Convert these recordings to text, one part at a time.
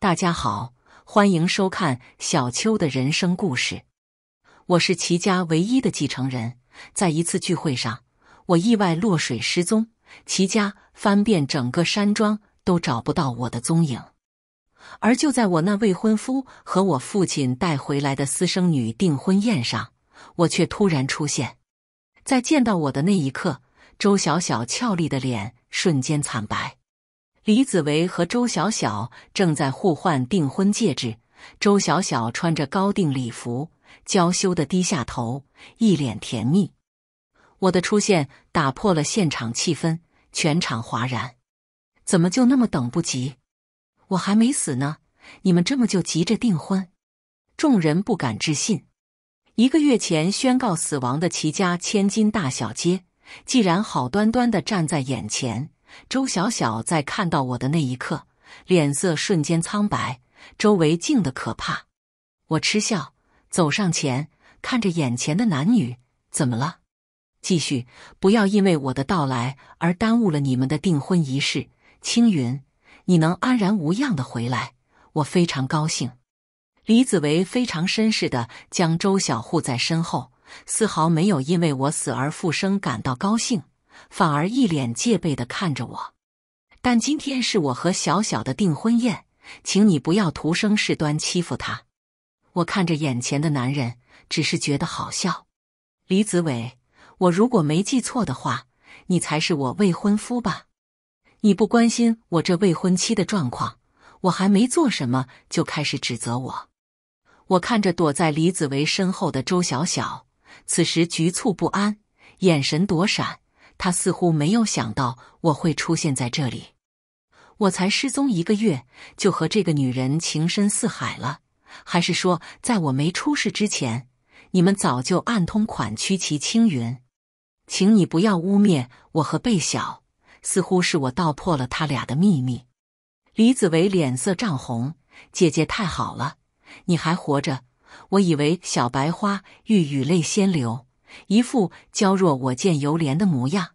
大家好，欢迎收看小秋的人生故事。我是齐家唯一的继承人，在一次聚会上，我意外落水失踪，齐家翻遍整个山庄都找不到我的踪影。而就在我那未婚夫和我父亲带回来的私生女订婚宴上，我却突然出现。在见到我的那一刻，周小小俏丽的脸瞬间惨白。李子维和周小小正在互换订婚戒指，周小小穿着高定礼服，娇羞的低下头，一脸甜蜜。我的出现打破了现场气氛，全场哗然。怎么就那么等不及？我还没死呢，你们这么就急着订婚？众人不敢置信。一个月前宣告死亡的齐家千金大小姐，既然好端端的站在眼前。周小小在看到我的那一刻，脸色瞬间苍白。周围静的可怕。我嗤笑，走上前，看着眼前的男女，怎么了？继续，不要因为我的到来而耽误了你们的订婚仪式。青云，你能安然无恙的回来，我非常高兴。李子维非常绅士的将周小护在身后，丝毫没有因为我死而复生感到高兴。反而一脸戒备的看着我，但今天是我和小小的订婚宴，请你不要徒生事端欺负她。我看着眼前的男人，只是觉得好笑。李子伟，我如果没记错的话，你才是我未婚夫吧？你不关心我这未婚妻的状况，我还没做什么就开始指责我。我看着躲在李子维身后的周小小，此时局促不安，眼神躲闪。他似乎没有想到我会出现在这里。我才失踪一个月，就和这个女人情深似海了，还是说在我没出事之前，你们早就暗通款曲？其青云，请你不要污蔑我和贝晓，似乎是我道破了他俩的秘密。李子维脸色涨红：“姐姐太好了，你还活着。我以为小白花欲语泪先流。”一副娇弱我见犹怜的模样，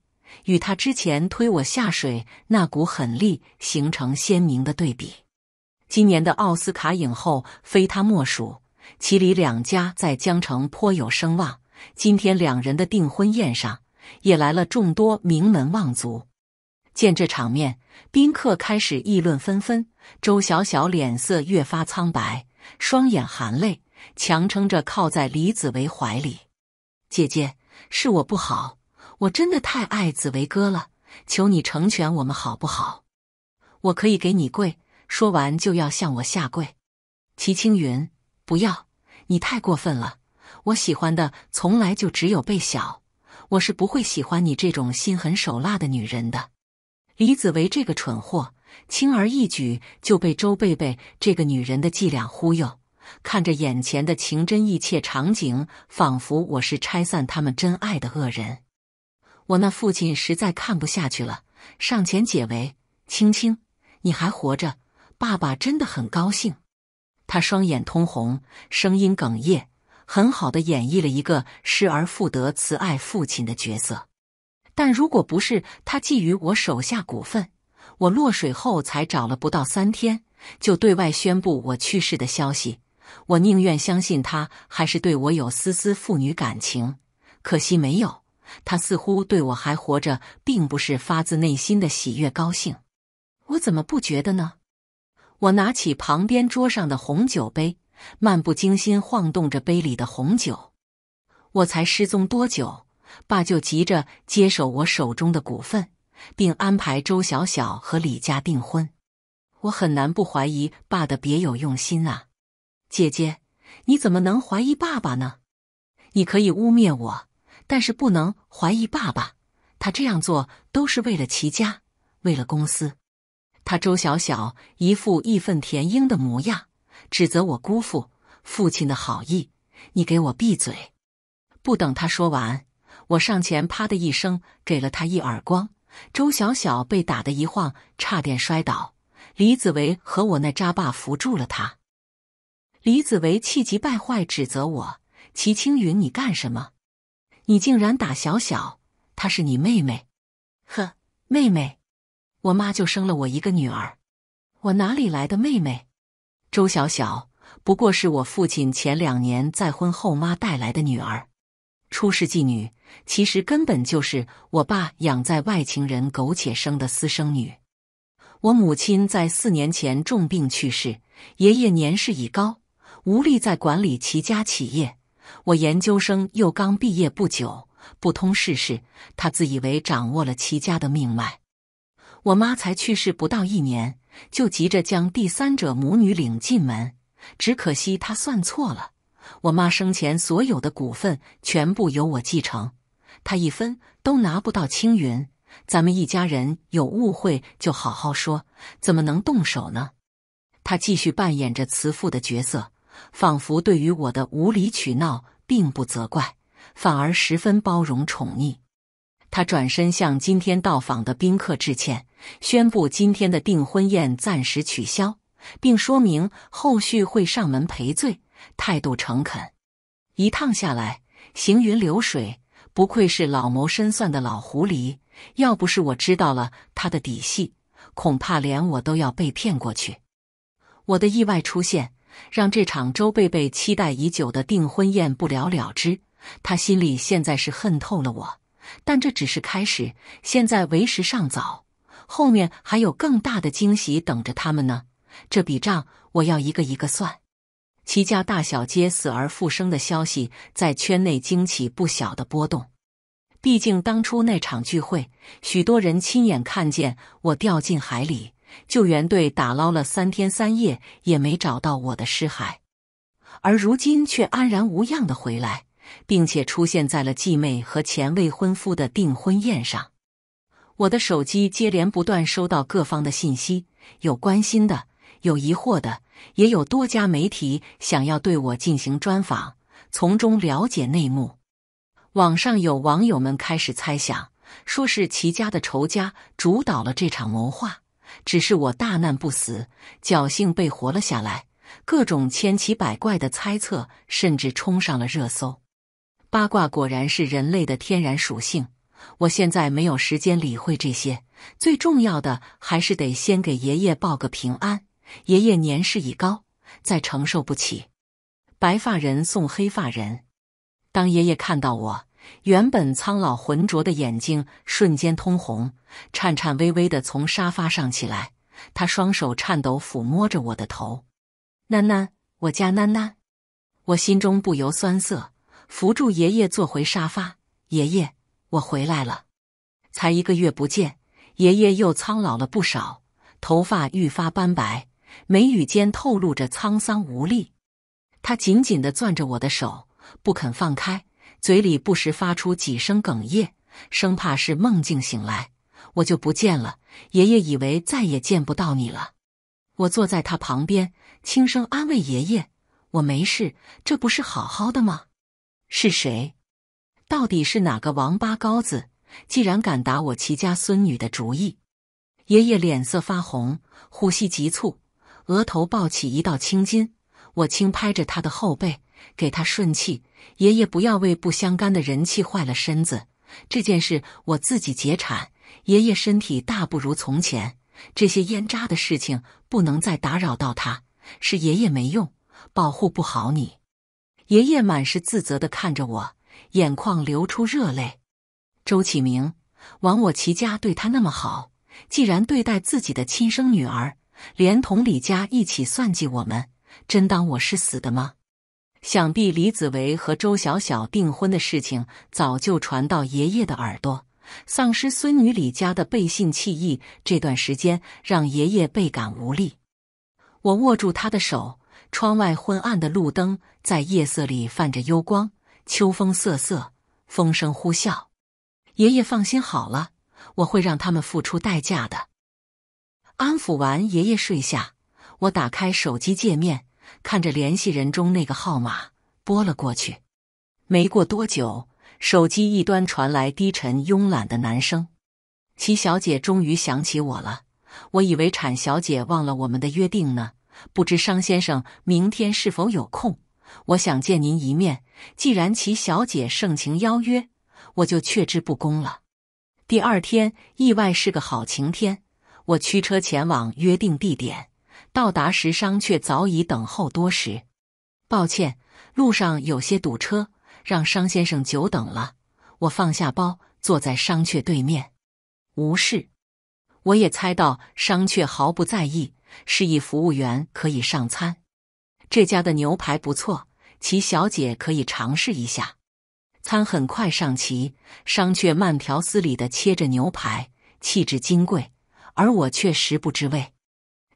与他之前推我下水那股狠力形成鲜明的对比。今年的奥斯卡影后非他莫属。齐李两家在江城颇有声望，今天两人的订婚宴上也来了众多名门望族。见这场面，宾客开始议论纷纷。周小小脸色越发苍白，双眼含泪，强撑着靠在李子维怀里。姐姐，是我不好，我真的太爱子维哥了，求你成全我们好不好？我可以给你跪，说完就要向我下跪。齐青云，不要，你太过分了！我喜欢的从来就只有贝小，我是不会喜欢你这种心狠手辣的女人的。李子维这个蠢货，轻而易举就被周贝贝这个女人的伎俩忽悠。看着眼前的情真意切场景，仿佛我是拆散他们真爱的恶人。我那父亲实在看不下去了，上前解围：“青青，你还活着，爸爸真的很高兴。”他双眼通红，声音哽咽，很好的演绎了一个失而复得慈爱父亲的角色。但如果不是他觊觎我手下股份，我落水后才找了不到三天，就对外宣布我去世的消息。我宁愿相信他还是对我有丝丝父女感情，可惜没有。他似乎对我还活着，并不是发自内心的喜悦高兴。我怎么不觉得呢？我拿起旁边桌上的红酒杯，漫不经心晃动着杯里的红酒。我才失踪多久，爸就急着接手我手中的股份，并安排周小小和李佳订婚。我很难不怀疑爸的别有用心啊。姐姐，你怎么能怀疑爸爸呢？你可以污蔑我，但是不能怀疑爸爸。他这样做都是为了齐家，为了公司。他周小小一副义愤填膺的模样，指责我姑父父亲的好意。你给我闭嘴！不等他说完，我上前啪的一声给了他一耳光。周小小被打得一晃，差点摔倒。李子维和我那渣爸扶住了他。李子维气急败坏，指责我：“齐青云，你干什么？你竟然打小小！她是你妹妹？呵，妹妹？我妈就生了我一个女儿，我哪里来的妹妹？周小小不过是我父亲前两年再婚后妈带来的女儿，初世妓女，其实根本就是我爸养在外情人苟且生的私生女。我母亲在四年前重病去世，爷爷年事已高。”无力再管理齐家企业，我研究生又刚毕业不久，不通世事。他自以为掌握了齐家的命脉。我妈才去世不到一年，就急着将第三者母女领进门。只可惜他算错了，我妈生前所有的股份全部由我继承，他一分都拿不到。青云，咱们一家人有误会就好好说，怎么能动手呢？他继续扮演着慈父的角色。仿佛对于我的无理取闹并不责怪，反而十分包容宠溺。他转身向今天到访的宾客致歉，宣布今天的订婚宴暂时取消，并说明后续会上门赔罪，态度诚恳。一趟下来，行云流水，不愧是老谋深算的老狐狸。要不是我知道了他的底细，恐怕连我都要被骗过去。我的意外出现。让这场周贝贝期待已久的订婚宴不了了之，他心里现在是恨透了我。但这只是开始，现在为时尚早，后面还有更大的惊喜等着他们呢。这笔账我要一个一个算。齐家大小姐死而复生的消息在圈内惊起不小的波动，毕竟当初那场聚会，许多人亲眼看见我掉进海里。救援队打捞了三天三夜，也没找到我的尸骸，而如今却安然无恙的回来，并且出现在了继妹和前未婚夫的订婚宴上。我的手机接连不断收到各方的信息，有关心的，有疑惑的，也有多家媒体想要对我进行专访，从中了解内幕。网上有网友们开始猜想，说是齐家的仇家主导了这场谋划。只是我大难不死，侥幸被活了下来。各种千奇百怪的猜测甚至冲上了热搜。八卦果然是人类的天然属性。我现在没有时间理会这些，最重要的还是得先给爷爷报个平安。爷爷年事已高，再承受不起。白发人送黑发人。当爷爷看到我。原本苍老浑浊的眼睛瞬间通红，颤颤巍巍的从沙发上起来。他双手颤抖，抚摸着我的头：“囡囡，我家囡囡。”我心中不由酸涩，扶住爷爷坐回沙发。爷爷，我回来了。才一个月不见，爷爷又苍老了不少，头发愈发斑白，眉宇间透露着沧桑无力。他紧紧的攥着我的手，不肯放开。嘴里不时发出几声哽咽，生怕是梦境醒来我就不见了。爷爷以为再也见不到你了。我坐在他旁边，轻声安慰爷爷：“我没事，这不是好好的吗？”是谁？到底是哪个王八羔子？既然敢打我齐家孙女的主意，爷爷脸色发红，呼吸急促，额头抱起一道青筋。我轻拍着他的后背。给他顺气，爷爷不要为不相干的人气坏了身子。这件事我自己解产，爷爷身体大不如从前，这些烟渣的事情不能再打扰到他。是爷爷没用，保护不好你。爷爷满是自责的看着我，眼眶流出热泪。周启明，枉我齐家对他那么好，既然对待自己的亲生女儿，连同李家一起算计我们，真当我是死的吗？想必李子维和周小小订婚的事情早就传到爷爷的耳朵，丧失孙女李家的背信弃义，这段时间让爷爷倍感无力。我握住他的手，窗外昏暗的路灯在夜色里泛着幽光，秋风瑟瑟，风声呼啸。爷爷放心好了，我会让他们付出代价的。安抚完爷爷睡下，我打开手机界面。看着联系人中那个号码，拨了过去。没过多久，手机一端传来低沉慵懒的男声：“齐小姐终于想起我了，我以为产小姐忘了我们的约定呢。不知商先生明天是否有空？我想见您一面。既然齐小姐盛情邀约，我就却之不恭了。”第二天，意外是个好晴天，我驱车前往约定地点。到达时，商却早已等候多时。抱歉，路上有些堵车，让商先生久等了。我放下包，坐在商却对面。无事，我也猜到商却毫不在意，示意服务员可以上餐。这家的牛排不错，齐小姐可以尝试一下。餐很快上齐，商却慢条斯理的切着牛排，气质金贵，而我却食不知味。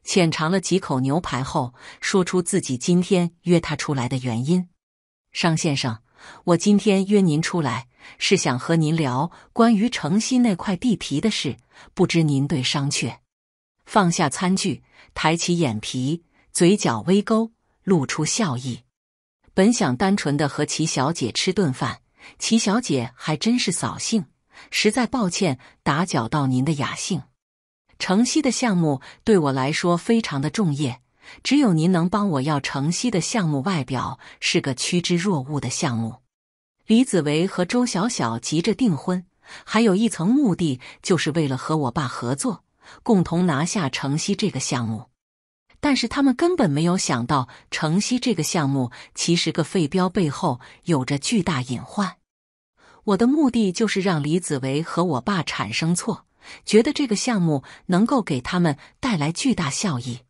浅尝了几口牛排后，说出自己今天约他出来的原因。商先生，我今天约您出来是想和您聊关于城西那块地皮的事，不知您对商榷？放下餐具，抬起眼皮，嘴角微勾，露出笑意。本想单纯的和齐小姐吃顿饭，齐小姐还真是扫兴，实在抱歉打搅到您的雅兴。城西的项目对我来说非常的重业，只有您能帮我要城西的项目。外表是个趋之若鹜的项目，李子维和周小小急着订婚，还有一层目的就是为了和我爸合作，共同拿下城西这个项目。但是他们根本没有想到，城西这个项目其实个废标，背后有着巨大隐患。我的目的就是让李子维和我爸产生错。觉得这个项目能够给他们带来巨大效益。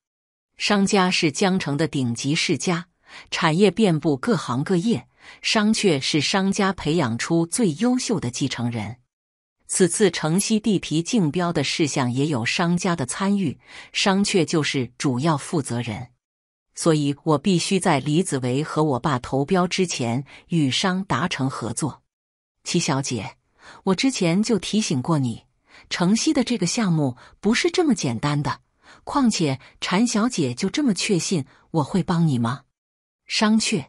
商家是江城的顶级世家，产业遍布各行各业。商榷是商家培养出最优秀的继承人。此次城西地皮竞标的事项也有商家的参与，商榷就是主要负责人。所以我必须在李子维和我爸投标之前与商达成合作。齐小姐，我之前就提醒过你。城西的这个项目不是这么简单的，况且蝉小姐就这么确信我会帮你吗？商榷，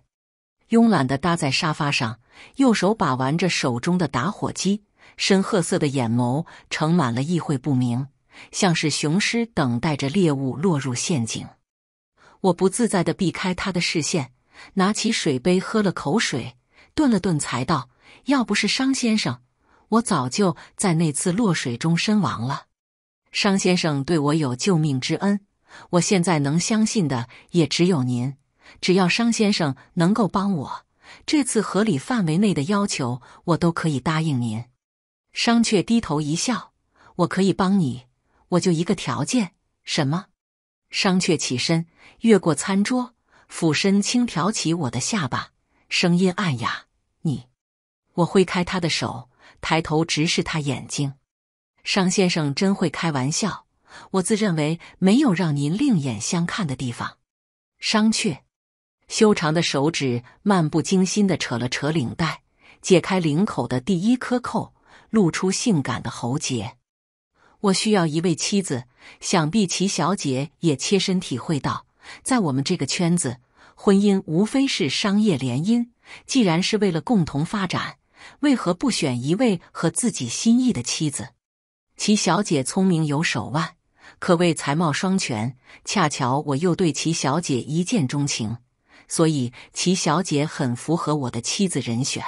慵懒的搭在沙发上，右手把玩着手中的打火机，深褐色的眼眸盛满了意会不明，像是雄狮等待着猎物落入陷阱。我不自在的避开他的视线，拿起水杯喝了口水，顿了顿才道：“要不是商先生。”我早就在那次落水中身亡了，商先生对我有救命之恩，我现在能相信的也只有您。只要商先生能够帮我，这次合理范围内的要求我都可以答应您。商榷低头一笑，我可以帮你，我就一个条件。什么？商榷起身，越过餐桌，俯身轻挑起我的下巴，声音暗哑：“你。”我挥开他的手。抬头直视他眼睛，商先生真会开玩笑。我自认为没有让您另眼相看的地方。商榷，修长的手指漫不经心的扯了扯领带，解开领口的第一颗扣，露出性感的喉结。我需要一位妻子，想必齐小姐也切身体会到，在我们这个圈子，婚姻无非是商业联姻。既然是为了共同发展。为何不选一位和自己心意的妻子？齐小姐聪明有手腕，可谓才貌双全。恰巧我又对齐小姐一见钟情，所以齐小姐很符合我的妻子人选。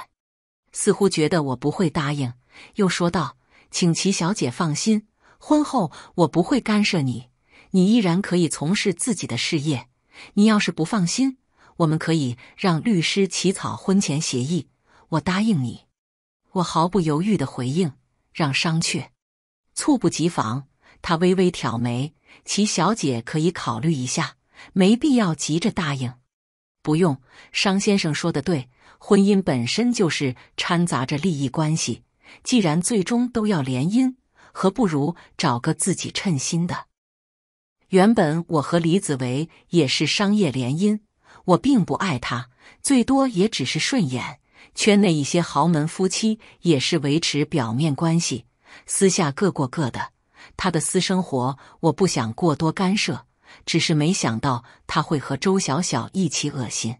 似乎觉得我不会答应，又说道：“请齐小姐放心，婚后我不会干涉你，你依然可以从事自己的事业。你要是不放心，我们可以让律师起草婚前协议。”我答应你，我毫不犹豫的回应。让商榷，猝不及防，他微微挑眉。齐小姐可以考虑一下，没必要急着答应。不用，商先生说的对，婚姻本身就是掺杂着利益关系。既然最终都要联姻，何不如找个自己称心的？原本我和李子维也是商业联姻，我并不爱他，最多也只是顺眼。圈内一些豪门夫妻也是维持表面关系，私下各过各的。他的私生活我不想过多干涉，只是没想到他会和周小小一起恶心。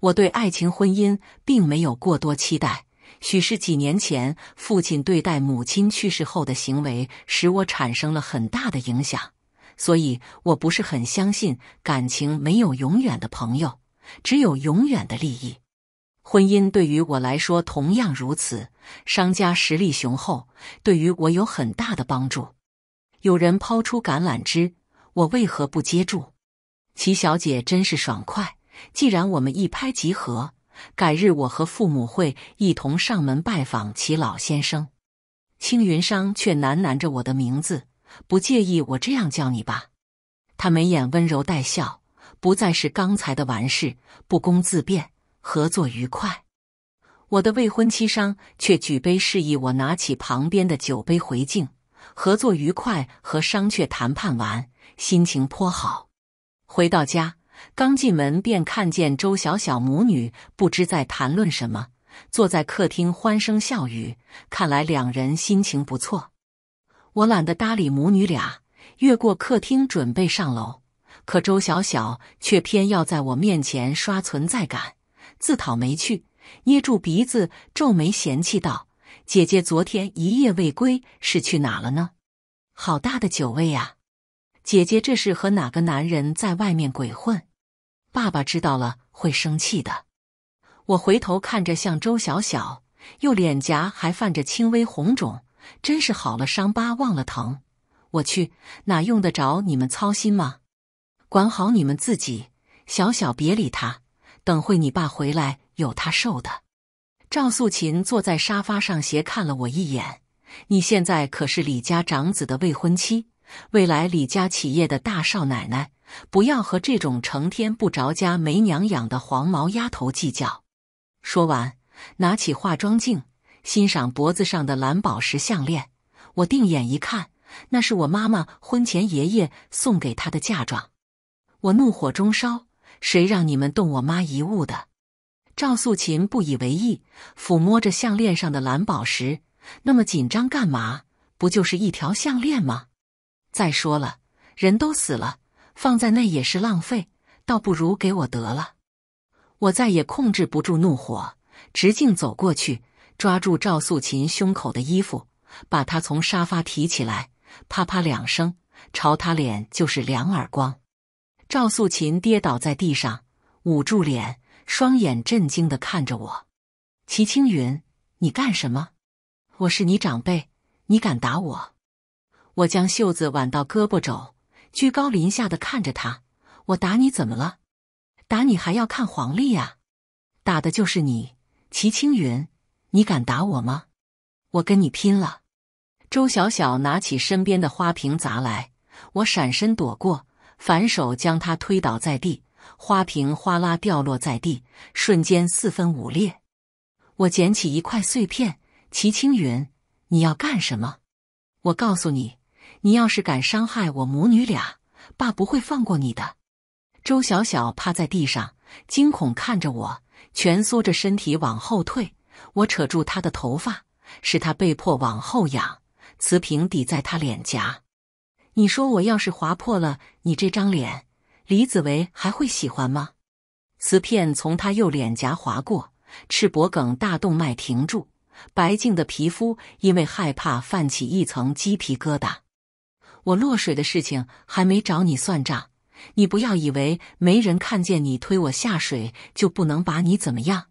我对爱情、婚姻并没有过多期待。许是几年前父亲对待母亲去世后的行为，使我产生了很大的影响，所以我不是很相信感情没有永远的朋友，只有永远的利益。婚姻对于我来说同样如此。商家实力雄厚，对于我有很大的帮助。有人抛出橄榄枝，我为何不接住？齐小姐真是爽快，既然我们一拍即合，改日我和父母会一同上门拜访齐老先生。青云商却喃喃着我的名字，不介意我这样叫你吧？他眉眼温柔带笑，不再是刚才的玩世不恭自辩。合作愉快，我的未婚妻商却举杯示意我拿起旁边的酒杯回敬。合作愉快和商榷谈判完，心情颇好。回到家，刚进门便看见周小小母女不知在谈论什么，坐在客厅欢声笑语，看来两人心情不错。我懒得搭理母女俩，越过客厅准备上楼，可周小小却偏要在我面前刷存在感。自讨没趣，捏住鼻子皱眉嫌弃道：“姐姐昨天一夜未归，是去哪了呢？好大的酒味啊！姐姐这是和哪个男人在外面鬼混？爸爸知道了会生气的。”我回头看着，像周小小，右脸颊还泛着轻微红肿，真是好了伤疤忘了疼。我去，哪用得着你们操心吗？管好你们自己，小小别理他。等会你爸回来有他受的。赵素琴坐在沙发上，斜看了我一眼。你现在可是李家长子的未婚妻，未来李家企业的大少奶奶，不要和这种成天不着家、没娘养的黄毛丫头计较。说完，拿起化妆镜欣赏脖子上的蓝宝石项链。我定眼一看，那是我妈妈婚前爷爷送给她的嫁妆。我怒火中烧。谁让你们动我妈遗物的？赵素琴不以为意，抚摸着项链上的蓝宝石，那么紧张干嘛？不就是一条项链吗？再说了，人都死了，放在那也是浪费，倒不如给我得了。我再也控制不住怒火，直径走过去，抓住赵素琴胸口的衣服，把她从沙发提起来，啪啪两声，朝她脸就是两耳光。赵素琴跌倒在地上，捂住脸，双眼震惊的看着我。齐青云，你干什么？我是你长辈，你敢打我？我将袖子挽到胳膊肘，居高临下的看着他。我打你怎么了？打你还要看黄历呀？打的就是你，齐青云，你敢打我吗？我跟你拼了！周小小拿起身边的花瓶砸来，我闪身躲过。反手将他推倒在地，花瓶哗啦掉落在地，瞬间四分五裂。我捡起一块碎片，齐青云，你要干什么？我告诉你，你要是敢伤害我母女俩，爸不会放过你的。周小小趴在地上，惊恐看着我，蜷缩着身体往后退。我扯住她的头发，使她被迫往后仰，瓷瓶抵在她脸颊。你说我要是划破了你这张脸，李子维还会喜欢吗？瓷片从他右脸颊划过，赤脖梗大动脉停住，白净的皮肤因为害怕泛起一层鸡皮疙瘩。我落水的事情还没找你算账，你不要以为没人看见你推我下水就不能把你怎么样。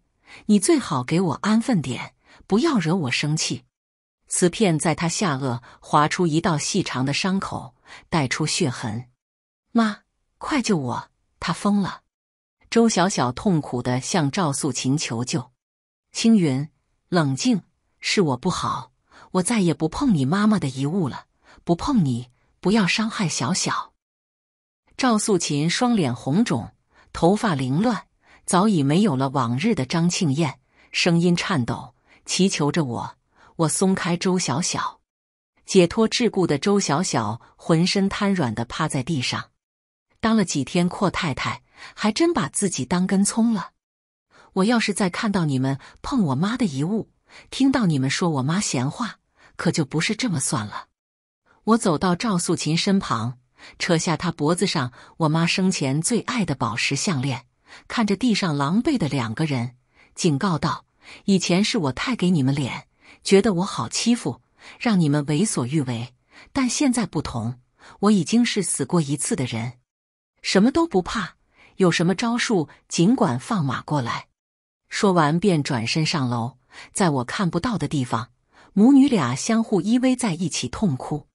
你最好给我安分点，不要惹我生气。瓷片在她下颚划出一道细长的伤口，带出血痕。妈，快救我！她疯了！周小小痛苦的向赵素琴求救。青云，冷静！是我不好，我再也不碰你妈妈的遗物了，不碰你，不要伤害小小。赵素琴双脸红肿，头发凌乱，早已没有了往日的张庆艳，声音颤抖，祈求着我。我松开周小小，解脱桎梏的周小小浑身瘫软的趴在地上。当了几天阔太太，还真把自己当根葱了。我要是再看到你们碰我妈的遗物，听到你们说我妈闲话，可就不是这么算了。我走到赵素琴身旁，扯下她脖子上我妈生前最爱的宝石项链，看着地上狼狈的两个人，警告道：“以前是我太给你们脸。”觉得我好欺负，让你们为所欲为。但现在不同，我已经是死过一次的人，什么都不怕。有什么招数，尽管放马过来。说完，便转身上楼，在我看不到的地方，母女俩相互依偎在一起痛哭。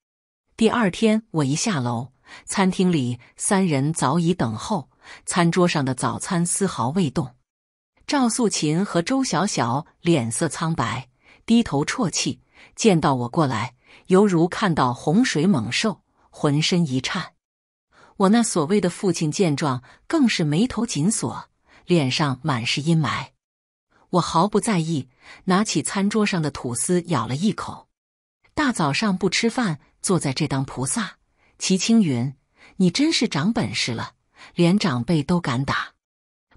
第二天，我一下楼，餐厅里三人早已等候，餐桌上的早餐丝毫未动。赵素琴和周小小脸色苍白。低头啜泣，见到我过来，犹如看到洪水猛兽，浑身一颤。我那所谓的父亲见状，更是眉头紧锁，脸上满是阴霾。我毫不在意，拿起餐桌上的吐司咬了一口。大早上不吃饭，坐在这当菩萨。齐青云，你真是长本事了，连长辈都敢打。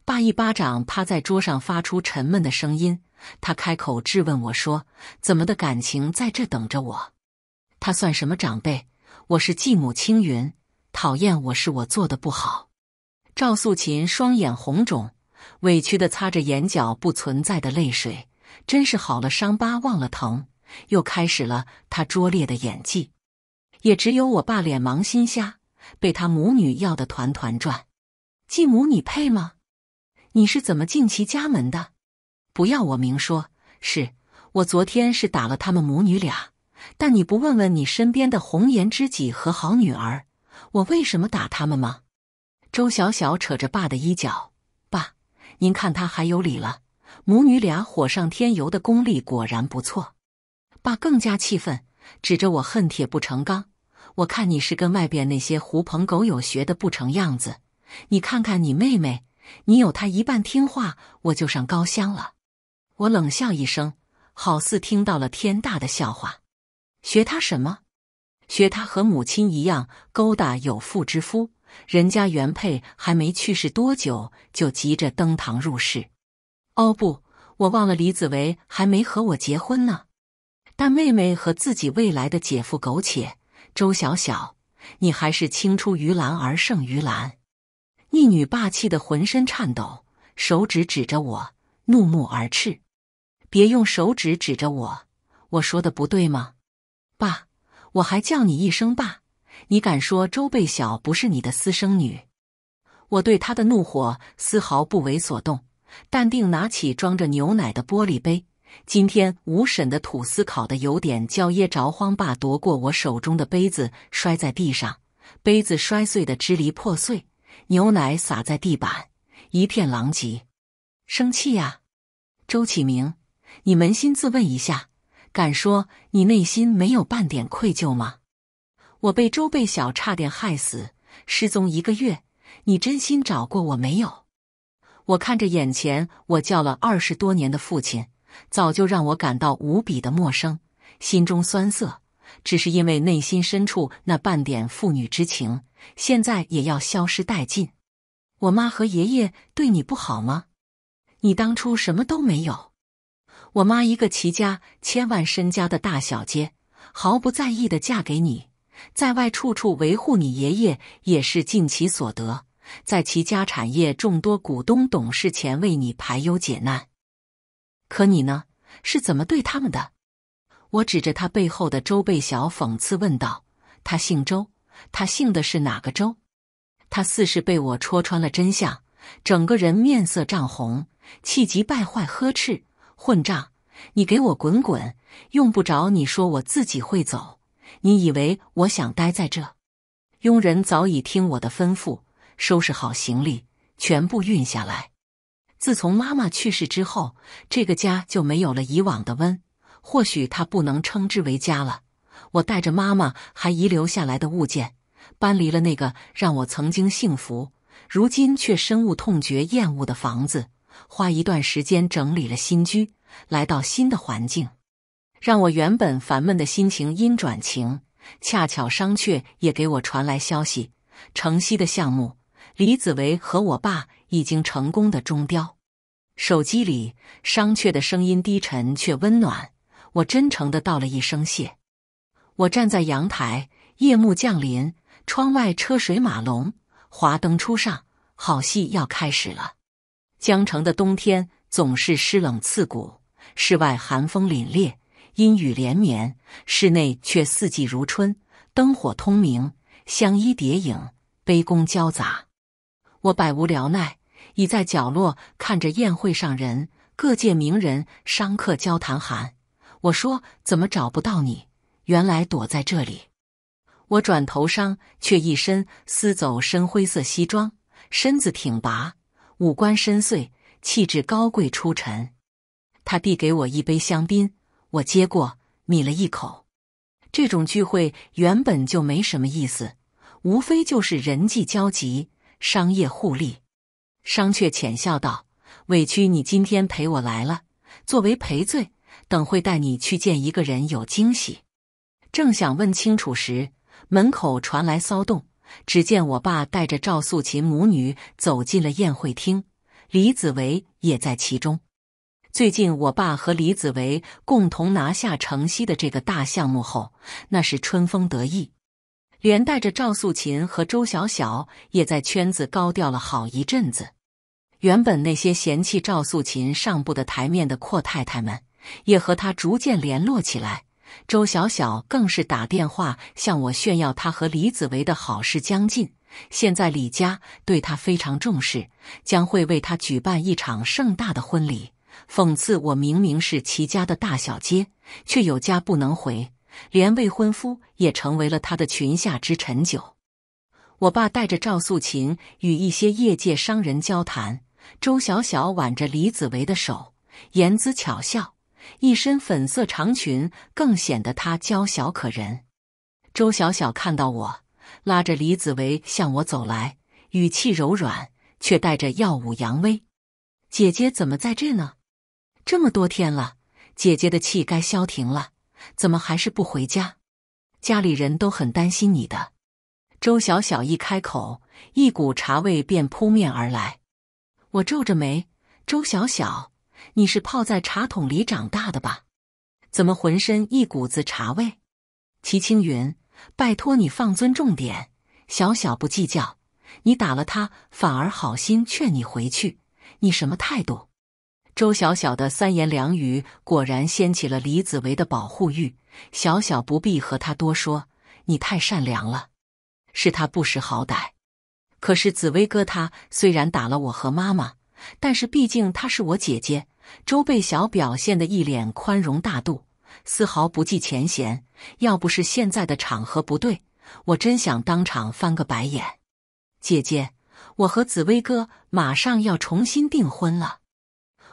爸一巴掌趴在桌上，发出沉闷的声音。他开口质问我说：“怎么的感情在这等着我？他算什么长辈？我是继母青云，讨厌我是我做的不好。”赵素琴双眼红肿，委屈的擦着眼角不存在的泪水，真是好了伤疤忘了疼，又开始了他拙劣的演技。也只有我爸脸盲心瞎，被他母女要的团团转。继母，你配吗？你是怎么进其家门的？不要我明说，是我昨天是打了他们母女俩，但你不问问你身边的红颜知己和好女儿，我为什么打他们吗？周小小扯着爸的衣角，爸，您看他还有理了。母女俩火上添油的功力果然不错。爸更加气愤，指着我恨铁不成钢。我看你是跟外边那些狐朋狗友学的不成样子。你看看你妹妹，你有她一半听话，我就上高香了。我冷笑一声，好似听到了天大的笑话。学他什么？学他和母亲一样勾搭有妇之夫？人家原配还没去世多久，就急着登堂入室。哦不，我忘了，李子维还没和我结婚呢。但妹妹和自己未来的姐夫苟且，周小小，你还是青出于蓝而胜于蓝。逆女霸气的浑身颤抖，手指指着我，怒目而斥。别用手指指着我，我说的不对吗，爸？我还叫你一声爸，你敢说周贝晓不是你的私生女？我对他的怒火丝毫不为所动，淡定拿起装着牛奶的玻璃杯。今天吴婶的吐司烤的有点焦，噎着慌。爸夺过我手中的杯子，摔在地上，杯子摔碎的支离破碎，牛奶洒在地板，一片狼藉。生气呀，周启明。你扪心自问一下，敢说你内心没有半点愧疚吗？我被周贝小差点害死，失踪一个月，你真心找过我没有？我看着眼前我叫了二十多年的父亲，早就让我感到无比的陌生，心中酸涩，只是因为内心深处那半点父女之情，现在也要消失殆尽。我妈和爷爷对你不好吗？你当初什么都没有。我妈一个齐家千万身家的大小姐，毫不在意的嫁给你，在外处处维护你；爷爷也是尽其所得，在齐家产业众多股东董事前为你排忧解难。可你呢？是怎么对他们的？我指着他背后的周贝晓讽刺问道：“他姓周，他姓的是哪个周？”他似是被我戳穿了真相，整个人面色涨红，气急败坏呵斥。混账！你给我滚滚！用不着你说，我自己会走。你以为我想待在这？佣人早已听我的吩咐，收拾好行李，全部运下来。自从妈妈去世之后，这个家就没有了以往的温。或许它不能称之为家了。我带着妈妈还遗留下来的物件，搬离了那个让我曾经幸福，如今却深恶痛绝、厌恶的房子。花一段时间整理了新居，来到新的环境，让我原本烦闷的心情阴转晴。恰巧商榷也给我传来消息，城西的项目，李子维和我爸已经成功的中标。手机里商榷的声音低沉却温暖，我真诚的道了一声谢。我站在阳台，夜幕降临，窗外车水马龙，华灯初上，好戏要开始了。江城的冬天总是湿冷刺骨，室外寒风凛冽，阴雨连绵；室内却四季如春，灯火通明，相依叠影，杯弓交杂。我百无聊赖，倚在角落看着宴会上人，各界名人、商客交谈寒。我说：“怎么找不到你？原来躲在这里。”我转头伤却一身撕走深灰色西装，身子挺拔。五官深邃，气质高贵出尘。他递给我一杯香槟，我接过，抿了一口。这种聚会原本就没什么意思，无非就是人际交集、商业互利。商榷浅笑道：“委屈你今天陪我来了，作为赔罪，等会带你去见一个人，有惊喜。”正想问清楚时，门口传来骚动。只见我爸带着赵素琴母女走进了宴会厅，李子维也在其中。最近，我爸和李子维共同拿下城西的这个大项目后，那是春风得意，连带着赵素琴和周小小也在圈子高调了好一阵子。原本那些嫌弃赵素琴上不的台面的阔太太们，也和她逐渐联络起来。周小小更是打电话向我炫耀，她和李子维的好事将近。现在李家对她非常重视，将会为她举办一场盛大的婚礼。讽刺我明明是齐家的大小姐，却有家不能回，连未婚夫也成为了他的裙下之臣。酒。我爸带着赵素琴与一些业界商人交谈，周小小挽着李子维的手，言辞巧笑。一身粉色长裙更显得她娇小可人。周小小看到我，拉着李子维向我走来，语气柔软，却带着耀武扬威：“姐姐怎么在这呢？这么多天了，姐姐的气该消停了，怎么还是不回家？家里人都很担心你的。”周小小一开口，一股茶味便扑面而来。我皱着眉：“周小小。”你是泡在茶桶里长大的吧？怎么浑身一股子茶味？齐青云，拜托你放尊重点。小小不计较，你打了他，反而好心劝你回去，你什么态度？周小小的三言两语，果然掀起了李子维的保护欲。小小不必和他多说，你太善良了，是他不识好歹。可是紫薇哥他虽然打了我和妈妈，但是毕竟她是我姐姐。周贝小表现的一脸宽容大度，丝毫不计前嫌。要不是现在的场合不对，我真想当场翻个白眼。姐姐，我和紫薇哥马上要重新订婚了。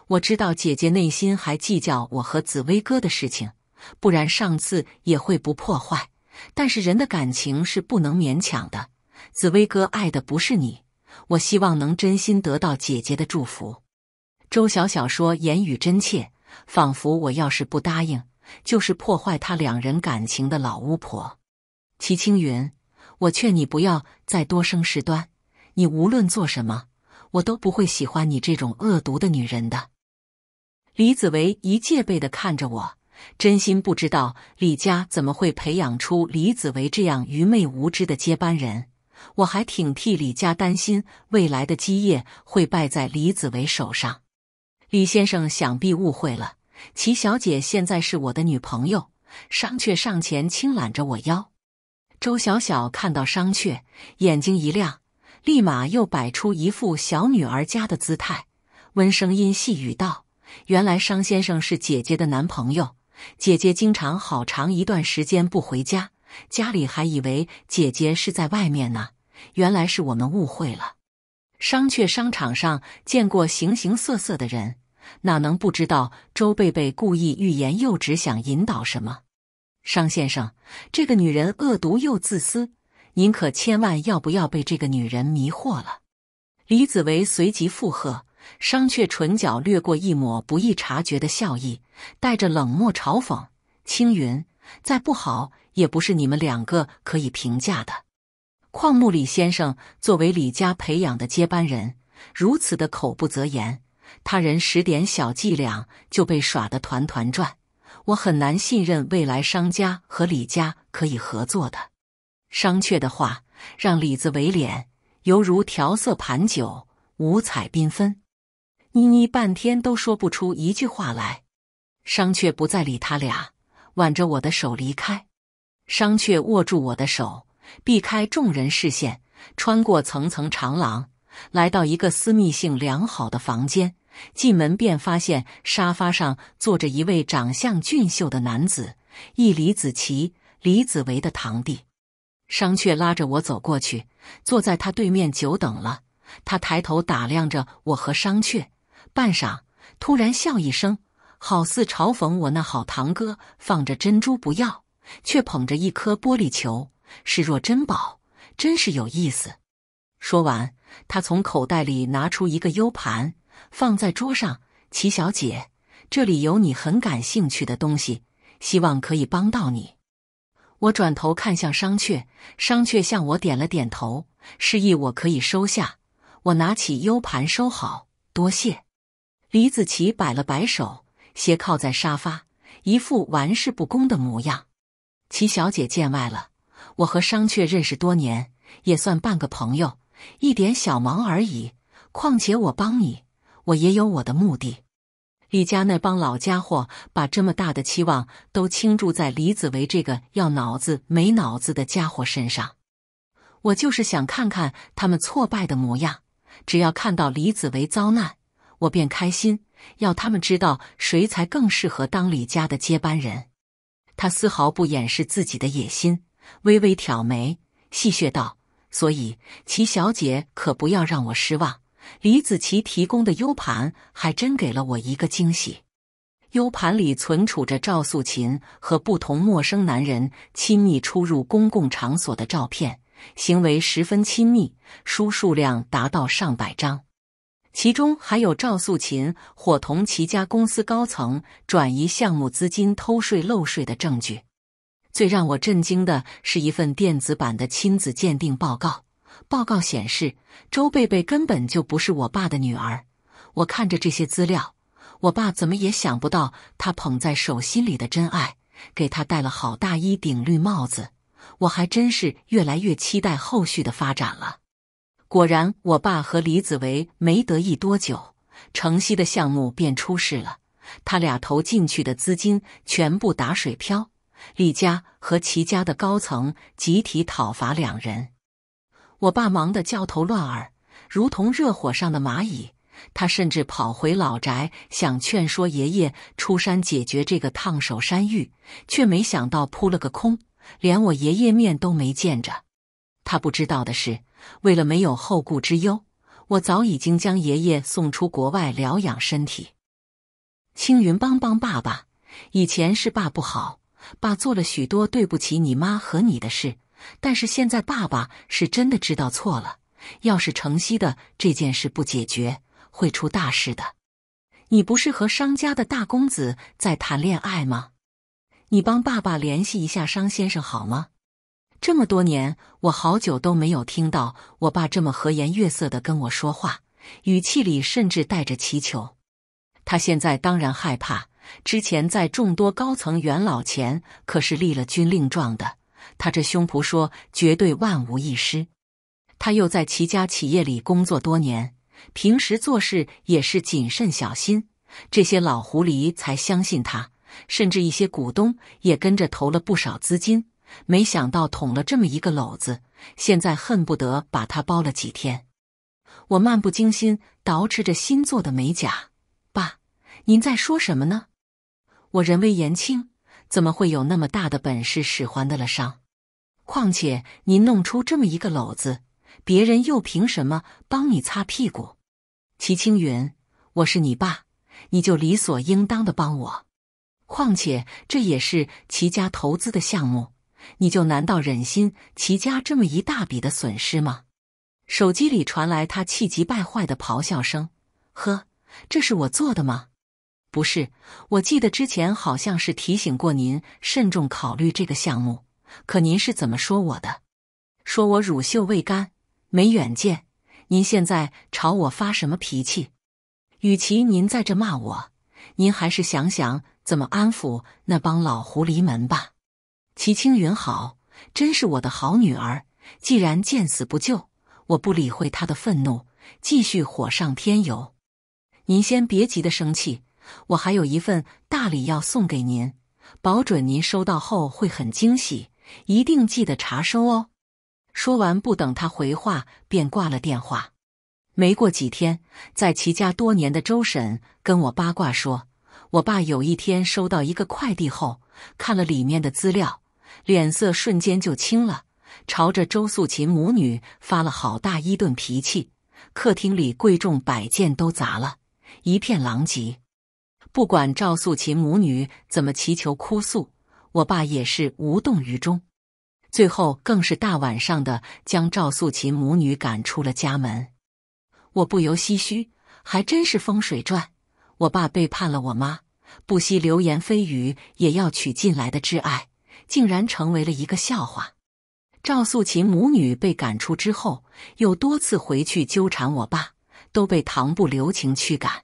我知道姐姐内心还计较我和紫薇哥的事情，不然上次也会不破坏。但是人的感情是不能勉强的。紫薇哥爱的不是你，我希望能真心得到姐姐的祝福。周小小说言语真切，仿佛我要是不答应，就是破坏他两人感情的老巫婆。齐青云，我劝你不要再多生事端。你无论做什么，我都不会喜欢你这种恶毒的女人的。李子维一戒备的看着我，真心不知道李家怎么会培养出李子维这样愚昧无知的接班人。我还挺替李家担心，未来的基业会败在李子维手上。李先生想必误会了，齐小姐现在是我的女朋友。商榷上前轻揽着我腰，周小小看到商榷，眼睛一亮，立马又摆出一副小女儿家的姿态，温声音细语道：“原来商先生是姐姐的男朋友，姐姐经常好长一段时间不回家，家里还以为姐姐是在外面呢，原来是我们误会了。”商榷，商场上见过形形色色的人，哪能不知道周贝贝故意欲言又止，想引导什么？商先生，这个女人恶毒又自私，您可千万要不要被这个女人迷惑了？李子维随即附和，商榷唇角掠过一抹不易察觉的笑意，带着冷漠嘲讽：“青云，再不好也不是你们两个可以评价的。”况木李先生作为李家培养的接班人，如此的口不择言，他人使点小伎俩就被耍得团团转，我很难信任未来商家和李家可以合作的。商榷的话让李子为脸犹如调色盘酒五彩缤纷，妮妮半天都说不出一句话来。商榷不再理他俩，挽着我的手离开。商榷握住我的手。避开众人视线，穿过层层长廊，来到一个私密性良好的房间。进门便发现沙发上坐着一位长相俊秀的男子，一李子奇、李子维的堂弟商榷拉着我走过去，坐在他对面。久等了，他抬头打量着我和商榷，半晌，突然笑一声，好似嘲讽我那好堂哥放着珍珠不要，却捧着一颗玻璃球。视若珍宝，真是有意思。说完，他从口袋里拿出一个 U 盘，放在桌上。齐小姐，这里有你很感兴趣的东西，希望可以帮到你。我转头看向商榷，商榷向我点了点头，示意我可以收下。我拿起 U 盘收好，多谢。李子琪摆了摆手，斜靠在沙发，一副玩世不恭的模样。齐小姐见外了。我和商榷认识多年，也算半个朋友，一点小忙而已。况且我帮你，我也有我的目的。李家那帮老家伙把这么大的期望都倾注在李子维这个要脑子没脑子的家伙身上，我就是想看看他们挫败的模样。只要看到李子维遭难，我便开心。要他们知道谁才更适合当李家的接班人。他丝毫不掩饰自己的野心。微微挑眉，戏谑道：“所以，齐小姐可不要让我失望。李子琪提供的 U 盘还真给了我一个惊喜。U 盘里存储着赵素琴和不同陌生男人亲密出入公共场所的照片，行为十分亲密，书数量达到上百张，其中还有赵素琴伙同齐家公司高层转移项目资金、偷税漏税的证据。”最让我震惊的是一份电子版的亲子鉴定报告，报告显示周贝贝根本就不是我爸的女儿。我看着这些资料，我爸怎么也想不到，他捧在手心里的真爱给他戴了好大一顶绿帽子。我还真是越来越期待后续的发展了。果然，我爸和李子维没得意多久，城西的项目便出事了，他俩投进去的资金全部打水漂。李家和齐家的高层集体讨伐两人，我爸忙得焦头烂耳，如同热火上的蚂蚁。他甚至跑回老宅想劝说爷爷出山解决这个烫手山芋，却没想到扑了个空，连我爷爷面都没见着。他不知道的是，为了没有后顾之忧，我早已经将爷爷送出国外疗养身体。青云帮帮爸爸，以前是爸不好。爸做了许多对不起你妈和你的事，但是现在爸爸是真的知道错了。要是城西的这件事不解决，会出大事的。你不是和商家的大公子在谈恋爱吗？你帮爸爸联系一下商先生好吗？这么多年，我好久都没有听到我爸这么和颜悦色的跟我说话，语气里甚至带着祈求。他现在当然害怕。之前在众多高层元老前可是立了军令状的，他这胸脯说绝对万无一失。他又在齐家企业里工作多年，平时做事也是谨慎小心，这些老狐狸才相信他，甚至一些股东也跟着投了不少资金。没想到捅了这么一个篓子，现在恨不得把他包了几天。我漫不经心捯饬着新做的美甲，爸，您在说什么呢？我人微言轻，怎么会有那么大的本事使唤得了伤？况且您弄出这么一个篓子，别人又凭什么帮你擦屁股？齐青云，我是你爸，你就理所应当的帮我。况且这也是齐家投资的项目，你就难道忍心齐家这么一大笔的损失吗？手机里传来他气急败坏的咆哮声：“呵，这是我做的吗？”不是，我记得之前好像是提醒过您慎重考虑这个项目，可您是怎么说我的？说我乳臭未干，没远见。您现在朝我发什么脾气？与其您在这骂我，您还是想想怎么安抚那帮老狐狸们吧。齐青云，好，真是我的好女儿。既然见死不救，我不理会她的愤怒，继续火上添油。您先别急着生气。我还有一份大礼要送给您，保准您收到后会很惊喜，一定记得查收哦。说完，不等他回话，便挂了电话。没过几天，在齐家多年的周婶跟我八卦说，我爸有一天收到一个快递后，看了里面的资料，脸色瞬间就青了，朝着周素琴母女发了好大一顿脾气，客厅里贵重摆件都砸了，一片狼藉。不管赵素琴母女怎么祈求哭诉，我爸也是无动于衷。最后更是大晚上的将赵素琴母女赶出了家门。我不由唏嘘，还真是风水转。我爸背叛了我妈，不惜流言蜚语也要娶进来的挚爱，竟然成为了一个笑话。赵素琴母女被赶出之后，又多次回去纠缠我爸，都被唐不留情驱赶。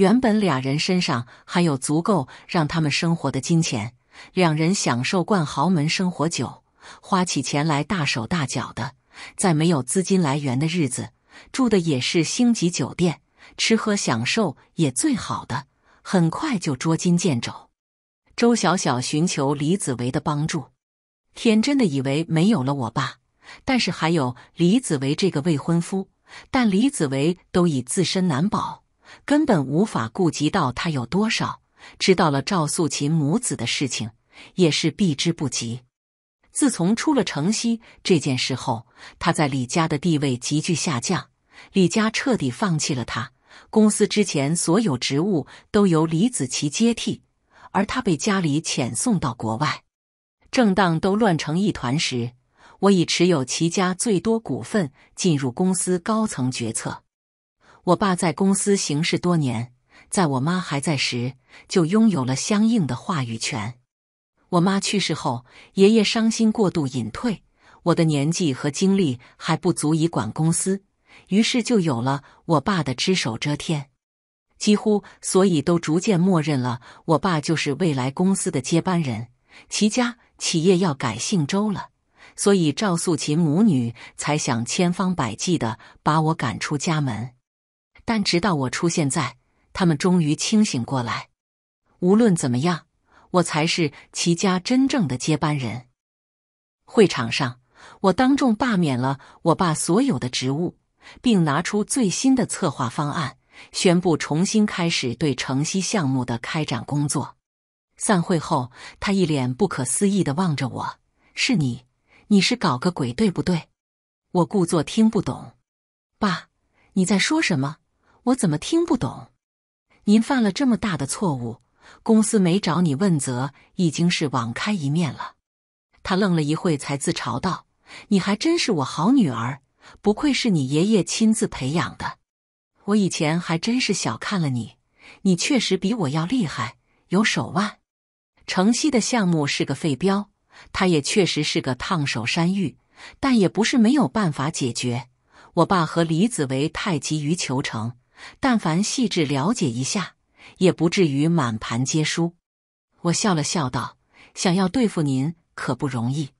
原本俩人身上还有足够让他们生活的金钱，两人享受惯豪门生活久，花起钱来大手大脚的。在没有资金来源的日子，住的也是星级酒店，吃喝享受也最好的，很快就捉襟见肘。周小小寻求李子维的帮助，天真的以为没有了我爸，但是还有李子维这个未婚夫。但李子维都已自身难保。根本无法顾及到他有多少知道了赵素琴母子的事情，也是避之不及。自从出了城西这件事后，他在李家的地位急剧下降，李家彻底放弃了他。公司之前所有职务都由李子琪接替，而他被家里遣送到国外。正当都乱成一团时，我已持有齐家最多股份，进入公司高层决策。我爸在公司行事多年，在我妈还在时就拥有了相应的话语权。我妈去世后，爷爷伤心过度隐退，我的年纪和精力还不足以管公司，于是就有了我爸的只手遮天。几乎所以都逐渐默认了我爸就是未来公司的接班人。齐家企业要改姓周了，所以赵素琴母女才想千方百计的把我赶出家门。但直到我出现在，他们终于清醒过来。无论怎么样，我才是齐家真正的接班人。会场上，我当众罢免了我爸所有的职务，并拿出最新的策划方案，宣布重新开始对城西项目的开展工作。散会后，他一脸不可思议的望着我：“是你？你是搞个鬼对不对？”我故作听不懂：“爸，你在说什么？”我怎么听不懂？您犯了这么大的错误，公司没找你问责已经是网开一面了。他愣了一会，才自嘲道：“你还真是我好女儿，不愧是你爷爷亲自培养的。我以前还真是小看了你，你确实比我要厉害，有手腕。城西的项目是个废标，他也确实是个烫手山芋，但也不是没有办法解决。我爸和李子维太急于求成。”但凡细致了解一下，也不至于满盘皆输。我笑了笑道：“想要对付您可不容易，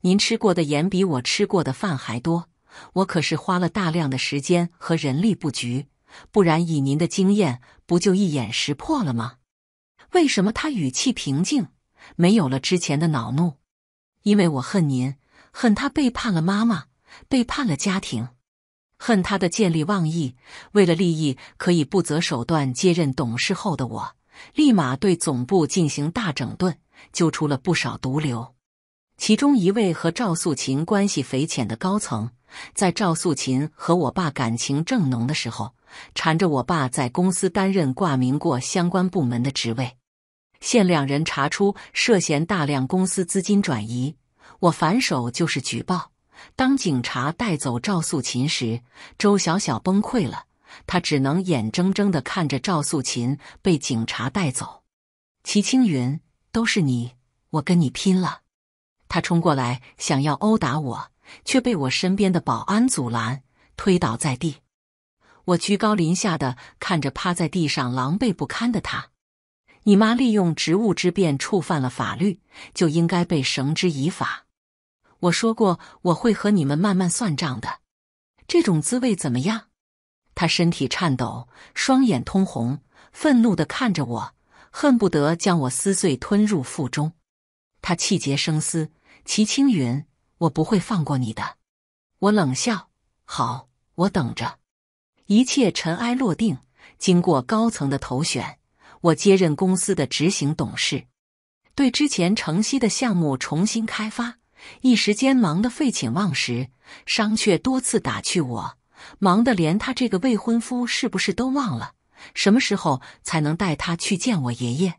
您吃过的盐比我吃过的饭还多。我可是花了大量的时间和人力布局，不然以您的经验，不就一眼识破了吗？”为什么他语气平静，没有了之前的恼怒？因为我恨您，恨他背叛了妈妈，背叛了家庭。恨他的见利忘义，为了利益可以不择手段。接任董事后的我，立马对总部进行大整顿，揪出了不少毒瘤。其中一位和赵素琴关系匪浅的高层，在赵素琴和我爸感情正浓的时候，缠着我爸在公司担任挂名过相关部门的职位。现两人查出涉嫌大量公司资金转移，我反手就是举报。当警察带走赵素琴时，周小小崩溃了。她只能眼睁睁地看着赵素琴被警察带走。齐青云，都是你，我跟你拼了！他冲过来想要殴打我，却被我身边的保安阻拦，推倒在地。我居高临下的看着趴在地上狼狈不堪的他。你妈利用职务之便触犯了法律，就应该被绳之以法。我说过我会和你们慢慢算账的，这种滋味怎么样？他身体颤抖，双眼通红，愤怒的看着我，恨不得将我撕碎吞入腹中。他气结声嘶：“齐青云，我不会放过你的！”我冷笑：“好，我等着。”一切尘埃落定，经过高层的投选，我接任公司的执行董事，对之前城西的项目重新开发。一时间忙得废寝忘食，商却多次打趣我，忙得连他这个未婚夫是不是都忘了？什么时候才能带他去见我爷爷？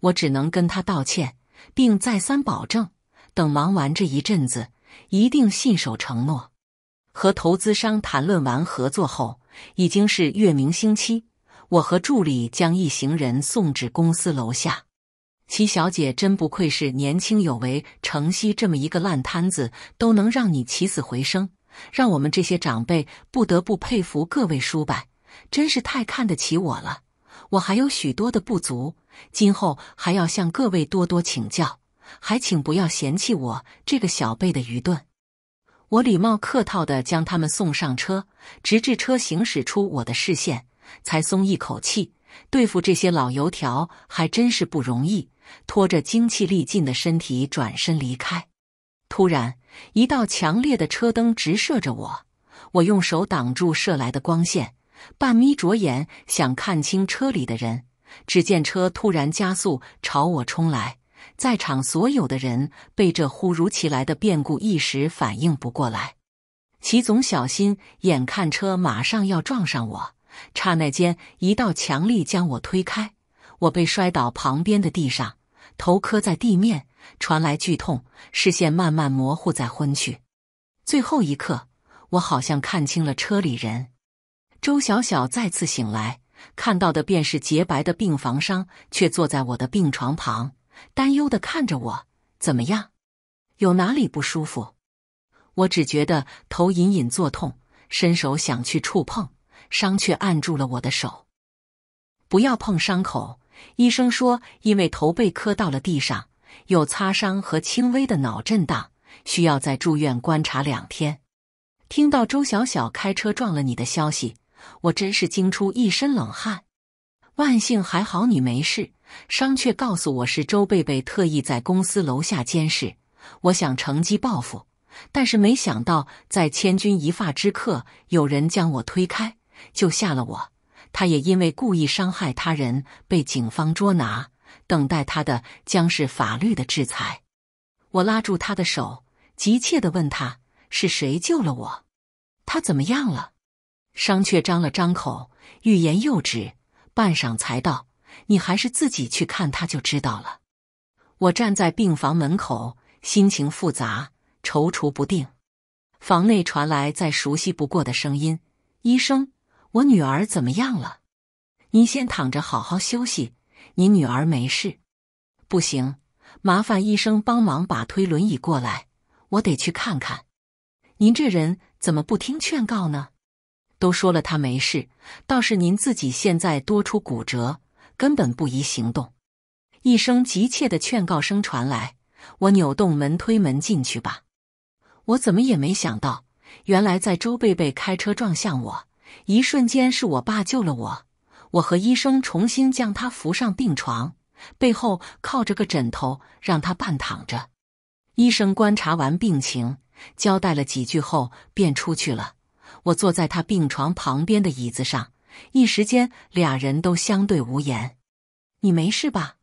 我只能跟他道歉，并再三保证，等忙完这一阵子，一定信守承诺。和投资商谈论完合作后，已经是月明星稀，我和助理将一行人送至公司楼下。齐小姐真不愧是年轻有为，城西这么一个烂摊子都能让你起死回生，让我们这些长辈不得不佩服。各位叔伯，真是太看得起我了。我还有许多的不足，今后还要向各位多多请教，还请不要嫌弃我这个小辈的愚钝。我礼貌客套地将他们送上车，直至车行驶出我的视线，才松一口气。对付这些老油条还真是不容易。拖着精气力尽的身体转身离开，突然一道强烈的车灯直射着我，我用手挡住射来的光线，半眯着眼想看清车里的人。只见车突然加速朝我冲来，在场所有的人被这忽如其来的变故一时反应不过来。齐总小心，眼看车马上要撞上我，刹那间一道强力将我推开，我被摔倒旁边的地上。头磕在地面，传来剧痛，视线慢慢模糊，再昏去。最后一刻，我好像看清了车里人。周小小再次醒来，看到的便是洁白的病房，伤却坐在我的病床旁，担忧的看着我：“怎么样？有哪里不舒服？”我只觉得头隐隐作痛，伸手想去触碰，伤却按住了我的手：“不要碰伤口。”医生说，因为头被磕到了地上，有擦伤和轻微的脑震荡，需要在住院观察两天。听到周小小开车撞了你的消息，我真是惊出一身冷汗。万幸还好你没事，商却告诉我是周贝贝特意在公司楼下监视我，想乘机报复，但是没想到在千钧一发之刻，有人将我推开，救下了我。他也因为故意伤害他人被警方捉拿，等待他的将是法律的制裁。我拉住他的手，急切地问他：“是谁救了我？他怎么样了？”商却张了张口，欲言又止，半晌才道：“你还是自己去看，他就知道了。”我站在病房门口，心情复杂，踌躇不定。房内传来再熟悉不过的声音：“医生。”我女儿怎么样了？您先躺着好好休息。您女儿没事。不行，麻烦医生帮忙把推轮椅过来，我得去看看。您这人怎么不听劝告呢？都说了她没事，倒是您自己现在多出骨折，根本不宜行动。一声急切的劝告声传来，我扭动门推门进去吧。我怎么也没想到，原来在周贝贝开车撞向我。一瞬间是我爸救了我，我和医生重新将他扶上病床，背后靠着个枕头，让他半躺着。医生观察完病情，交代了几句后便出去了。我坐在他病床旁边的椅子上，一时间俩人都相对无言。你没事吧？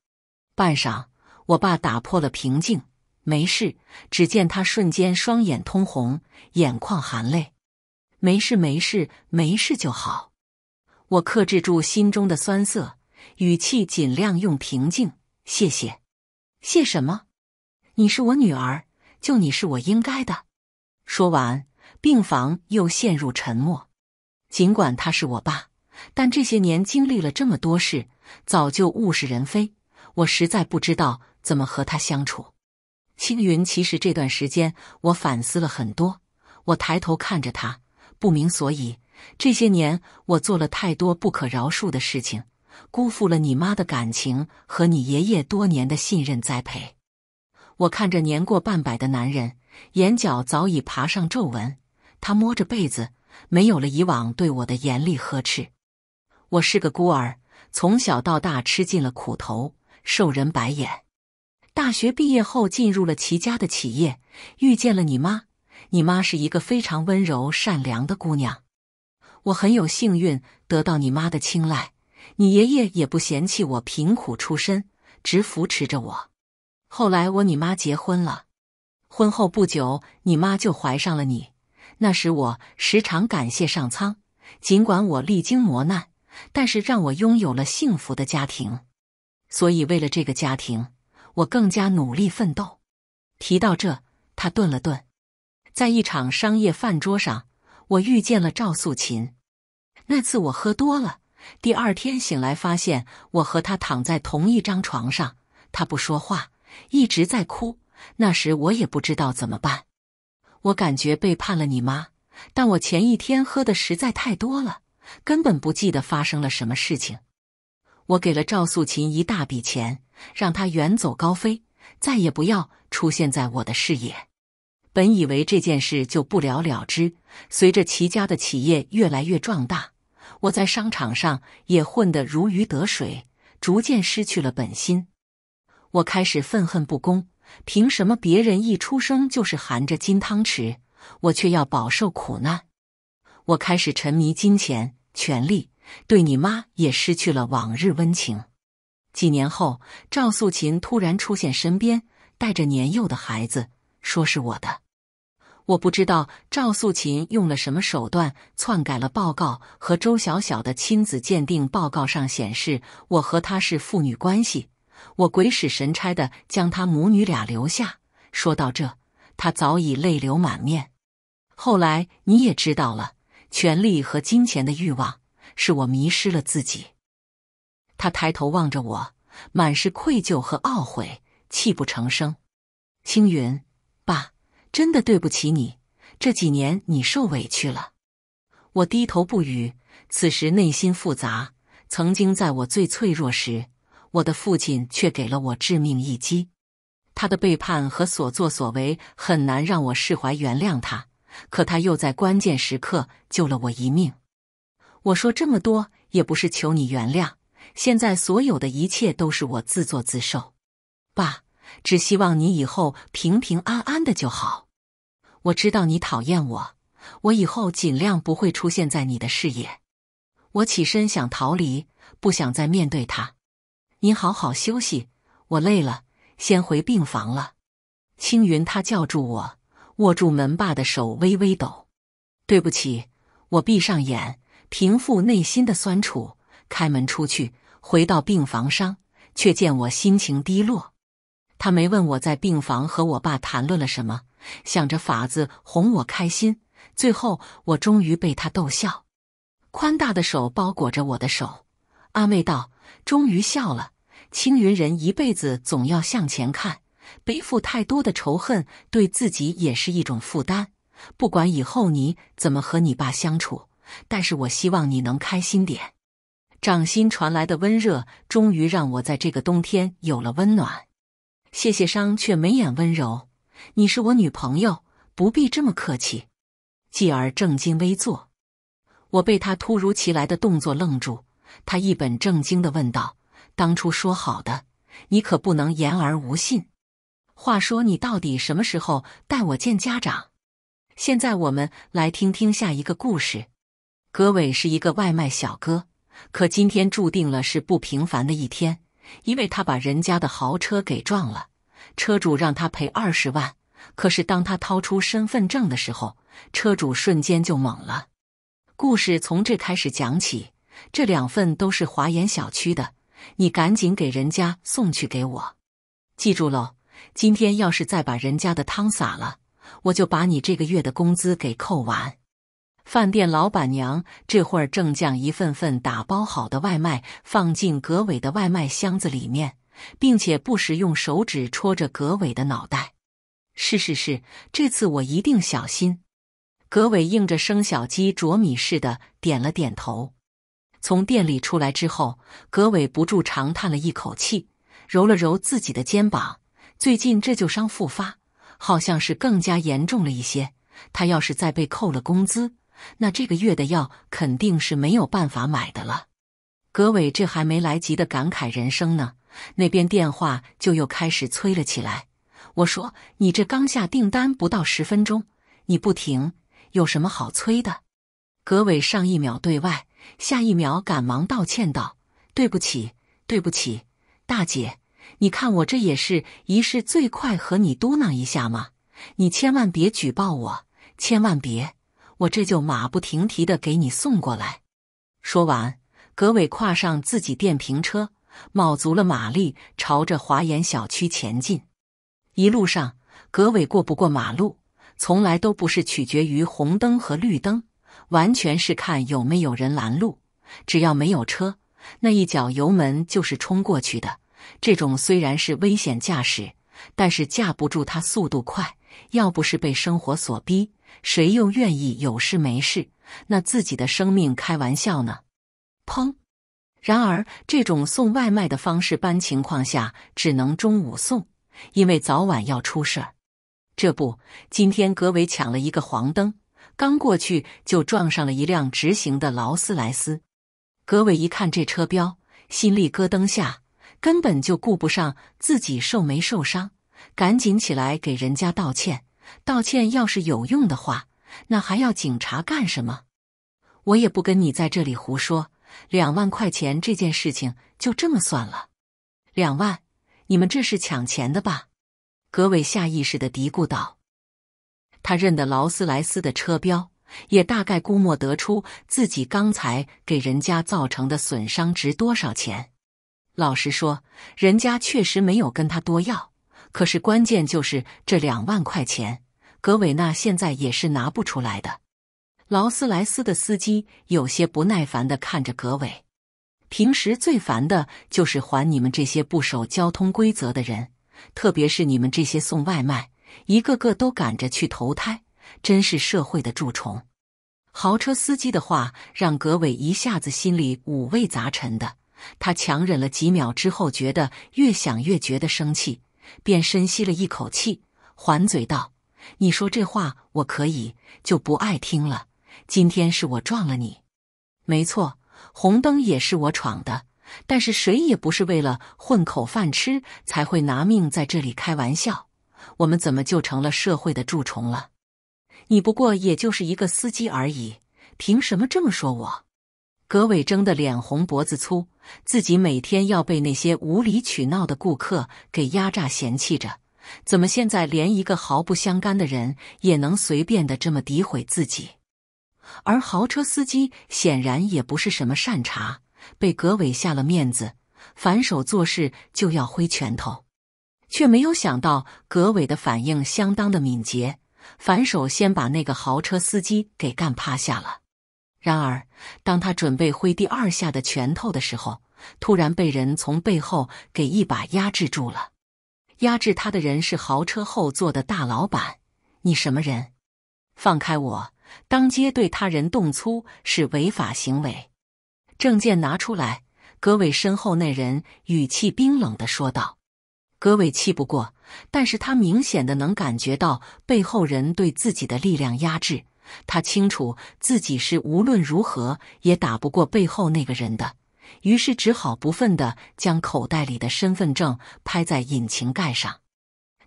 半晌，我爸打破了平静，没事。只见他瞬间双眼通红，眼眶含泪。没事，没事，没事就好。我克制住心中的酸涩，语气尽量用平静。谢谢，谢什么？你是我女儿，就你是我应该的。说完，病房又陷入沉默。尽管他是我爸，但这些年经历了这么多事，早就物是人非。我实在不知道怎么和他相处。青云，其实这段时间我反思了很多。我抬头看着他。不明所以，这些年我做了太多不可饶恕的事情，辜负了你妈的感情和你爷爷多年的信任栽培。我看着年过半百的男人，眼角早已爬上皱纹。他摸着被子，没有了以往对我的严厉呵斥。我是个孤儿，从小到大吃尽了苦头，受人白眼。大学毕业后进入了齐家的企业，遇见了你妈。你妈是一个非常温柔善良的姑娘，我很有幸运得到你妈的青睐。你爷爷也不嫌弃我贫苦出身，只扶持着我。后来我你妈结婚了，婚后不久你妈就怀上了你。那时我时常感谢上苍，尽管我历经磨难，但是让我拥有了幸福的家庭。所以为了这个家庭，我更加努力奋斗。提到这，他顿了顿。在一场商业饭桌上，我遇见了赵素琴。那次我喝多了，第二天醒来发现我和她躺在同一张床上，她不说话，一直在哭。那时我也不知道怎么办，我感觉背叛了你妈，但我前一天喝的实在太多了，根本不记得发生了什么事情。我给了赵素琴一大笔钱，让她远走高飞，再也不要出现在我的视野。本以为这件事就不了了之，随着齐家的企业越来越壮大，我在商场上也混得如鱼得水，逐渐失去了本心。我开始愤恨不公，凭什么别人一出生就是含着金汤匙，我却要饱受苦难？我开始沉迷金钱、权力，对你妈也失去了往日温情。几年后，赵素琴突然出现身边，带着年幼的孩子，说是我的。我不知道赵素琴用了什么手段篡改了报告和周小小的亲子鉴定报告，上显示我和她是父女关系。我鬼使神差的将她母女俩留下。说到这，她早已泪流满面。后来你也知道了，权力和金钱的欲望，是我迷失了自己。他抬头望着我，满是愧疚和懊悔，泣不成声。青云，爸。真的对不起你，这几年你受委屈了。我低头不语，此时内心复杂。曾经在我最脆弱时，我的父亲却给了我致命一击。他的背叛和所作所为很难让我释怀、原谅他。可他又在关键时刻救了我一命。我说这么多也不是求你原谅，现在所有的一切都是我自作自受。爸，只希望你以后平平安安的就好。我知道你讨厌我，我以后尽量不会出现在你的视野。我起身想逃离，不想再面对他。您好好休息，我累了，先回病房了。青云他叫住我，握住门把的手微微抖。对不起，我闭上眼，平复内心的酸楚，开门出去，回到病房上，却见我心情低落。他没问我在病房和我爸谈论了什么。想着法子哄我开心，最后我终于被他逗笑。宽大的手包裹着我的手，安慰道：“终于笑了。青云人一辈子总要向前看，背负太多的仇恨，对自己也是一种负担。不管以后你怎么和你爸相处，但是我希望你能开心点。”掌心传来的温热，终于让我在这个冬天有了温暖。谢谢商，却眉眼温柔。你是我女朋友，不必这么客气。继而正襟危坐，我被他突如其来的动作愣住。他一本正经的问道：“当初说好的，你可不能言而无信。话说，你到底什么时候带我见家长？”现在我们来听听下一个故事。葛伟是一个外卖小哥，可今天注定了是不平凡的一天，因为他把人家的豪车给撞了。车主让他赔二十万，可是当他掏出身份证的时候，车主瞬间就懵了。故事从这开始讲起，这两份都是华严小区的，你赶紧给人家送去给我。记住喽，今天要是再把人家的汤洒了，我就把你这个月的工资给扣完。饭店老板娘这会儿正将一份份打包好的外卖放进葛伟的外卖箱子里面。并且不时用手指戳着葛伟的脑袋。“是是是，这次我一定小心。”葛伟硬着生小鸡啄米似的点了点头。从店里出来之后，葛伟不住长叹了一口气，揉了揉自己的肩膀。最近这旧伤复发，好像是更加严重了一些。他要是再被扣了工资，那这个月的药肯定是没有办法买的了。葛伟这还没来及的感慨人生呢。那边电话就又开始催了起来。我说：“你这刚下订单不到十分钟，你不停有什么好催的？”葛伟上一秒对外，下一秒赶忙道歉道：“对不起，对不起，大姐，你看我这也是一试最快和你嘟囔一下嘛，你千万别举报我，千万别！我这就马不停蹄的给你送过来。”说完，葛伟跨上自己电瓶车。卯足了马力，朝着华严小区前进。一路上，葛伟过不过马路，从来都不是取决于红灯和绿灯，完全是看有没有人拦路。只要没有车，那一脚油门就是冲过去的。这种虽然是危险驾驶，但是架不住他速度快。要不是被生活所逼，谁又愿意有事没事那自己的生命开玩笑呢？砰！然而，这种送外卖的方式，般情况下只能中午送，因为早晚要出事儿。这不，今天葛伟抢了一个黄灯，刚过去就撞上了一辆直行的劳斯莱斯。葛伟一看这车标，心里咯噔下，根本就顾不上自己受没受伤，赶紧起来给人家道歉。道歉要是有用的话，那还要警察干什么？我也不跟你在这里胡说。两万块钱这件事情就这么算了，两万，你们这是抢钱的吧？葛伟下意识的嘀咕道。他认得劳斯莱斯的车标，也大概估摸得出自己刚才给人家造成的损伤值多少钱。老实说，人家确实没有跟他多要，可是关键就是这两万块钱，葛伟那现在也是拿不出来的。劳斯莱斯的司机有些不耐烦地看着葛伟，平时最烦的就是还你们这些不守交通规则的人，特别是你们这些送外卖，一个个都赶着去投胎，真是社会的蛀虫。豪车司机的话让葛伟一下子心里五味杂陈的，他强忍了几秒之后，觉得越想越觉得生气，便深吸了一口气，还嘴道：“你说这话我可以，就不爱听了。”今天是我撞了你，没错，红灯也是我闯的。但是谁也不是为了混口饭吃才会拿命在这里开玩笑。我们怎么就成了社会的蛀虫了？你不过也就是一个司机而已，凭什么这么说我？葛伟争的脸红脖子粗，自己每天要被那些无理取闹的顾客给压榨嫌弃着，怎么现在连一个毫不相干的人也能随便的这么诋毁自己？而豪车司机显然也不是什么善茬，被葛伟下了面子，反手做事就要挥拳头，却没有想到葛伟的反应相当的敏捷，反手先把那个豪车司机给干趴下了。然而，当他准备挥第二下的拳头的时候，突然被人从背后给一把压制住了。压制他的人是豪车后座的大老板。你什么人？放开我！当街对他人动粗是违法行为，证件拿出来。葛伟身后那人语气冰冷的说道：“葛伟气不过，但是他明显的能感觉到背后人对自己的力量压制，他清楚自己是无论如何也打不过背后那个人的，于是只好不忿的将口袋里的身份证拍在引擎盖上。”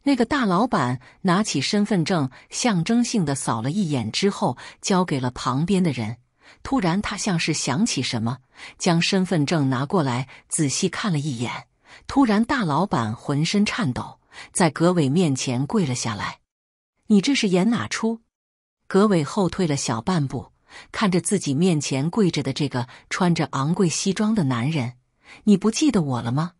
那个大老板拿起身份证，象征性的扫了一眼之后，交给了旁边的人。突然，他像是想起什么，将身份证拿过来仔细看了一眼。突然，大老板浑身颤抖，在葛伟面前跪了下来。“你这是演哪出？”葛伟后退了小半步，看着自己面前跪着的这个穿着昂贵西装的男人，“你不记得我了吗？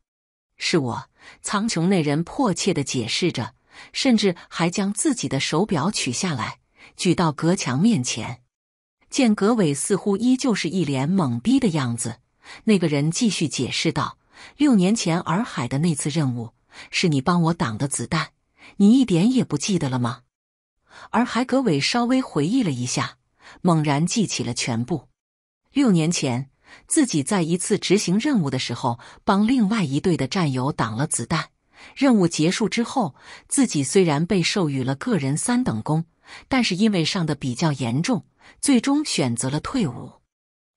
是我。”苍穹那人迫切地解释着，甚至还将自己的手表取下来，举到隔墙面前。见葛伟似乎依旧是一脸懵逼的样子，那个人继续解释道：“六年前洱海的那次任务，是你帮我挡的子弹，你一点也不记得了吗？”而海葛伟稍微回忆了一下，猛然记起了全部。六年前。自己在一次执行任务的时候，帮另外一队的战友挡了子弹。任务结束之后，自己虽然被授予了个人三等功，但是因为伤的比较严重，最终选择了退伍。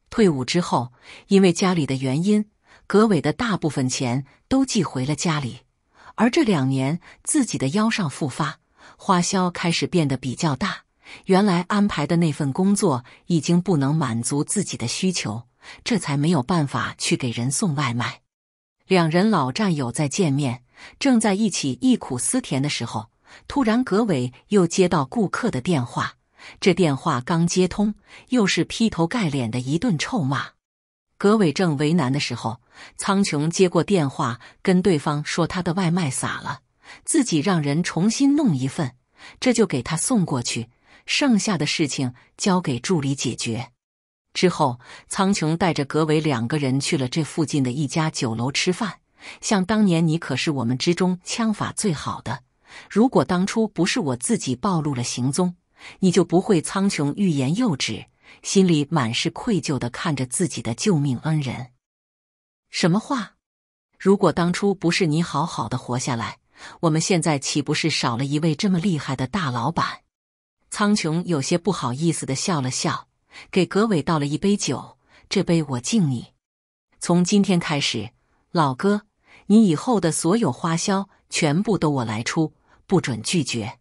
退伍之后，因为家里的原因，葛伟的大部分钱都寄回了家里。而这两年，自己的腰伤复发，花销开始变得比较大。原来安排的那份工作已经不能满足自己的需求。这才没有办法去给人送外卖。两人老战友在见面，正在一起忆苦思甜的时候，突然葛伟又接到顾客的电话。这电话刚接通，又是劈头盖脸的一顿臭骂。葛伟正为难的时候，苍穹接过电话，跟对方说他的外卖洒了，自己让人重新弄一份，这就给他送过去，剩下的事情交给助理解决。之后，苍穹带着格维两个人去了这附近的一家酒楼吃饭。像当年，你可是我们之中枪法最好的。如果当初不是我自己暴露了行踪，你就不会。苍穹欲言又止，心里满是愧疚的看着自己的救命恩人。什么话？如果当初不是你好好的活下来，我们现在岂不是少了一位这么厉害的大老板？苍穹有些不好意思的笑了笑。给葛伟倒了一杯酒，这杯我敬你。从今天开始，老哥，你以后的所有花销全部都我来出，不准拒绝。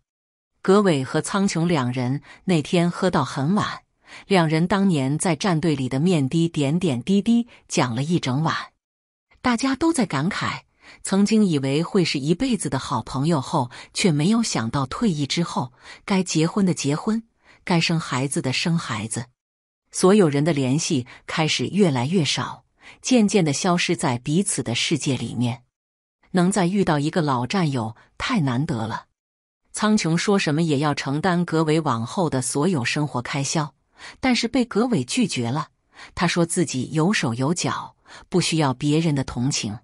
葛伟和苍穹两人那天喝到很晚，两人当年在战队里的面滴点点滴滴讲了一整晚，大家都在感慨：曾经以为会是一辈子的好朋友，后却没有想到退役之后，该结婚的结婚，该生孩子的生孩子。所有人的联系开始越来越少，渐渐的消失在彼此的世界里面。能再遇到一个老战友太难得了。苍穹说什么也要承担葛伟往后的所有生活开销，但是被葛伟拒绝了。他说自己有手有脚，不需要别人的同情。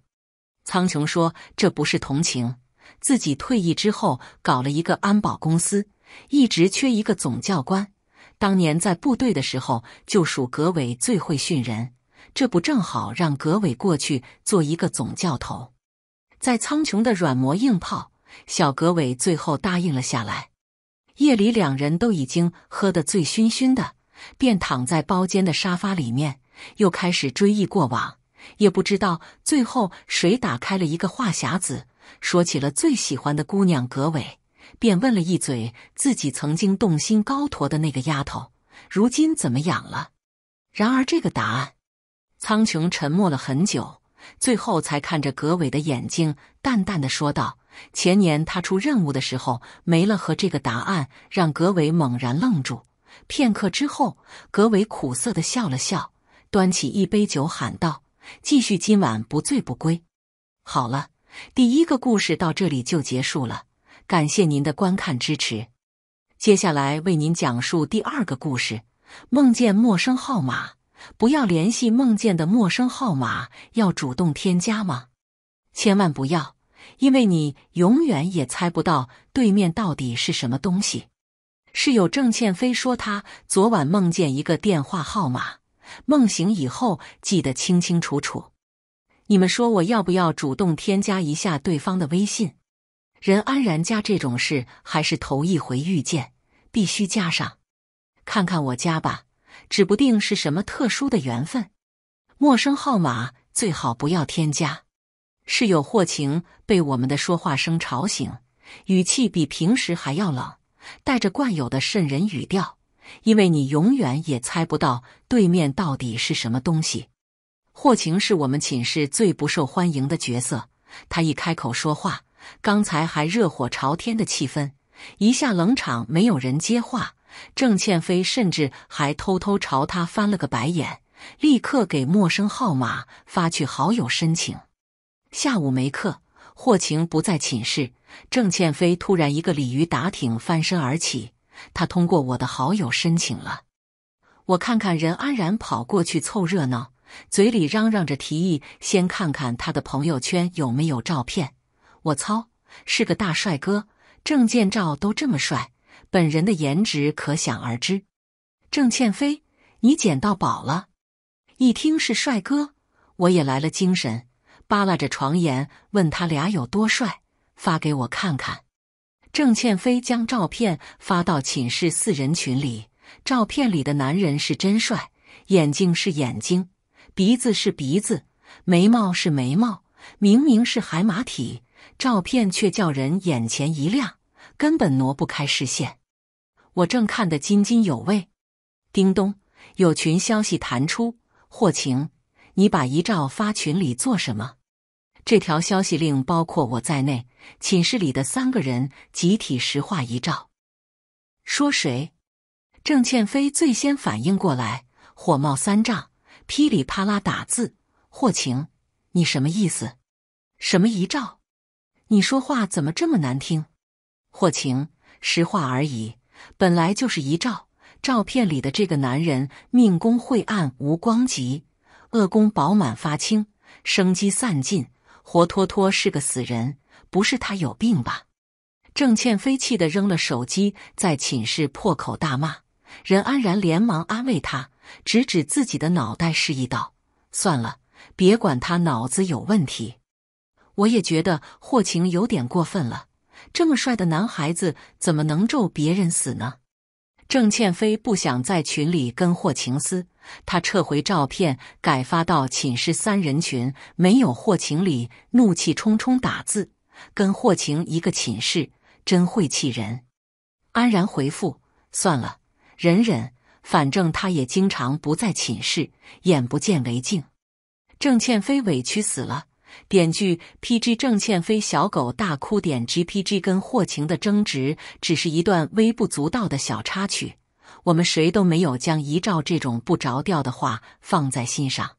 苍穹说这不是同情，自己退役之后搞了一个安保公司，一直缺一个总教官。当年在部队的时候，就属葛伟最会训人，这不正好让葛伟过去做一个总教头？在苍穹的软磨硬泡，小葛伟最后答应了下来。夜里，两人都已经喝得醉醺醺的，便躺在包间的沙发里面，又开始追忆过往。也不知道最后谁打开了一个话匣子，说起了最喜欢的姑娘葛伟。便问了一嘴自己曾经动心高驼的那个丫头，如今怎么养了？然而这个答案，苍穹沉默了很久，最后才看着葛伟的眼睛，淡淡的说道：“前年他出任务的时候没了。”和这个答案让葛伟猛然愣住。片刻之后，葛伟苦涩的笑了笑，端起一杯酒喊道：“继续，今晚不醉不归。”好了，第一个故事到这里就结束了。感谢您的观看支持，接下来为您讲述第二个故事：梦见陌生号码，不要联系梦见的陌生号码，要主动添加吗？千万不要，因为你永远也猜不到对面到底是什么东西。室友郑倩飞说，他昨晚梦见一个电话号码，梦醒以后记得清清楚楚。你们说我要不要主动添加一下对方的微信？人安然加这种事还是头一回遇见，必须加上。看看我家吧，指不定是什么特殊的缘分。陌生号码最好不要添加。室友霍晴被我们的说话声吵醒，语气比平时还要冷，带着惯有的瘆人语调。因为你永远也猜不到对面到底是什么东西。霍晴是我们寝室最不受欢迎的角色，她一开口说话。刚才还热火朝天的气氛一下冷场，没有人接话。郑倩飞甚至还偷偷朝他翻了个白眼，立刻给陌生号码发去好友申请。下午没课，霍晴不在寝室。郑倩飞突然一个鲤鱼打挺翻身而起，他通过我的好友申请了。我看看，任安然跑过去凑热闹，嘴里嚷嚷着提议先看看他的朋友圈有没有照片。我操，是个大帅哥，证件照都这么帅，本人的颜值可想而知。郑倩飞，你捡到宝了！一听是帅哥，我也来了精神，扒拉着床沿问他俩有多帅，发给我看看。郑倩飞将照片发到寝室四人群里，照片里的男人是真帅，眼睛是眼睛，鼻子是鼻子，眉毛是眉毛，明明是海马体。照片却叫人眼前一亮，根本挪不开视线。我正看得津津有味，叮咚，有群消息弹出。霍晴，你把遗照发群里做什么？这条消息令包括我在内，寝室里的三个人集体石化。遗照？说谁？郑倩飞最先反应过来，火冒三丈，噼里啪啦打字。霍晴，你什么意思？什么遗照？你说话怎么这么难听？霍晴，实话而已，本来就是遗照照片里的这个男人，命宫晦暗无光极，恶宫饱满发青，生机散尽，活脱脱是个死人，不是他有病吧？郑倩飞气的扔了手机，在寝室破口大骂。任安然连忙安慰他，指指自己的脑袋，示意道：“算了，别管他脑子有问题。”我也觉得霍晴有点过分了，这么帅的男孩子怎么能咒别人死呢？郑倩飞不想在群里跟霍晴撕，他撤回照片，改发到寝室三人群，没有霍晴里怒气冲冲打字，跟霍晴一个寝室，真会气人。安然回复：算了，忍忍，反正他也经常不在寝室，眼不见为净。郑倩飞委屈死了。点剧 P G 郑倩飞小狗大哭点 G P G 跟霍晴的争执只是一段微不足道的小插曲，我们谁都没有将遗照这种不着调的话放在心上。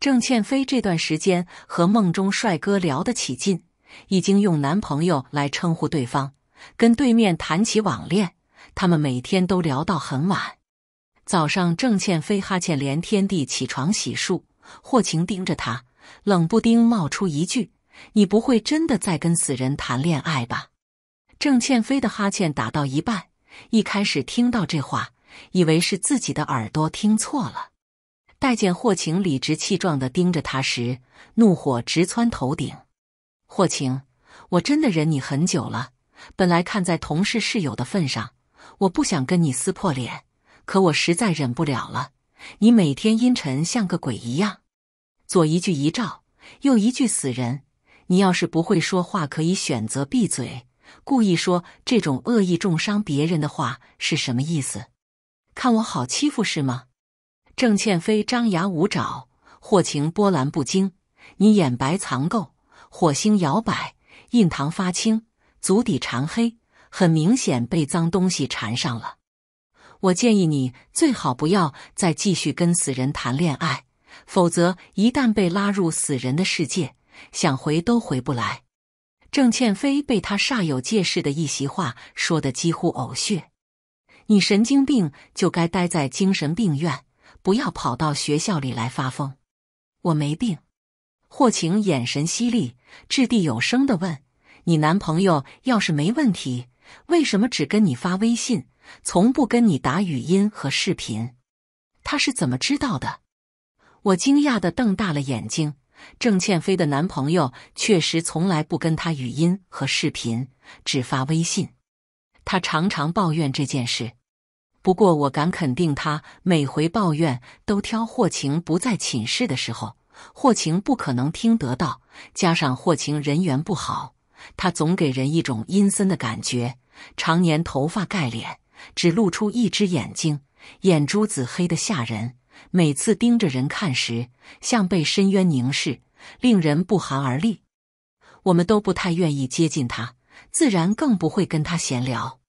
郑倩飞这段时间和梦中帅哥聊得起劲，已经用男朋友来称呼对方，跟对面谈起网恋，他们每天都聊到很晚。早上郑倩飞哈欠连天地起床洗漱，霍晴盯着他。冷不丁冒出一句：“你不会真的在跟死人谈恋爱吧？”郑倩飞的哈欠打到一半，一开始听到这话，以为是自己的耳朵听错了。待见霍晴理直气壮地盯着他时，怒火直窜头顶。霍晴，我真的忍你很久了。本来看在同事室友的份上，我不想跟你撕破脸，可我实在忍不了了。你每天阴沉像个鬼一样。左一句遗照，右一句死人。你要是不会说话，可以选择闭嘴。故意说这种恶意重伤别人的话是什么意思？看我好欺负是吗？郑倩飞张牙舞爪，霍晴波澜不惊。你眼白藏垢，火星摇摆，印堂发青，足底缠黑，很明显被脏东西缠上了。我建议你最好不要再继续跟死人谈恋爱。否则，一旦被拉入死人的世界，想回都回不来。郑倩飞被他煞有介事的一席话说得几乎呕血。你神经病，就该待在精神病院，不要跑到学校里来发疯。我没病。霍晴眼神犀利，掷地有声的问：“你男朋友要是没问题，为什么只跟你发微信，从不跟你打语音和视频？他是怎么知道的？”我惊讶的瞪大了眼睛，郑倩飞的男朋友确实从来不跟她语音和视频，只发微信。她常常抱怨这件事，不过我敢肯定，她每回抱怨都挑霍晴不在寝室的时候，霍晴不可能听得到。加上霍晴人缘不好，她总给人一种阴森的感觉，常年头发盖脸，只露出一只眼睛，眼珠子黑得吓人。每次盯着人看时，像被深渊凝视，令人不寒而栗。我们都不太愿意接近他，自然更不会跟他闲聊。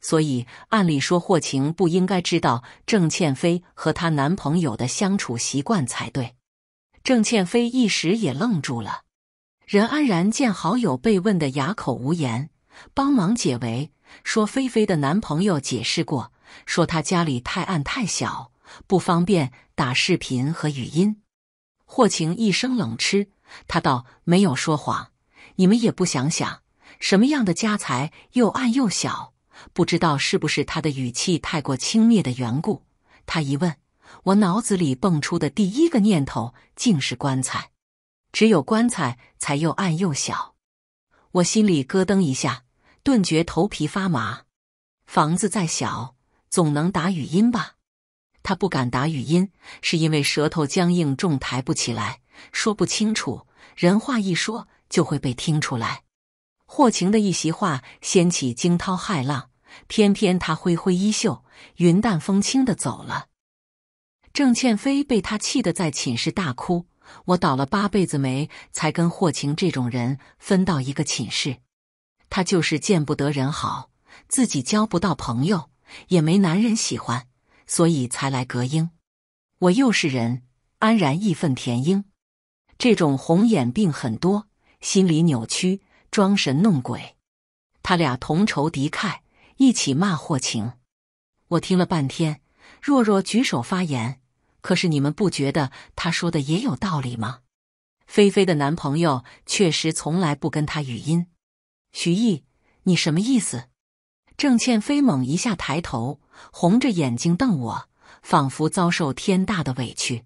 所以，按理说霍晴不应该知道郑倩飞和她男朋友的相处习惯才对。郑倩飞一时也愣住了。任安然见好友被问得哑口无言，帮忙解围，说：“菲菲的男朋友解释过，说她家里太暗太小。”不方便打视频和语音，霍晴一声冷嗤。他道：“没有说谎，你们也不想想，什么样的家财又暗又小？”不知道是不是他的语气太过轻蔑的缘故，他一问，我脑子里蹦出的第一个念头竟是棺材。只有棺材才又暗又小。我心里咯噔一下，顿觉头皮发麻。房子再小，总能打语音吧？他不敢打语音，是因为舌头僵硬重抬不起来，说不清楚。人话一说就会被听出来。霍晴的一席话掀起惊涛骇浪，偏偏他挥挥衣袖，云淡风轻的走了。郑倩飞被他气得在寝室大哭：“我倒了八辈子霉，才跟霍晴这种人分到一个寝室。他就是见不得人好，自己交不到朋友，也没男人喜欢。”所以才来隔音。我又是人，安然义愤填膺。这种红眼病很多，心理扭曲，装神弄鬼。他俩同仇敌忾，一起骂霍晴。我听了半天，若若举手发言。可是你们不觉得他说的也有道理吗？菲菲的男朋友确实从来不跟她语音。徐毅，你什么意思？郑倩飞猛一下抬头。红着眼睛瞪我，仿佛遭受天大的委屈。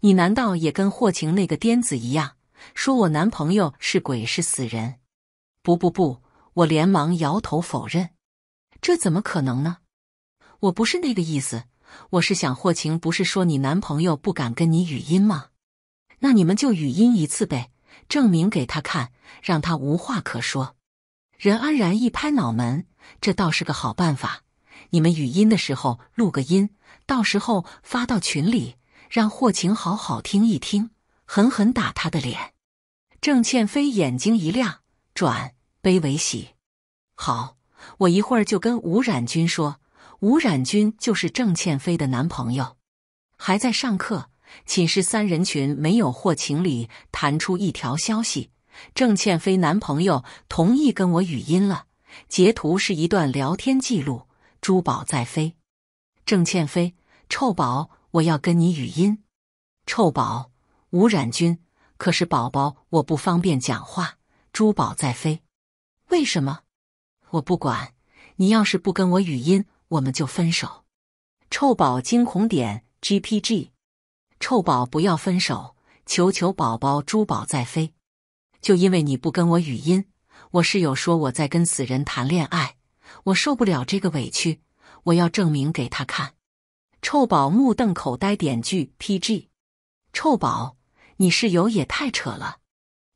你难道也跟霍晴那个癫子一样，说我男朋友是鬼是死人？不不不！我连忙摇头否认。这怎么可能呢？我不是那个意思，我是想霍晴不是说你男朋友不敢跟你语音吗？那你们就语音一次呗，证明给他看，让他无话可说。任安然一拍脑门，这倒是个好办法。你们语音的时候录个音，到时候发到群里，让霍晴好好听一听，狠狠打他的脸。郑倩飞眼睛一亮，转悲为喜。好，我一会儿就跟吴冉君说，吴冉君就是郑倩飞的男朋友，还在上课。寝室三人群没有，霍晴里弹出一条消息：郑倩飞男朋友同意跟我语音了。截图是一段聊天记录。珠宝在飞，郑倩飞，臭宝，我要跟你语音。臭宝，吴冉君，可是宝宝，我不方便讲话。珠宝在飞，为什么？我不管你，要是不跟我语音，我们就分手。臭宝惊恐点 GPG，臭宝不要分手，求求宝宝，珠宝在飞，就因为你不跟我语音，我室友说我在跟死人谈恋爱。我受不了这个委屈，我要证明给他看。臭宝，目瞪口呆。点句 P G。臭宝，你室友也太扯了。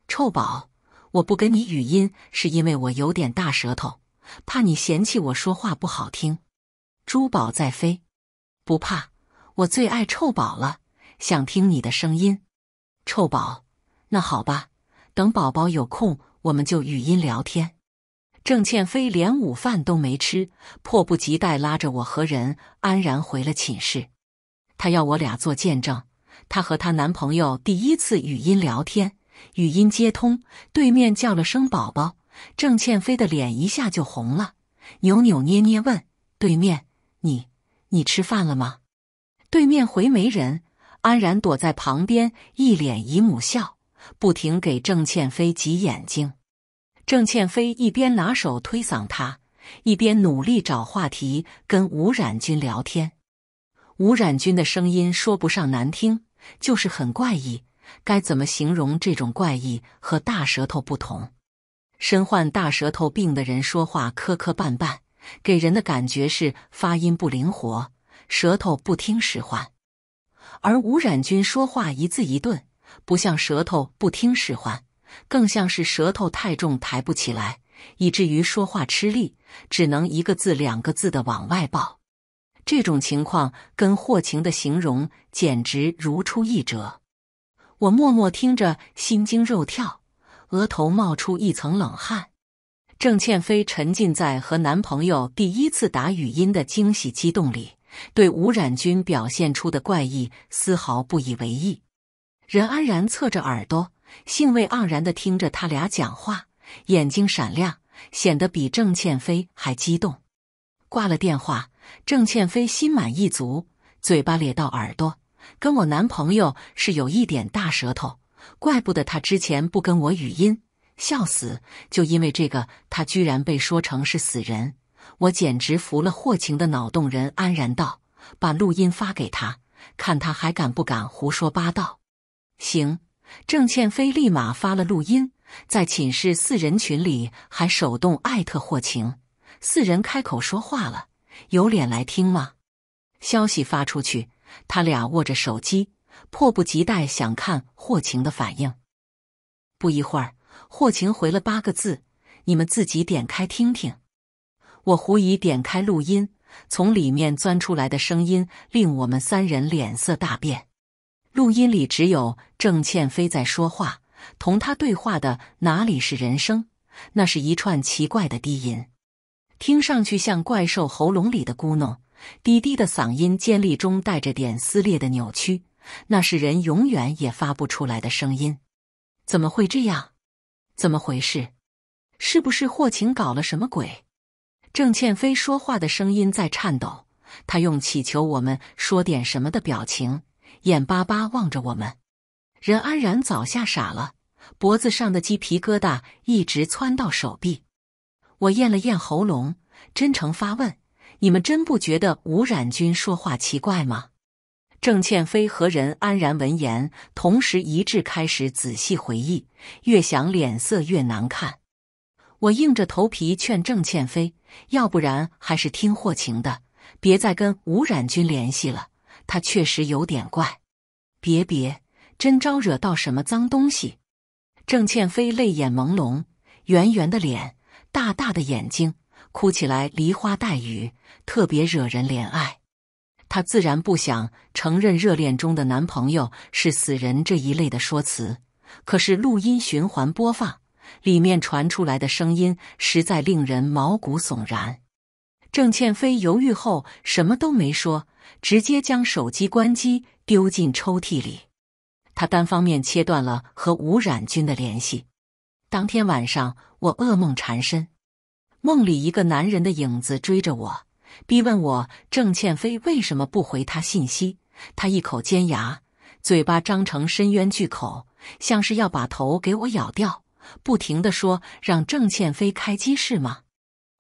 臭宝，我不跟你语音是因为我有点大舌头，怕你嫌弃我说话不好听。珠宝在飞，不怕，我最爱臭宝了，想听你的声音。臭宝，那好吧，等宝宝有空，我们就语音聊天。郑倩飞连午饭都没吃，迫不及待拉着我和人安然回了寝室。她要我俩做见证，她和她男朋友第一次语音聊天，语音接通，对面叫了声“宝宝”，郑倩飞的脸一下就红了，扭扭捏捏问：“对面，你你吃饭了吗？”对面回没人，安然躲在旁边一脸姨母笑，不停给郑倩飞挤眼睛。郑倩飞一边拿手推搡他，一边努力找话题跟吴冉君聊天。吴冉君的声音说不上难听，就是很怪异。该怎么形容这种怪异？和大舌头不同，身患大舌头病的人说话磕磕绊绊，给人的感觉是发音不灵活，舌头不听使唤。而吴冉君说话一字一顿，不像舌头不听使唤。更像是舌头太重抬不起来，以至于说话吃力，只能一个字两个字的往外爆。这种情况跟霍晴的形容简直如出一辙。我默默听着，心惊肉跳，额头冒出一层冷汗。郑倩飞沉浸在和男朋友第一次打语音的惊喜激动里，对吴冉君表现出的怪异丝毫不以为意。任安然侧着耳朵。兴味盎然地听着他俩讲话，眼睛闪亮，显得比郑倩飞还激动。挂了电话，郑倩飞心满意足，嘴巴咧到耳朵，跟我男朋友是有一点大舌头，怪不得他之前不跟我语音，笑死！就因为这个，他居然被说成是死人，我简直服了霍晴的脑洞。人安然道：“把录音发给他，看他还敢不敢胡说八道。”行。郑倩飞立马发了录音，在寝室四人群里还手动艾特霍晴。四人开口说话了，有脸来听吗？消息发出去，他俩握着手机，迫不及待想看霍晴的反应。不一会儿，霍晴回了八个字：“你们自己点开听听。”我狐疑点开录音，从里面钻出来的声音令我们三人脸色大变。录音里只有郑倩飞在说话，同他对话的哪里是人声？那是一串奇怪的低音，听上去像怪兽喉咙里的咕哝。低低的嗓音，尖利中带着点撕裂的扭曲，那是人永远也发不出来的声音。怎么会这样？怎么回事？是不是霍晴搞了什么鬼？郑倩飞说话的声音在颤抖，他用乞求我们说点什么的表情。眼巴巴望着我们，任安然早吓傻了，脖子上的鸡皮疙瘩一直窜到手臂。我咽了咽喉咙，真诚发问：“你们真不觉得吴冉君说话奇怪吗？”郑倩飞和任安然闻言，同时一致开始仔细回忆，越想脸色越难看。我硬着头皮劝郑倩飞：“要不然还是听霍晴的，别再跟吴冉君联系了。”他确实有点怪，别别，真招惹到什么脏东西？郑倩飞泪眼朦胧，圆圆的脸，大大的眼睛，哭起来梨花带雨，特别惹人怜爱。她自然不想承认热恋中的男朋友是死人这一类的说辞，可是录音循环播放，里面传出来的声音实在令人毛骨悚然。郑倩飞犹豫后，什么都没说。直接将手机关机丢进抽屉里，他单方面切断了和吴冉君的联系。当天晚上，我噩梦缠身，梦里一个男人的影子追着我，逼问我郑倩飞为什么不回他信息。他一口尖牙，嘴巴张成深渊巨口，像是要把头给我咬掉。不停的说让郑倩飞开机是吗？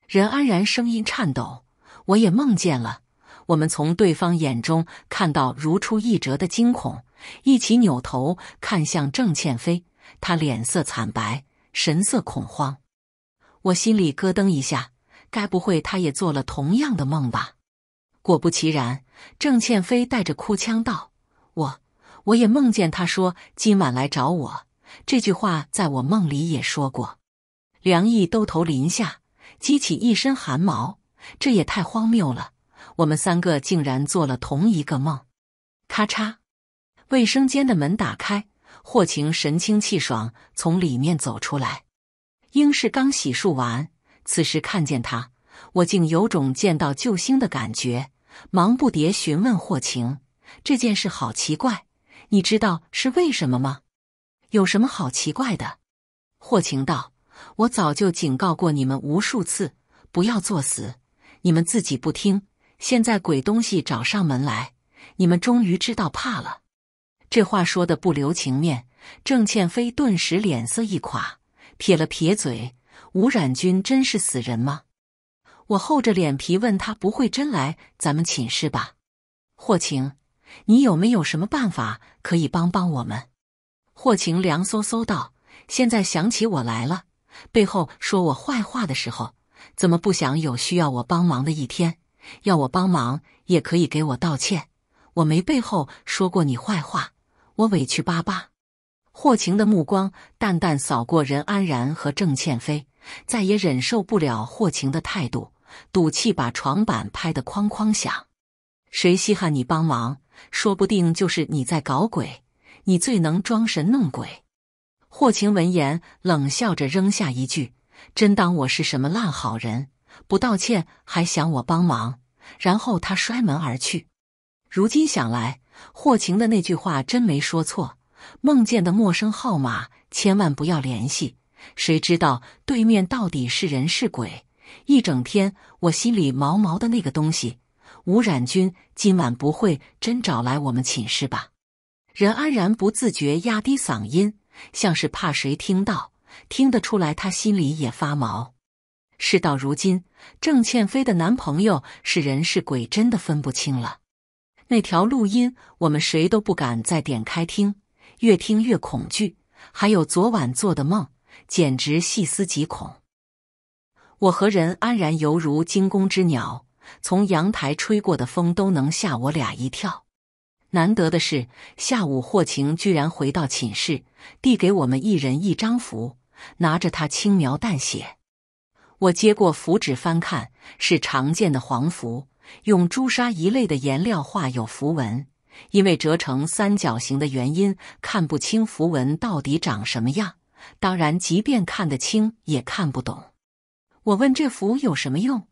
任安然声音颤抖，我也梦见了。我们从对方眼中看到如出一辙的惊恐，一起扭头看向郑倩飞，她脸色惨白，神色恐慌。我心里咯噔一下，该不会她也做了同样的梦吧？果不其然，郑倩飞带着哭腔道：“我，我也梦见他说今晚来找我这句话，在我梦里也说过。”凉意兜头淋下，激起一身寒毛，这也太荒谬了。我们三个竟然做了同一个梦。咔嚓，卫生间的门打开，霍晴神清气爽从里面走出来。英氏刚洗漱完，此时看见他，我竟有种见到救星的感觉，忙不迭询问霍晴：“这件事好奇怪，你知道是为什么吗？”“有什么好奇怪的？”霍晴道：“我早就警告过你们无数次，不要作死，你们自己不听。”现在鬼东西找上门来，你们终于知道怕了。这话说的不留情面，郑倩飞顿时脸色一垮，撇了撇嘴。吴冉君真是死人吗？我厚着脸皮问他，不会真来咱们寝室吧？霍晴，你有没有什么办法可以帮帮我们？霍晴凉飕飕道：“现在想起我来了，背后说我坏话的时候，怎么不想有需要我帮忙的一天？”要我帮忙也可以给我道歉，我没背后说过你坏话，我委屈巴巴。霍晴的目光淡淡扫过任安然和郑倩飞，再也忍受不了霍晴的态度，赌气把床板拍得哐哐响。谁稀罕你帮忙？说不定就是你在搞鬼，你最能装神弄鬼。霍晴闻言冷笑着扔下一句：“真当我是什么烂好人？”不道歉还想我帮忙，然后他摔门而去。如今想来，霍晴的那句话真没说错。梦见的陌生号码，千万不要联系。谁知道对面到底是人是鬼？一整天我心里毛毛的那个东西。吴冉君今晚不会真找来我们寝室吧？任安然不自觉压低嗓音，像是怕谁听到。听得出来，他心里也发毛。事到如今，郑倩飞的男朋友是人是鬼，真的分不清了。那条录音，我们谁都不敢再点开听，越听越恐惧。还有昨晚做的梦，简直细思极恐。我和任安然犹如惊弓之鸟，从阳台吹过的风都能吓我俩一跳。难得的是，下午霍晴居然回到寝室，递给我们一人一张符，拿着它轻描淡写。我接过符纸翻看，是常见的黄符，用朱砂一类的颜料画有符文。因为折成三角形的原因，看不清符文到底长什么样。当然，即便看得清，也看不懂。我问这符有什么用？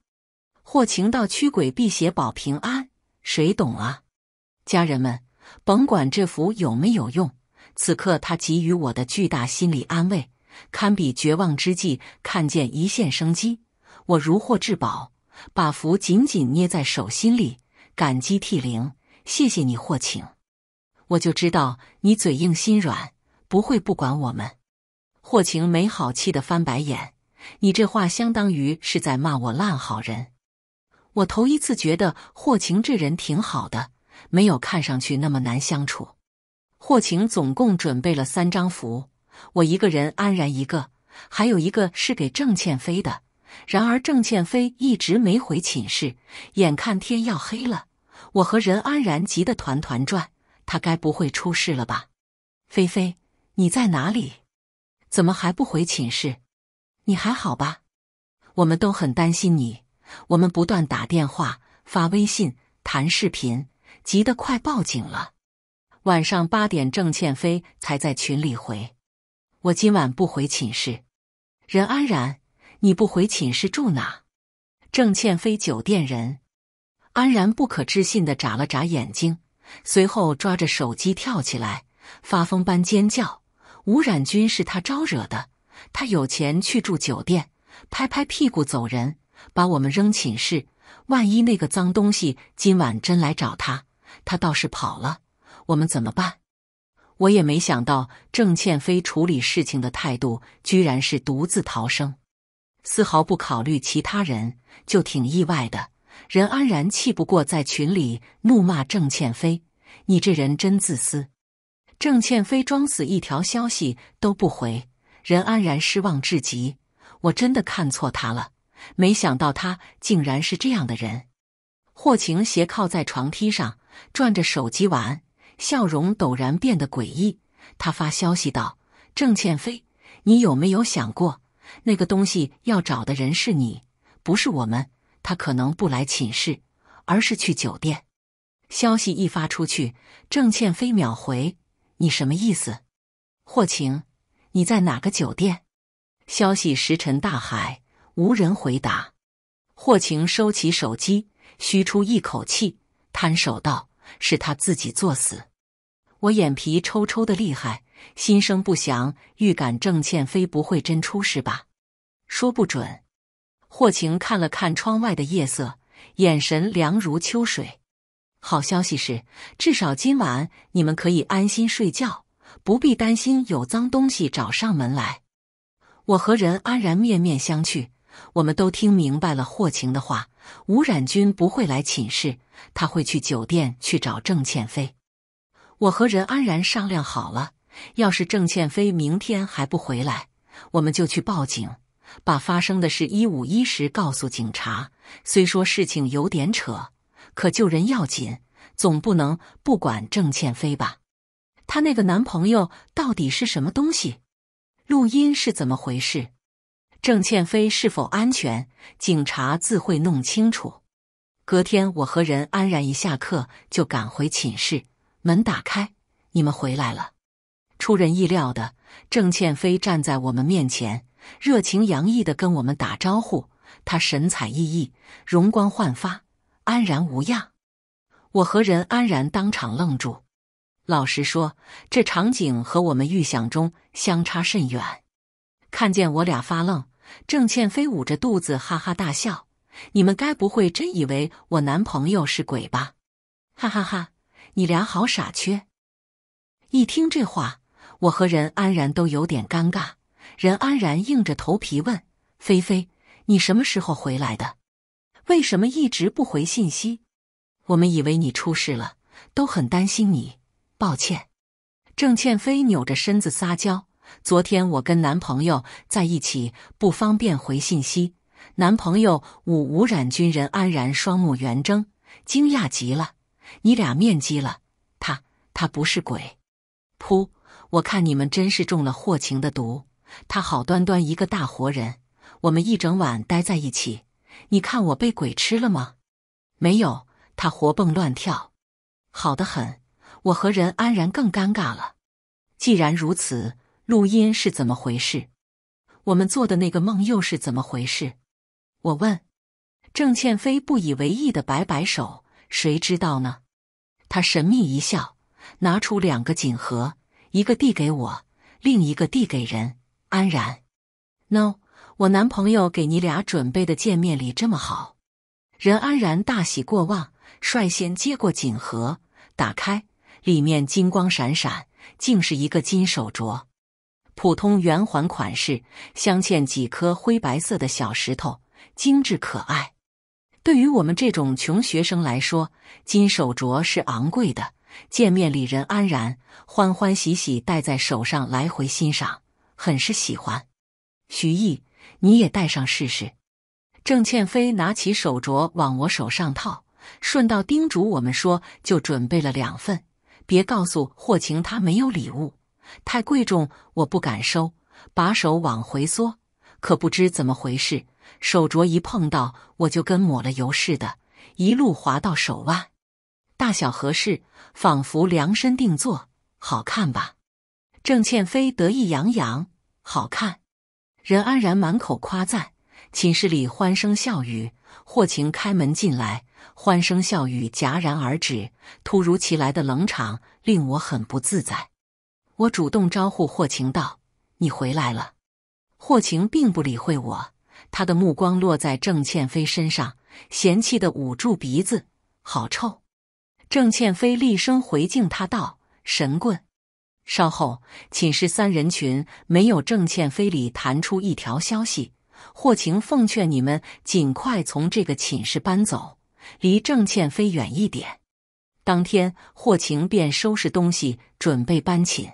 或情到驱鬼辟邪保平安，谁懂啊？家人们，甭管这符有没有用，此刻它给予我的巨大心理安慰。堪比绝望之际看见一线生机，我如获至宝，把符紧紧捏在手心里，感激涕零。谢谢你，霍晴。我就知道你嘴硬心软，不会不管我们。霍晴没好气地翻白眼，你这话相当于是在骂我烂好人。我头一次觉得霍晴这人挺好的，没有看上去那么难相处。霍晴总共准备了三张符。我一个人安然一个，还有一个是给郑倩飞的。然而郑倩飞一直没回寝室，眼看天要黑了，我和任安然急得团团转。他该不会出事了吧？菲菲，你在哪里？怎么还不回寝室？你还好吧？我们都很担心你，我们不断打电话、发微信、谈视频，急得快报警了。晚上八点，郑倩飞才在群里回。我今晚不回寝室，任安然，你不回寝室住哪？郑倩飞酒店人，安然不可置信的眨了眨眼睛，随后抓着手机跳起来，发疯般尖叫。吴冉君是他招惹的，他有钱去住酒店，拍拍屁股走人，把我们扔寝室。万一那个脏东西今晚真来找他，他倒是跑了，我们怎么办？我也没想到郑倩飞处理事情的态度居然是独自逃生，丝毫不考虑其他人，就挺意外的。任安然气不过，在群里怒骂郑倩飞：“你这人真自私！”郑倩飞装死，一条消息都不回。任安然失望至极，我真的看错他了，没想到他竟然是这样的人。霍晴斜靠在床梯上，转着手机玩。笑容陡然变得诡异，他发消息道：“郑倩飞，你有没有想过，那个东西要找的人是你，不是我们？他可能不来寝室，而是去酒店。”消息一发出去，郑倩飞秒回：“你什么意思？”霍晴，你在哪个酒店？消息石沉大海，无人回答。霍晴收起手机，吁出一口气，摊手道：“是他自己作死。”我眼皮抽抽的厉害，心生不祥，预感郑倩飞不会真出事吧？说不准。霍晴看了看窗外的夜色，眼神凉如秋水。好消息是，至少今晚你们可以安心睡觉，不必担心有脏东西找上门来。我和人安然面面相觑，我们都听明白了霍晴的话。吴冉君不会来寝室，他会去酒店去找郑倩飞。我和任安然商量好了，要是郑倩飞明天还不回来，我们就去报警，把发生的事一五一十告诉警察。虽说事情有点扯，可救人要紧，总不能不管郑倩飞吧？她那个男朋友到底是什么东西？录音是怎么回事？郑倩飞是否安全？警察自会弄清楚。隔天，我和任安然一下课就赶回寝室。门打开，你们回来了。出人意料的，郑倩飞站在我们面前，热情洋溢的跟我们打招呼。她神采奕奕，容光焕发，安然无恙。我和任安然当场愣住。老实说，这场景和我们预想中相差甚远。看见我俩发愣，郑倩飞捂着肚子哈哈大笑：“你们该不会真以为我男朋友是鬼吧？”哈哈哈。你俩好傻缺！一听这话，我和任安然都有点尴尬。任安然硬着头皮问：“菲菲，你什么时候回来的？为什么一直不回信息？我们以为你出事了，都很担心你。抱歉。”郑倩飞扭着身子撒娇：“昨天我跟男朋友在一起，不方便回信息。男朋友五无染军人安然双目圆睁，惊讶极了。”你俩面基了，他他不是鬼。噗！我看你们真是中了霍晴的毒。他好端端一个大活人，我们一整晚待在一起，你看我被鬼吃了吗？没有，他活蹦乱跳，好的很。我和任安然更尴尬了。既然如此，录音是怎么回事？我们做的那个梦又是怎么回事？我问。郑倩飞不以为意的摆摆手，谁知道呢？他神秘一笑，拿出两个锦盒，一个递给我，另一个递给人安然。No，我男朋友给你俩准备的见面礼这么好。任安然大喜过望，率先接过锦盒，打开，里面金光闪闪，竟是一个金手镯，普通圆环款式，镶嵌几颗灰白色的小石头，精致可爱。对于我们这种穷学生来说，金手镯是昂贵的。见面礼人安然欢欢喜喜戴在手上，来回欣赏，很是喜欢。徐毅，你也戴上试试。郑倩飞拿起手镯往我手上套，顺道叮嘱我们说：“就准备了两份，别告诉霍晴，她没有礼物，太贵重，我不敢收。”把手往回缩，可不知怎么回事。手镯一碰到我就跟抹了油似的，一路滑到手腕，大小合适，仿佛量身定做，好看吧？郑倩飞得意洋洋，好看。任安然满口夸赞，寝室里欢声笑语。霍晴开门进来，欢声笑语戛然而止，突如其来的冷场令我很不自在。我主动招呼霍晴道：“你回来了。”霍晴并不理会我。他的目光落在郑倩飞身上，嫌弃地捂住鼻子：“好臭！”郑倩飞厉声回敬他道：“神棍！”稍后，寝室三人群没有郑倩飞里弹出一条消息：“霍晴奉劝你们尽快从这个寝室搬走，离郑倩飞远一点。”当天，霍晴便收拾东西准备搬寝。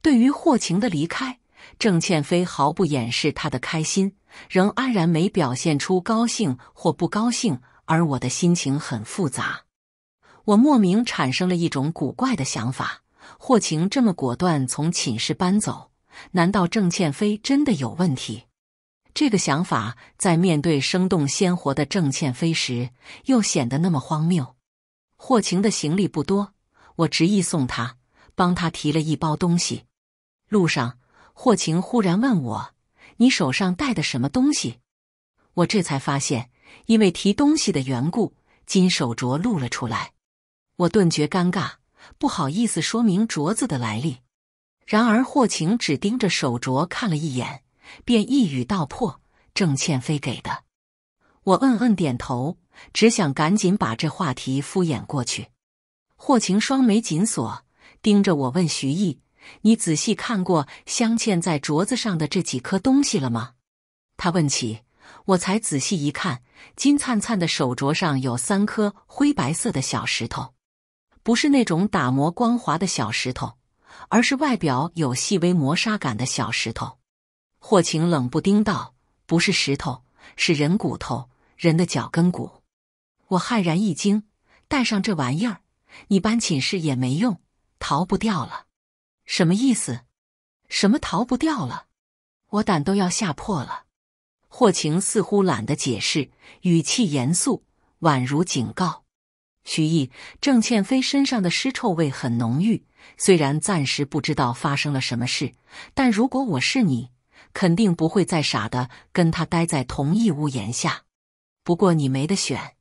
对于霍晴的离开。郑倩飞毫不掩饰她的开心，仍安然没表现出高兴或不高兴。而我的心情很复杂，我莫名产生了一种古怪的想法：霍晴这么果断从寝室搬走，难道郑倩飞真的有问题？这个想法在面对生动鲜活的郑倩飞时，又显得那么荒谬。霍晴的行李不多，我执意送她，帮她提了一包东西。路上。霍晴忽然问我：“你手上戴的什么东西？”我这才发现，因为提东西的缘故，金手镯露了出来。我顿觉尴尬，不好意思说明镯子的来历。然而霍晴只盯着手镯看了一眼，便一语道破：“郑倩飞给的。”我嗯嗯点头，只想赶紧把这话题敷衍过去。霍晴双眉紧锁，盯着我问徐毅。你仔细看过镶嵌在镯子上的这几颗东西了吗？他问起，我才仔细一看，金灿灿的手镯上有三颗灰白色的小石头，不是那种打磨光滑的小石头，而是外表有细微磨砂感的小石头。霍晴冷不丁道：“不是石头，是人骨头，人的脚跟骨。”我骇然一惊，带上这玩意儿，你搬寝室也没用，逃不掉了。什么意思？什么逃不掉了？我胆都要吓破了。霍晴似乎懒得解释，语气严肃，宛如警告。徐毅，郑倩飞身上的尸臭味很浓郁。虽然暂时不知道发生了什么事，但如果我是你，肯定不会再傻的跟他待在同一屋檐下。不过你没得选。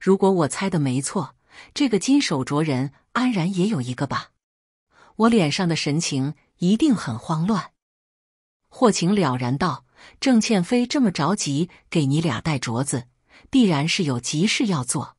如果我猜的没错，这个金手镯人安然也有一个吧。我脸上的神情一定很慌乱，霍晴了然道：“郑倩飞这么着急给你俩戴镯子，必然是有急事要做。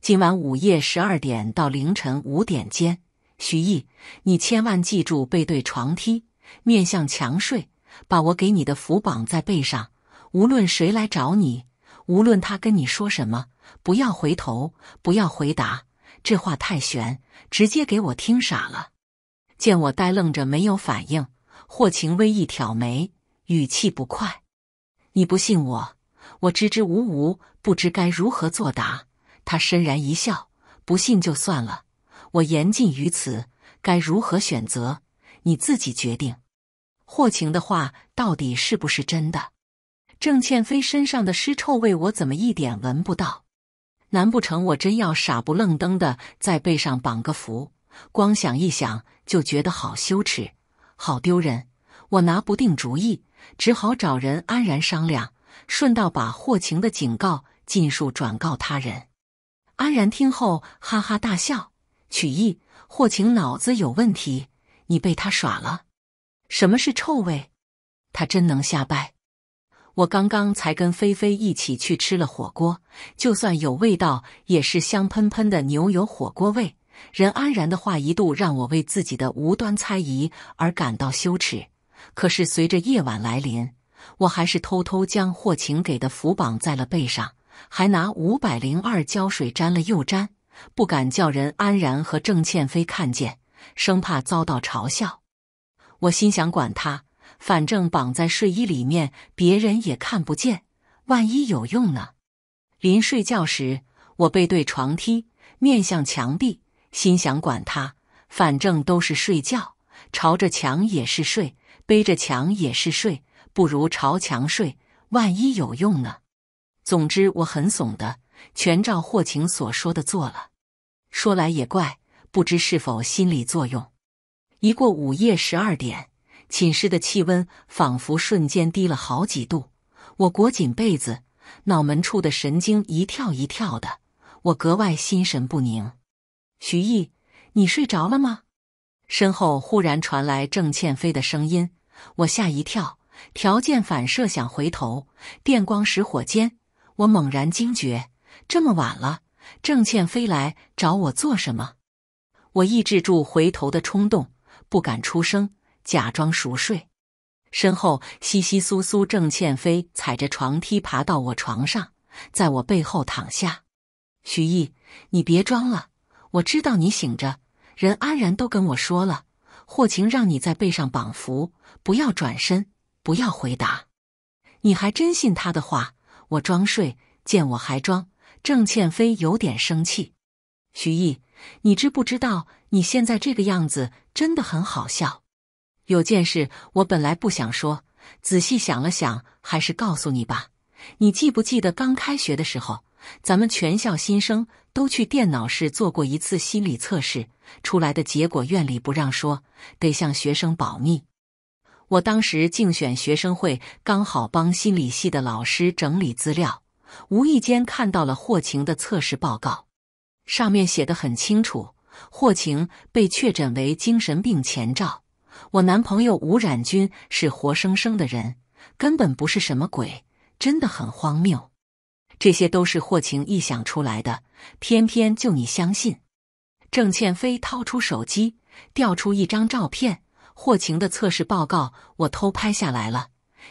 今晚午夜十二点到凌晨五点间，徐毅，你千万记住背对床梯，面向墙睡，把我给你的符绑在背上。无论谁来找你，无论他跟你说什么，不要回头，不要回答。这话太玄，直接给我听傻了。”见我呆愣着没有反应，霍晴微一挑眉，语气不快：“你不信我？”我支支吾吾，不知该如何作答。他深然一笑：“不信就算了，我言尽于此，该如何选择，你自己决定。”霍晴的话到底是不是真的？郑倩飞身上的尸臭味，我怎么一点闻不到？难不成我真要傻不愣登的在背上绑个符？光想一想。就觉得好羞耻，好丢人。我拿不定主意，只好找人安然商量，顺道把霍晴的警告尽数转告他人。安然听后哈哈大笑：“曲艺，霍晴脑子有问题，你被他耍了。什么是臭味？他真能下拜？我刚刚才跟菲菲一起去吃了火锅，就算有味道，也是香喷喷的牛油火锅味。”任安然的话一度让我为自己的无端猜疑而感到羞耻。可是随着夜晚来临，我还是偷偷将霍晴给的符绑在了背上，还拿五百零二胶水粘了又粘，不敢叫任安然和郑倩飞看见，生怕遭到嘲笑。我心想：管他，反正绑在睡衣里面，别人也看不见。万一有用呢？临睡觉时，我背对床梯，面向墙壁。心想：管他，反正都是睡觉，朝着墙也是睡，背着墙也是睡，不如朝墙睡，万一有用呢。总之，我很怂的，全照霍晴所说的做了。说来也怪，不知是否心理作用，一过午夜十二点，寝室的气温仿佛瞬间低了好几度。我裹紧被子，脑门处的神经一跳一跳的，我格外心神不宁。徐毅，你睡着了吗？身后忽然传来郑倩飞的声音，我吓一跳，条件反射想回头。电光石火间，我猛然惊觉，这么晚了，郑倩飞来找我做什么？我抑制住回头的冲动，不敢出声，假装熟睡。身后稀稀疏疏，郑倩飞踩着床梯爬到我床上，在我背后躺下。徐毅，你别装了。我知道你醒着，人安然都跟我说了，霍晴让你在背上绑符，不要转身，不要回答。你还真信他的话？我装睡，见我还装，郑倩飞有点生气。徐毅，你知不知道你现在这个样子真的很好笑？有件事我本来不想说，仔细想了想，还是告诉你吧。你记不记得刚开学的时候，咱们全校新生？都去电脑室做过一次心理测试，出来的结果院里不让说，得向学生保密。我当时竞选学生会，刚好帮心理系的老师整理资料，无意间看到了霍晴的测试报告，上面写的很清楚，霍晴被确诊为精神病前兆。我男朋友吴冉君是活生生的人，根本不是什么鬼，真的很荒谬。这些都是霍晴臆想出来的，偏偏就你相信。郑倩飞掏出手机，调出一张照片，霍晴的测试报告，我偷拍下来了。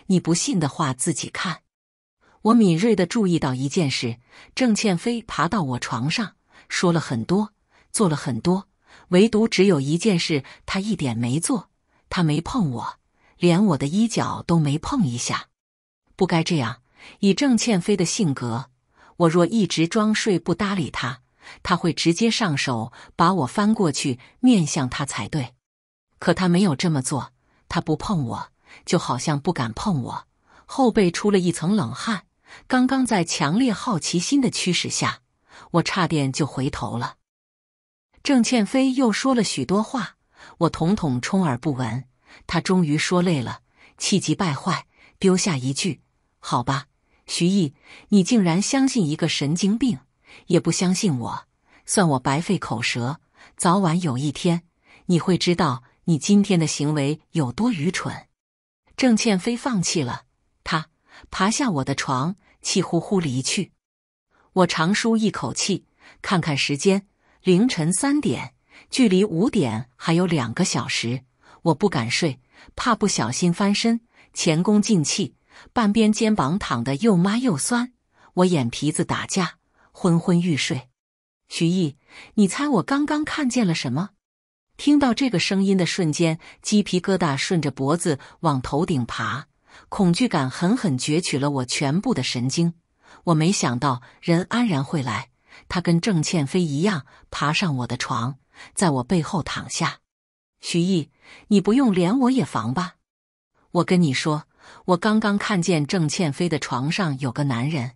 你不信的话，自己看。我敏锐的注意到一件事：郑倩飞爬到我床上，说了很多，做了很多，唯独只有一件事，他一点没做，他没碰我，连我的衣角都没碰一下。不该这样。以郑倩飞的性格，我若一直装睡不搭理他，他会直接上手把我翻过去面向他才对。可他没有这么做，他不碰我，就好像不敢碰我。后背出了一层冷汗。刚刚在强烈好奇心的驱使下，我差点就回头了。郑倩飞又说了许多话，我统统充耳不闻。他终于说累了，气急败坏，丢下一句。好吧，徐毅，你竟然相信一个神经病，也不相信我，算我白费口舌。早晚有一天，你会知道你今天的行为有多愚蠢。郑倩飞放弃了，他爬下我的床，气呼呼离去。我长舒一口气，看看时间，凌晨三点，距离五点还有两个小时。我不敢睡，怕不小心翻身，前功尽弃。半边肩膀躺得又麻又酸，我眼皮子打架，昏昏欲睡。徐毅，你猜我刚刚看见了什么？听到这个声音的瞬间，鸡皮疙瘩顺着脖子往头顶爬，恐惧感狠狠攫取了我全部的神经。我没想到人安然会来，他跟郑倩飞一样爬上我的床，在我背后躺下。徐毅，你不用连我也防吧？我跟你说。我刚刚看见郑倩飞的床上有个男人，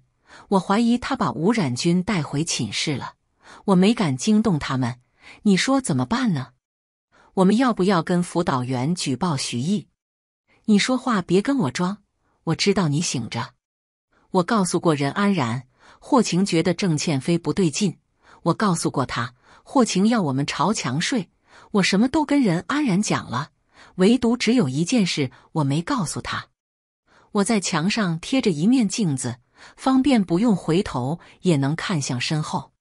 我怀疑他把吴冉君带回寝室了。我没敢惊动他们，你说怎么办呢？我们要不要跟辅导员举报徐毅？你说话别跟我装，我知道你醒着。我告诉过任安然，霍晴觉得郑倩飞不对劲。我告诉过他，霍晴要我们朝墙睡。我什么都跟任安然讲了，唯独只有一件事我没告诉他。我在墙上贴着一面镜子，方便不用回头也能看向身后。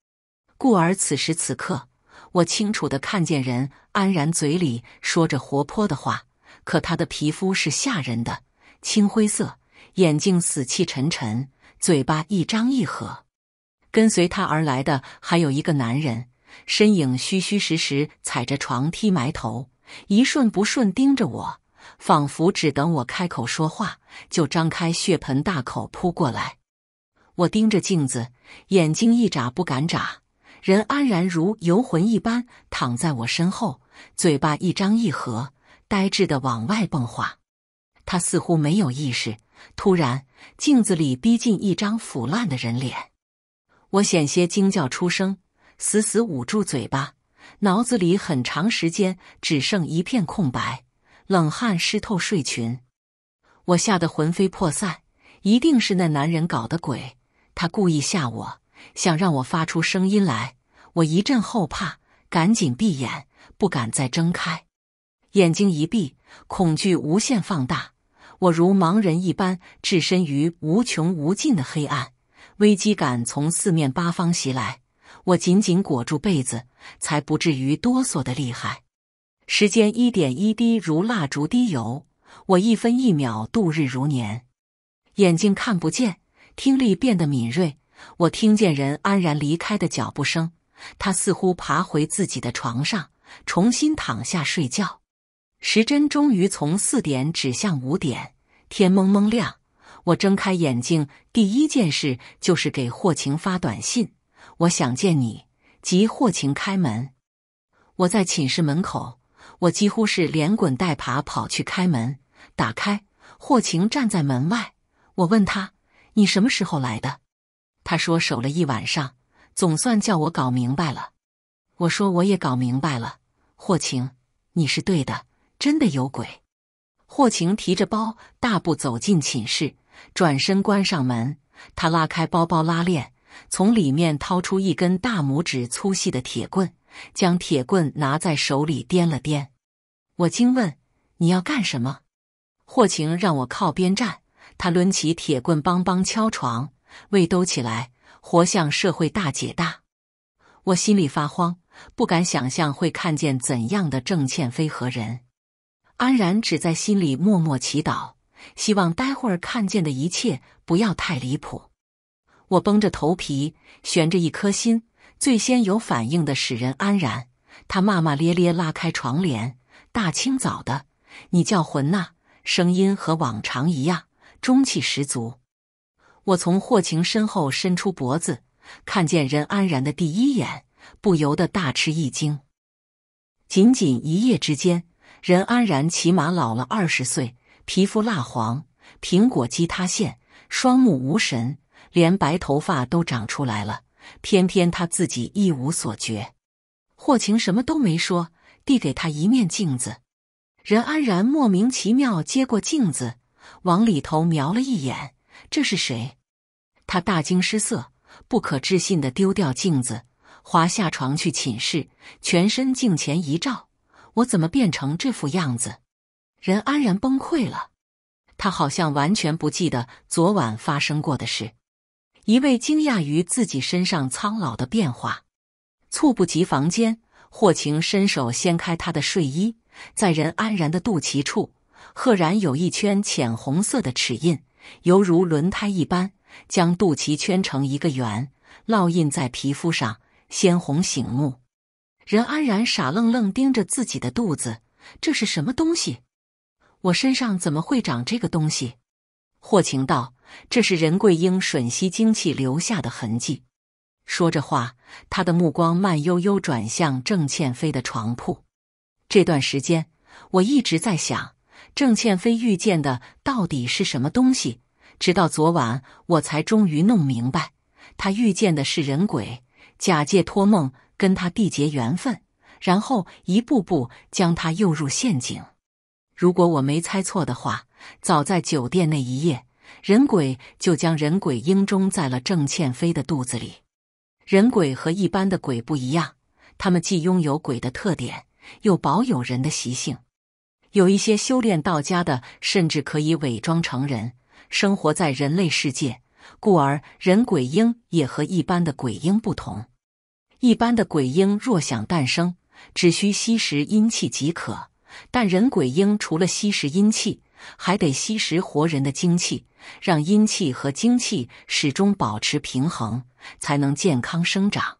故而此时此刻，我清楚地看见人安然嘴里说着活泼的话，可他的皮肤是吓人的青灰色，眼睛死气沉沉，嘴巴一张一合。跟随他而来的还有一个男人，身影虚虚实实，踩着床梯埋头，一瞬不瞬盯着我。仿佛只等我开口说话，就张开血盆大口扑过来。我盯着镜子，眼睛一眨不敢眨。人安然如游魂一般躺在我身后，嘴巴一张一合，呆滞的往外蹦化。他似乎没有意识。突然，镜子里逼近一张腐烂的人脸，我险些惊叫出声，死死捂住嘴巴，脑子里很长时间只剩一片空白。冷汗湿透睡裙，我吓得魂飞魄散，一定是那男人搞的鬼，他故意吓我，想让我发出声音来。我一阵后怕，赶紧闭眼，不敢再睁开。眼睛一闭，恐惧无限放大，我如盲人一般置身于无穷无尽的黑暗，危机感从四面八方袭来。我紧紧裹住被子，才不至于哆嗦的厉害。时间一点一滴如蜡烛滴油，我一分一秒度日如年。眼睛看不见，听力变得敏锐，我听见人安然离开的脚步声。他似乎爬回自己的床上，重新躺下睡觉。时针终于从四点指向五点，天蒙蒙亮。我睁开眼睛，第一件事就是给霍晴发短信：“我想见你。”即霍晴开门，我在寝室门口。我几乎是连滚带爬跑去开门，打开，霍晴站在门外。我问他：“你什么时候来的？”他说：“守了一晚上，总算叫我搞明白了。”我说：“我也搞明白了，霍晴，你是对的，真的有鬼。”霍晴提着包，大步走进寝室，转身关上门。他拉开包包拉链，从里面掏出一根大拇指粗细的铁棍。将铁棍拿在手里掂了掂，我惊问：“你要干什么？”霍晴让我靠边站，他抡起铁棍梆梆敲床，胃都起来，活像社会大姐大。我心里发慌，不敢想象会看见怎样的郑倩飞和人。安然只在心里默默祈祷，希望待会儿看见的一切不要太离谱。我绷着头皮，悬着一颗心。最先有反应的是任安然，他骂骂咧咧拉开床帘，大清早的，你叫魂呐！声音和往常一样，中气十足。我从霍晴身后伸出脖子，看见任安然的第一眼，不由得大吃一惊。仅仅一夜之间，任安然起码老了二十岁，皮肤蜡黄，苹果肌塌陷，双目无神，连白头发都长出来了。偏偏他自己一无所觉。霍晴什么都没说，递给他一面镜子。任安然莫名其妙接过镜子，往里头瞄了一眼，这是谁？他大惊失色，不可置信地丢掉镜子，滑下床去寝室，全身镜前一照，我怎么变成这副样子？任安然崩溃了，他好像完全不记得昨晚发生过的事。一味惊讶于自己身上苍老的变化，猝不及防间，霍晴伸手掀开他的睡衣，在任安然的肚脐处，赫然有一圈浅红色的齿印，犹如轮胎一般，将肚脐圈成一个圆，烙印在皮肤上，鲜红醒目。任安然傻愣愣盯着自己的肚子，这是什么东西？我身上怎么会长这个东西？霍晴道。这是任桂英吮吸精气留下的痕迹。说着话，他的目光慢悠悠转向郑倩飞的床铺。这段时间，我一直在想，郑倩飞遇见的到底是什么东西？直到昨晚，我才终于弄明白，他遇见的是人鬼，假借托梦跟他缔结缘分，然后一步步将他诱入陷阱。如果我没猜错的话，早在酒店那一夜。人鬼就将人鬼婴种在了郑倩飞的肚子里。人鬼和一般的鬼不一样，他们既拥有鬼的特点，又保有人的习性。有一些修炼道家的，甚至可以伪装成人，生活在人类世界。故而，人鬼婴也和一般的鬼婴不同。一般的鬼婴若想诞生，只需吸食阴气即可；但人鬼婴除了吸食阴气，还得吸食活人的精气，让阴气和精气始终保持平衡，才能健康生长。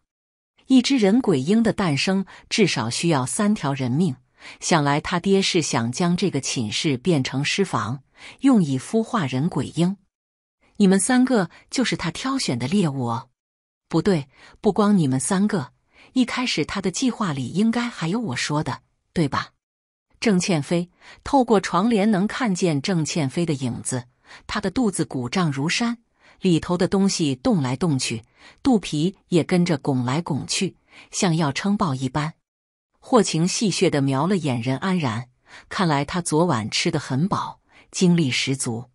一只人鬼婴的诞生至少需要三条人命。想来他爹是想将这个寝室变成尸房，用以孵化人鬼婴。你们三个就是他挑选的猎物。哦。不对，不光你们三个，一开始他的计划里应该还有我说的，对吧？郑倩飞透过床帘能看见郑倩飞的影子，她的肚子鼓胀如山，里头的东西动来动去，肚皮也跟着拱来拱去，像要撑爆一般。霍晴戏谑地瞄了眼任安然，看来他昨晚吃的很饱，精力十足。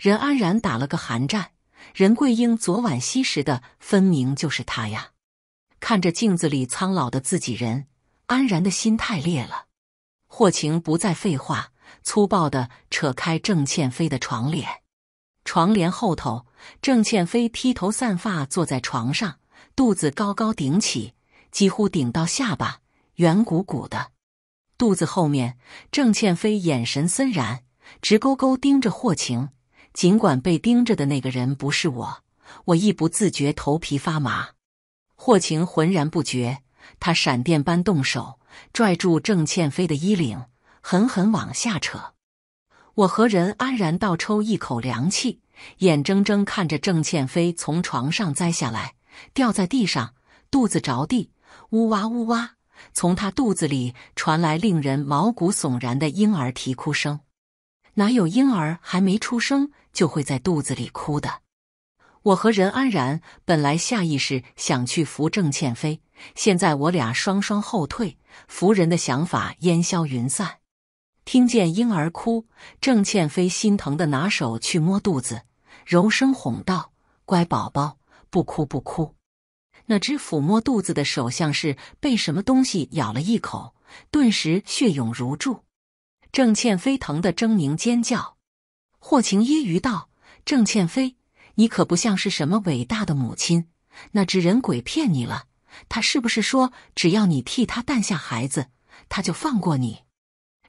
任安然打了个寒战，任桂英昨晚吸食的分明就是他呀。看着镜子里苍老的自己，人安然的心太烈了。霍晴不再废话，粗暴地扯开郑倩飞的床帘。床帘后头，郑倩飞披头散发坐在床上，肚子高高顶起，几乎顶到下巴，圆鼓鼓的。肚子后面，郑倩飞眼神森然，直勾勾盯着霍晴。尽管被盯着的那个人不是我，我亦不自觉头皮发麻。霍晴浑然不觉，他闪电般动手。拽住郑倩飞的衣领，狠狠往下扯。我和任安然倒抽一口凉气，眼睁睁看着郑倩飞从床上栽下来，掉在地上，肚子着地，呜哇呜哇，从她肚子里传来令人毛骨悚然的婴儿啼哭声。哪有婴儿还没出生就会在肚子里哭的？我和任安然本来下意识想去扶郑倩飞，现在我俩双双后退。夫人的想法烟消云散。听见婴儿哭，郑倩飞心疼的拿手去摸肚子，柔声哄道：“乖宝宝，不哭不哭。”那只抚摸肚子的手像是被什么东西咬了一口，顿时血涌如注。郑倩飞疼得狰狞尖叫。霍晴揶揄道：“郑倩飞，你可不像是什么伟大的母亲。那只人鬼骗你了。”他是不是说，只要你替他诞下孩子，他就放过你？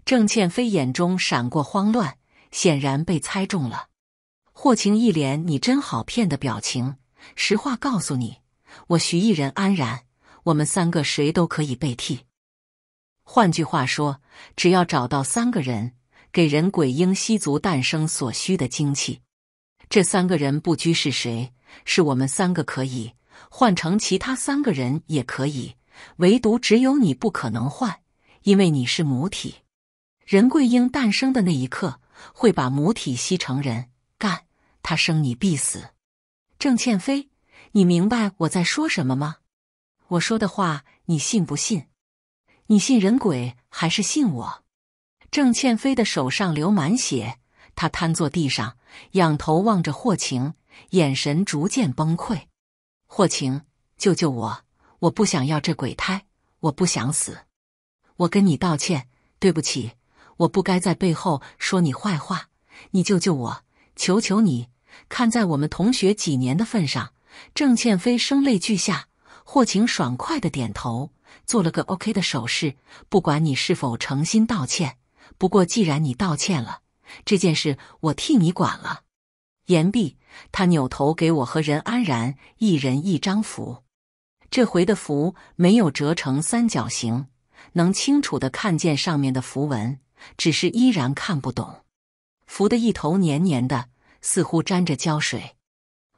郑倩飞眼中闪过慌乱，显然被猜中了。霍晴一脸“你真好骗”的表情。实话告诉你，我徐一人安然，我们三个谁都可以被替。换句话说，只要找到三个人，给人鬼婴吸足诞生所需的精气，这三个人不拘是谁，是我们三个可以。换成其他三个人也可以，唯独只有你不可能换，因为你是母体。任桂英诞生的那一刻，会把母体吸成人干，她生你必死。郑倩飞，你明白我在说什么吗？我说的话，你信不信？你信人鬼还是信我？郑倩飞的手上流满血，她瘫坐地上，仰头望着霍晴，眼神逐渐崩溃。霍晴，救救我！我不想要这鬼胎，我不想死。我跟你道歉，对不起，我不该在背后说你坏话。你救救我，求求你！看在我们同学几年的份上。郑倩飞声泪俱下，霍晴爽快的点头，做了个 OK 的手势。不管你是否诚心道歉，不过既然你道歉了，这件事我替你管了。言毕，他扭头给我和任安然一人一张符。这回的符没有折成三角形，能清楚的看见上面的符文，只是依然看不懂。符的一头黏黏的，似乎沾着胶水。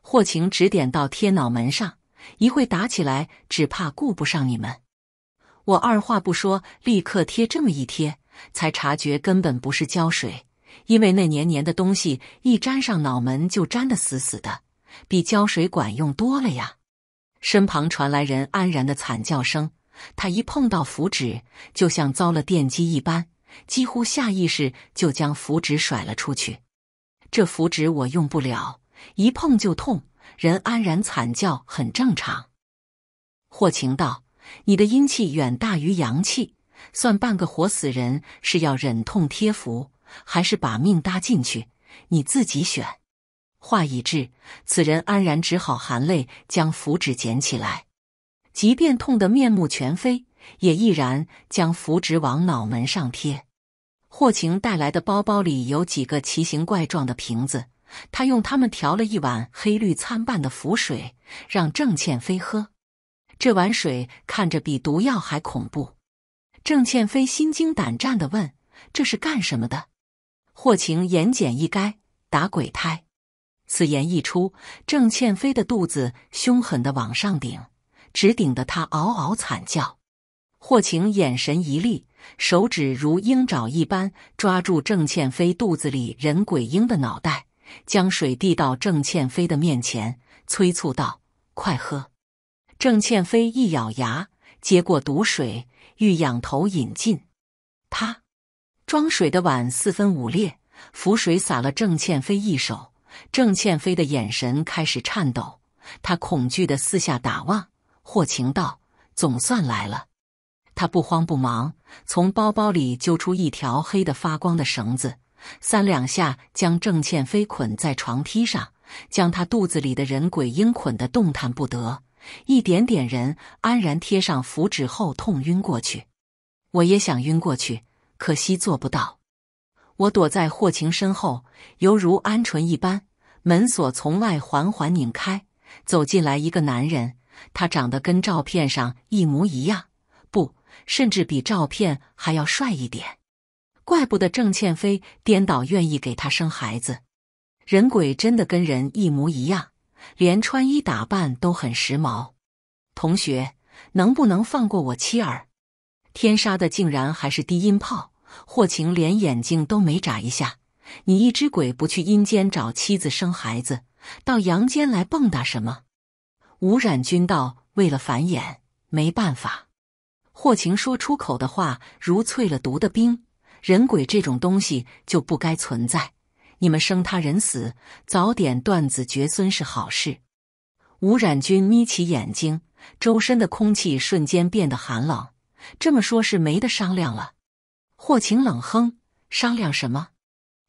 霍晴指点到贴脑门上，一会打起来只怕顾不上你们。我二话不说，立刻贴这么一贴，才察觉根本不是胶水。因为那黏黏的东西一粘上脑门就粘得死死的，比胶水管用多了呀！身旁传来人安然的惨叫声，他一碰到符纸，就像遭了电击一般，几乎下意识就将符纸甩了出去。这符纸我用不了，一碰就痛，人安然惨叫很正常。霍晴道：“你的阴气远大于阳气，算半个活死人，是要忍痛贴符。”还是把命搭进去，你自己选。话已至，此人安然只好含泪将符纸捡起来，即便痛得面目全非，也毅然将符纸往脑门上贴。霍晴带来的包包里有几个奇形怪状的瓶子，他用它们调了一碗黑绿参半的符水，让郑倩飞喝。这碗水看着比毒药还恐怖。郑倩飞心惊胆战地问：“这是干什么的？”霍晴言简意赅：“打鬼胎。”此言一出，郑倩飞的肚子凶狠的往上顶，直顶得她嗷嗷惨叫。霍晴眼神一厉，手指如鹰爪一般抓住郑倩飞肚子里人鬼婴的脑袋，将水递到郑倩飞的面前，催促道：“快喝！”郑倩飞一咬牙，接过毒水，欲仰头饮尽，他装水的碗四分五裂，浮水洒了郑倩飞一手。郑倩飞的眼神开始颤抖，他恐惧地四下打望。霍晴道：“总算来了。”他不慌不忙从包包里揪出一条黑的发光的绳子，三两下将郑倩飞捆在床梯上，将他肚子里的人鬼婴捆得动弹不得。一点点人安然贴上符纸后痛晕过去。我也想晕过去。可惜做不到。我躲在霍晴身后，犹如鹌鹑一般。门锁从外缓缓拧开，走进来一个男人。他长得跟照片上一模一样，不，甚至比照片还要帅一点。怪不得郑倩飞颠倒愿意给他生孩子。人鬼真的跟人一模一样，连穿衣打扮都很时髦。同学，能不能放过我妻儿？天杀的，竟然还是低音炮！霍晴连眼睛都没眨一下。你一只鬼不去阴间找妻子生孩子，到阳间来蹦跶什么？吴冉君道：“为了繁衍，没办法。”霍晴说出口的话如淬了毒的冰。人鬼这种东西就不该存在。你们生他人死，早点断子绝孙是好事。吴冉君眯起眼睛，周身的空气瞬间变得寒冷。这么说，是没得商量了。霍晴冷哼：“商量什么？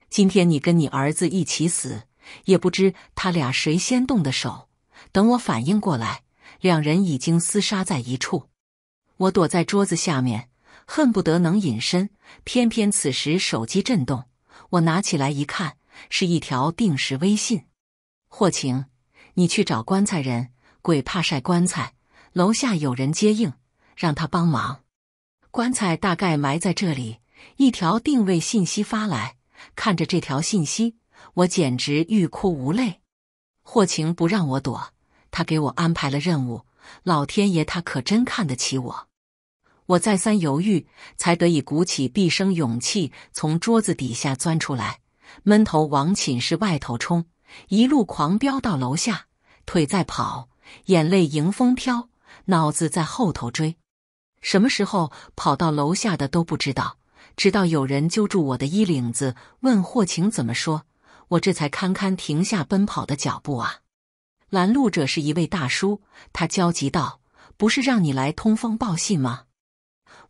今天你跟你儿子一起死，也不知他俩谁先动的手。等我反应过来，两人已经厮杀在一处。我躲在桌子下面，恨不得能隐身，偏偏此时手机震动。我拿起来一看，是一条定时微信：霍晴，你去找棺材人，鬼怕晒棺材。楼下有人接应。”让他帮忙，棺材大概埋在这里。一条定位信息发来，看着这条信息，我简直欲哭无泪。霍晴不让我躲，他给我安排了任务。老天爷，他可真看得起我！我再三犹豫，才得以鼓起毕生勇气，从桌子底下钻出来，闷头往寝室外头冲，一路狂飙到楼下，腿在跑，眼泪迎风飘，脑子在后头追。什么时候跑到楼下的都不知道，直到有人揪住我的衣领子问霍晴怎么说，我这才堪堪停下奔跑的脚步啊。拦路者是一位大叔，他焦急道：“不是让你来通风报信吗？”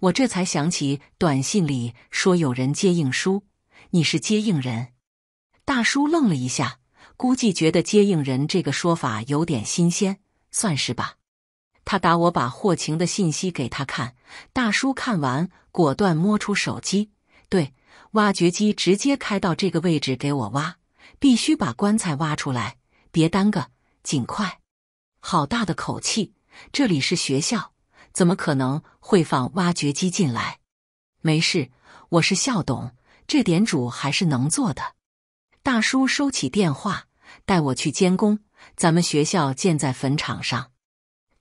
我这才想起短信里说有人接应叔，你是接应人。大叔愣了一下，估计觉得接应人这个说法有点新鲜，算是吧。他打我，把霍晴的信息给他看。大叔看完，果断摸出手机，对挖掘机直接开到这个位置给我挖，必须把棺材挖出来，别耽搁，尽快。好大的口气！这里是学校，怎么可能会放挖掘机进来？没事，我是校董，这点主还是能做的。大叔收起电话，带我去监工。咱们学校建在坟场上。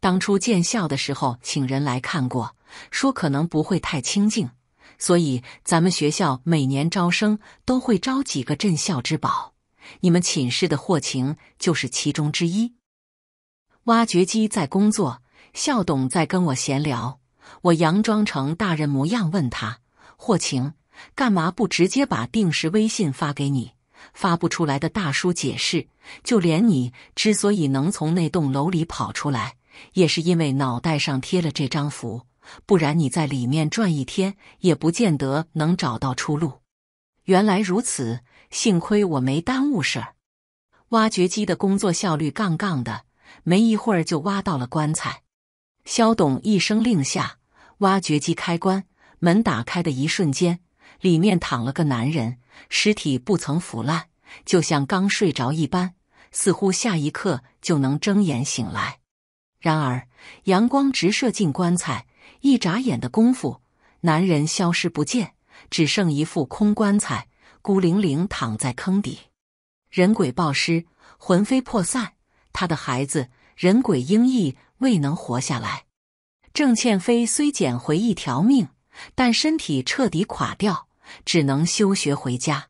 当初建校的时候，请人来看过，说可能不会太清净，所以咱们学校每年招生都会招几个镇校之宝。你们寝室的霍晴就是其中之一。挖掘机在工作，校董在跟我闲聊，我佯装成大人模样问他：“霍晴，干嘛不直接把定时微信发给你？发不出来的大叔解释，就连你之所以能从那栋楼里跑出来。”也是因为脑袋上贴了这张符，不然你在里面转一天也不见得能找到出路。原来如此，幸亏我没耽误事儿。挖掘机的工作效率杠杠的，没一会儿就挖到了棺材。肖董一声令下，挖掘机开关，门打开的一瞬间，里面躺了个男人，尸体不曾腐烂，就像刚睡着一般，似乎下一刻就能睁眼醒来。然而，阳光直射进棺材，一眨眼的功夫，男人消失不见，只剩一副空棺材，孤零零躺在坑底。人鬼暴尸，魂飞魄散。他的孩子人鬼婴裔未能活下来。郑倩飞虽捡回一条命，但身体彻底垮掉，只能休学回家。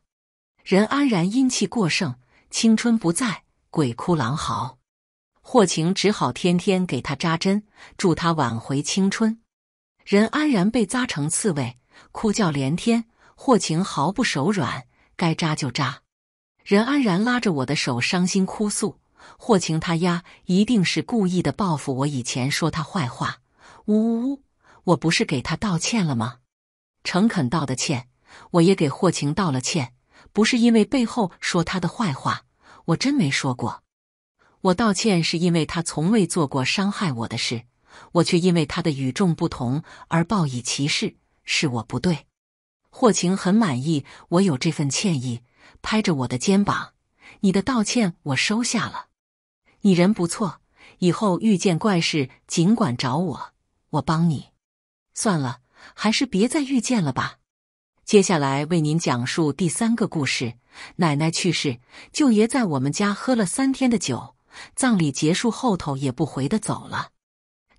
人安然阴气过盛，青春不在，鬼哭狼嚎。霍晴只好天天给他扎针，助他挽回青春。任安然被扎成刺猬，哭叫连天。霍晴毫不手软，该扎就扎。任安然拉着我的手，伤心哭诉：“霍晴，他丫一定是故意的报复我，以前说他坏话。”呜呜呜！我不是给他道歉了吗？诚恳道的歉，我也给霍晴道了歉，不是因为背后说他的坏话，我真没说过。我道歉是因为他从未做过伤害我的事，我却因为他的与众不同而报以歧视，是我不对。霍晴很满意我有这份歉意，拍着我的肩膀：“你的道歉我收下了，你人不错，以后遇见怪事尽管找我，我帮你。算了，还是别再遇见了吧。”接下来为您讲述第三个故事：奶奶去世，舅爷在我们家喝了三天的酒。葬礼结束后头也不回的走了。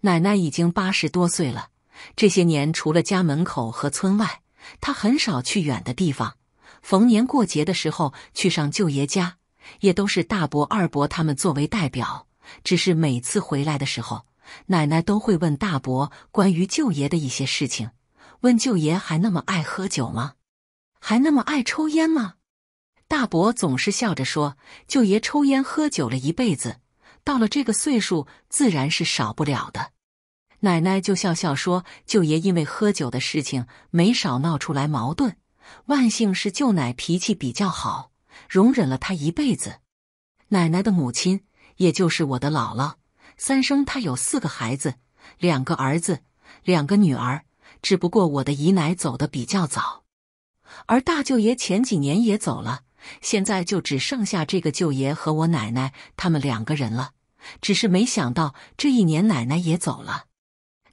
奶奶已经八十多岁了，这些年除了家门口和村外，她很少去远的地方。逢年过节的时候去上舅爷家，也都是大伯、二伯他们作为代表。只是每次回来的时候，奶奶都会问大伯关于舅爷的一些事情，问舅爷还那么爱喝酒吗？还那么爱抽烟吗？大伯总是笑着说：“舅爷抽烟喝酒了一辈子，到了这个岁数自然是少不了的。”奶奶就笑笑说：“舅爷因为喝酒的事情没少闹出来矛盾，万幸是舅奶脾气比较好，容忍了他一辈子。”奶奶的母亲，也就是我的姥姥，三生她有四个孩子，两个儿子，两个女儿。只不过我的姨奶走得比较早，而大舅爷前几年也走了。现在就只剩下这个舅爷和我奶奶他们两个人了，只是没想到这一年奶奶也走了。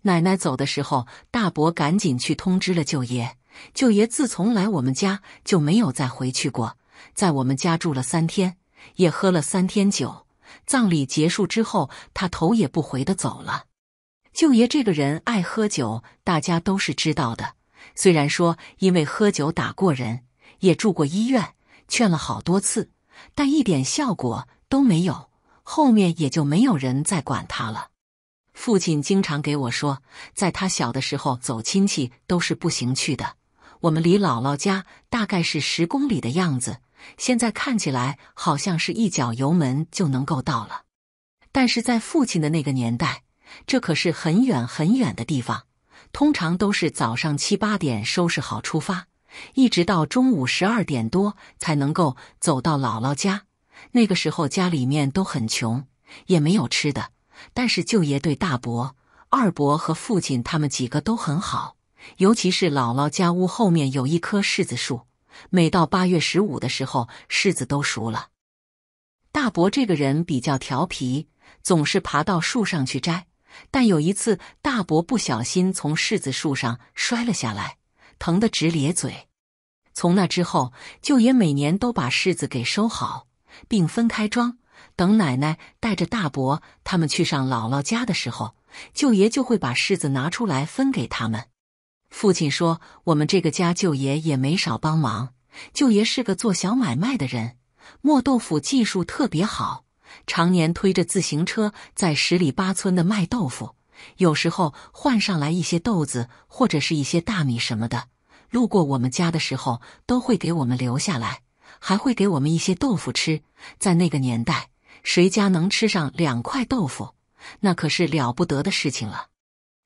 奶奶走的时候，大伯赶紧去通知了舅爷。舅爷自从来我们家就没有再回去过，在我们家住了三天，也喝了三天酒。葬礼结束之后，他头也不回的走了。舅爷这个人爱喝酒，大家都是知道的。虽然说因为喝酒打过人，也住过医院。劝了好多次，但一点效果都没有。后面也就没有人再管他了。父亲经常给我说，在他小的时候走亲戚都是步行去的。我们离姥姥家大概是十公里的样子，现在看起来好像是一脚油门就能够到了。但是在父亲的那个年代，这可是很远很远的地方。通常都是早上七八点收拾好出发。一直到中午十二点多才能够走到姥姥家。那个时候家里面都很穷，也没有吃的。但是舅爷对大伯、二伯和父亲他们几个都很好。尤其是姥姥家屋后面有一棵柿子树，每到八月十五的时候，柿子都熟了。大伯这个人比较调皮，总是爬到树上去摘。但有一次大伯不小心从柿子树上摔了下来，疼得直咧嘴。从那之后，舅爷每年都把柿子给收好，并分开装。等奶奶带着大伯他们去上姥姥家的时候，舅爷就会把柿子拿出来分给他们。父亲说：“我们这个家，舅爷也没少帮忙。舅爷是个做小买卖的人，磨豆腐技术特别好，常年推着自行车在十里八村的卖豆腐，有时候换上来一些豆子或者是一些大米什么的。”路过我们家的时候，都会给我们留下来，还会给我们一些豆腐吃。在那个年代，谁家能吃上两块豆腐，那可是了不得的事情了。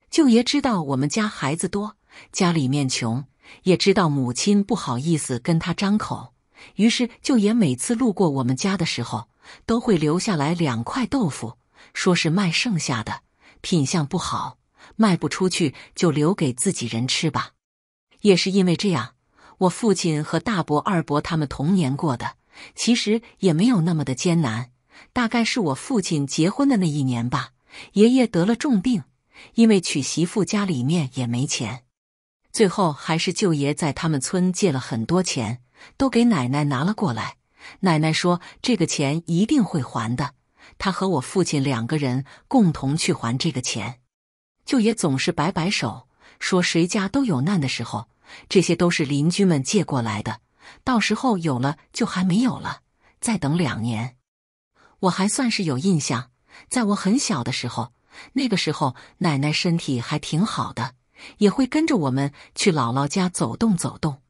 舅爷知道我们家孩子多，家里面穷，也知道母亲不好意思跟他张口，于是舅爷每次路过我们家的时候，都会留下来两块豆腐，说是卖剩下的，品相不好，卖不出去就留给自己人吃吧。也是因为这样，我父亲和大伯、二伯他们童年过的其实也没有那么的艰难。大概是我父亲结婚的那一年吧，爷爷得了重病，因为娶媳妇家里面也没钱，最后还是舅爷在他们村借了很多钱，都给奶奶拿了过来。奶奶说这个钱一定会还的，他和我父亲两个人共同去还这个钱。舅爷总是摆摆手，说谁家都有难的时候。这些都是邻居们借过来的，到时候有了就还没有了，再等两年。我还算是有印象，在我很小的时候，那个时候奶奶身体还挺好的，也会跟着我们去姥姥家走动走动。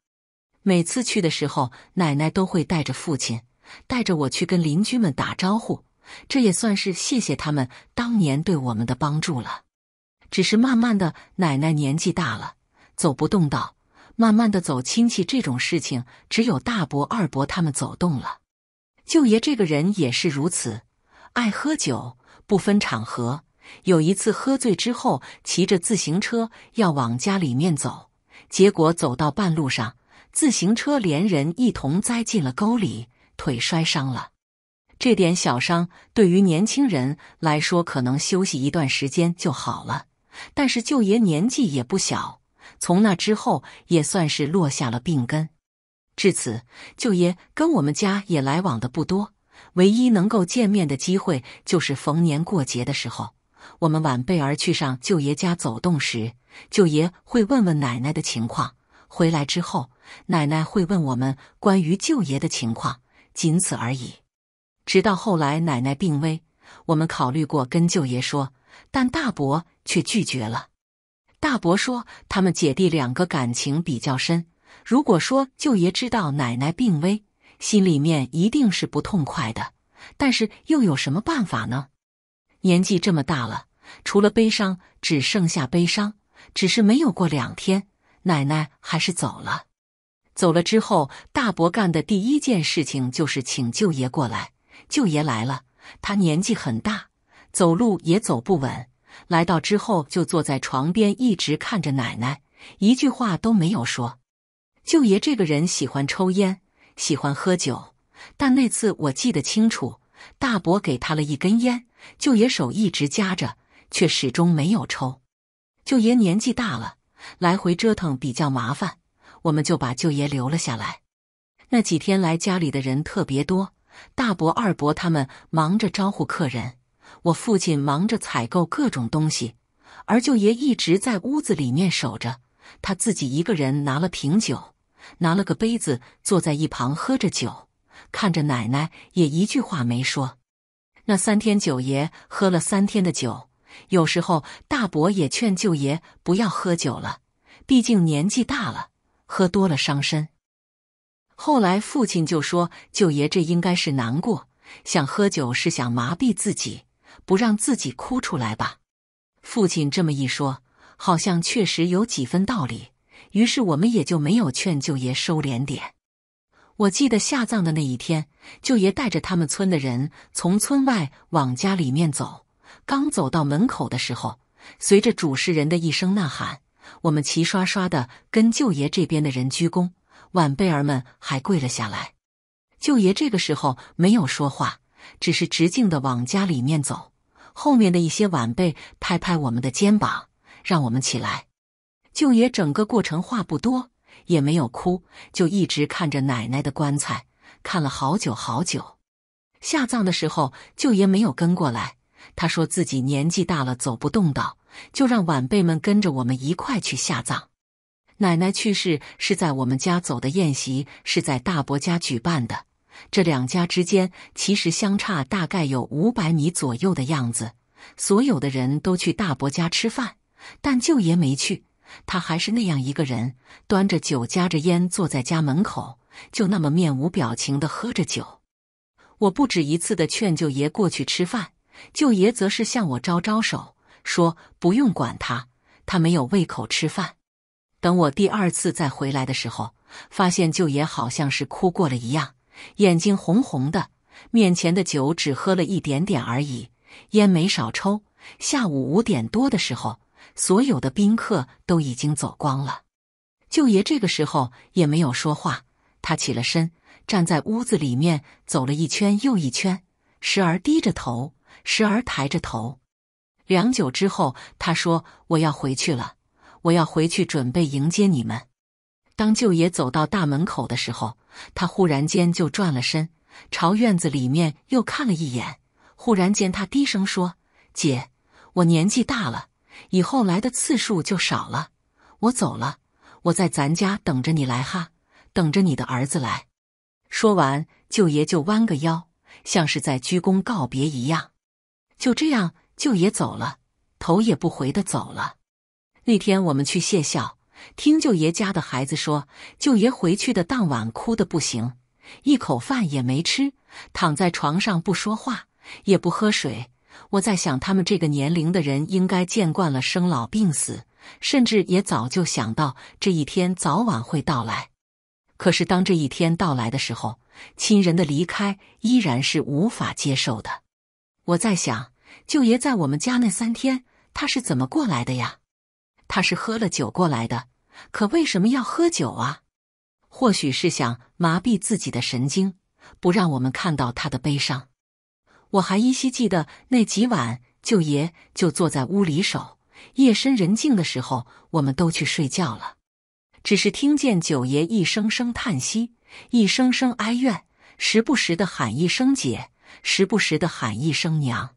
每次去的时候，奶奶都会带着父亲，带着我去跟邻居们打招呼，这也算是谢谢他们当年对我们的帮助了。只是慢慢的，奶奶年纪大了，走不动道。慢慢的走亲戚这种事情，只有大伯、二伯他们走动了。舅爷这个人也是如此，爱喝酒，不分场合。有一次喝醉之后，骑着自行车要往家里面走，结果走到半路上，自行车连人一同栽进了沟里，腿摔伤了。这点小伤对于年轻人来说，可能休息一段时间就好了。但是舅爷年纪也不小。从那之后，也算是落下了病根。至此，舅爷跟我们家也来往的不多，唯一能够见面的机会就是逢年过节的时候。我们晚辈儿去上舅爷家走动时，舅爷会问问奶奶的情况；回来之后，奶奶会问我们关于舅爷的情况，仅此而已。直到后来奶奶病危，我们考虑过跟舅爷说，但大伯却拒绝了。大伯说：“他们姐弟两个感情比较深。如果说舅爷知道奶奶病危，心里面一定是不痛快的。但是又有什么办法呢？年纪这么大了，除了悲伤，只剩下悲伤。只是没有过两天，奶奶还是走了。走了之后，大伯干的第一件事情就是请舅爷过来。舅爷来了，他年纪很大，走路也走不稳。”来到之后，就坐在床边，一直看着奶奶，一句话都没有说。舅爷这个人喜欢抽烟，喜欢喝酒，但那次我记得清楚，大伯给他了一根烟，舅爷手一直夹着，却始终没有抽。舅爷年纪大了，来回折腾比较麻烦，我们就把舅爷留了下来。那几天来家里的人特别多，大伯、二伯他们忙着招呼客人。我父亲忙着采购各种东西，而舅爷一直在屋子里面守着。他自己一个人拿了瓶酒，拿了个杯子，坐在一旁喝着酒，看着奶奶也一句话没说。那三天，九爷喝了三天的酒。有时候大伯也劝舅爷不要喝酒了，毕竟年纪大了，喝多了伤身。后来父亲就说：“舅爷，这应该是难过，想喝酒是想麻痹自己。”不让自己哭出来吧，父亲这么一说，好像确实有几分道理。于是我们也就没有劝舅爷收敛点。我记得下葬的那一天，舅爷带着他们村的人从村外往家里面走，刚走到门口的时候，随着主持人的一声呐喊，我们齐刷刷的跟舅爷这边的人鞠躬，晚辈儿们还跪了下来。舅爷这个时候没有说话，只是直径的往家里面走。后面的一些晚辈拍拍我们的肩膀，让我们起来。舅爷整个过程话不多，也没有哭，就一直看着奶奶的棺材看了好久好久。下葬的时候，舅爷没有跟过来，他说自己年纪大了走不动道，就让晚辈们跟着我们一块去下葬。奶奶去世是在我们家走的，宴席是在大伯家举办的。这两家之间其实相差大概有五百米左右的样子。所有的人都去大伯家吃饭，但舅爷没去。他还是那样一个人，端着酒，夹着烟，坐在家门口，就那么面无表情的喝着酒。我不止一次的劝舅爷过去吃饭，舅爷则是向我招招手，说不用管他，他没有胃口吃饭。等我第二次再回来的时候，发现舅爷好像是哭过了一样。眼睛红红的，面前的酒只喝了一点点而已，烟没少抽。下午五点多的时候，所有的宾客都已经走光了。舅爷这个时候也没有说话，他起了身，站在屋子里面走了一圈又一圈，时而低着头，时而抬着头。良久之后，他说：“我要回去了，我要回去准备迎接你们。”当舅爷走到大门口的时候。他忽然间就转了身，朝院子里面又看了一眼。忽然间，他低声说：“姐，我年纪大了，以后来的次数就少了。我走了，我在咱家等着你来哈，等着你的儿子来。”说完，舅爷就弯个腰，像是在鞠躬告别一样。就这样，舅爷走了，头也不回的走了。那天我们去谢校。听舅爷家的孩子说，舅爷回去的当晚哭得不行，一口饭也没吃，躺在床上不说话，也不喝水。我在想，他们这个年龄的人应该见惯了生老病死，甚至也早就想到这一天早晚会到来。可是当这一天到来的时候，亲人的离开依然是无法接受的。我在想，舅爷在我们家那三天，他是怎么过来的呀？他是喝了酒过来的。可为什么要喝酒啊？或许是想麻痹自己的神经，不让我们看到他的悲伤。我还依稀记得那几晚，舅爷就坐在屋里守。夜深人静的时候，我们都去睡觉了，只是听见九爷一声声叹息，一声声哀怨，时不时的喊一声姐，时不时的喊一声娘。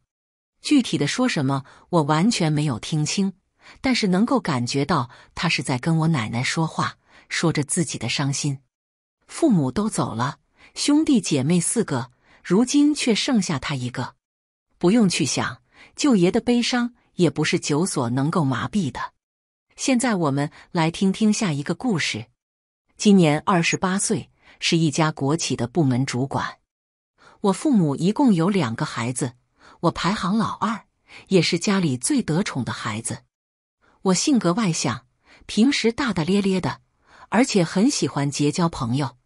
具体的说什么，我完全没有听清。但是能够感觉到，他是在跟我奶奶说话，说着自己的伤心。父母都走了，兄弟姐妹四个，如今却剩下他一个。不用去想，舅爷的悲伤也不是九所能够麻痹的。现在我们来听听下一个故事。今年二十八岁，是一家国企的部门主管。我父母一共有两个孩子，我排行老二，也是家里最得宠的孩子。我性格外向，平时大大咧咧的，而且很喜欢结交朋友。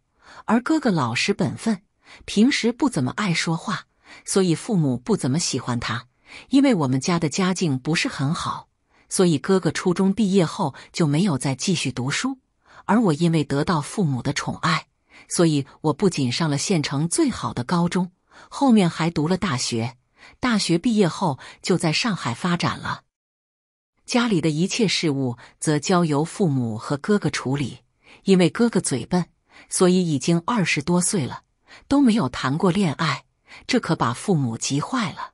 而哥哥老实本分，平时不怎么爱说话，所以父母不怎么喜欢他。因为我们家的家境不是很好，所以哥哥初中毕业后就没有再继续读书。而我因为得到父母的宠爱，所以我不仅上了县城最好的高中，后面还读了大学。大学毕业后就在上海发展了。家里的一切事务则交由父母和哥哥处理，因为哥哥嘴笨，所以已经二十多岁了都没有谈过恋爱，这可把父母急坏了。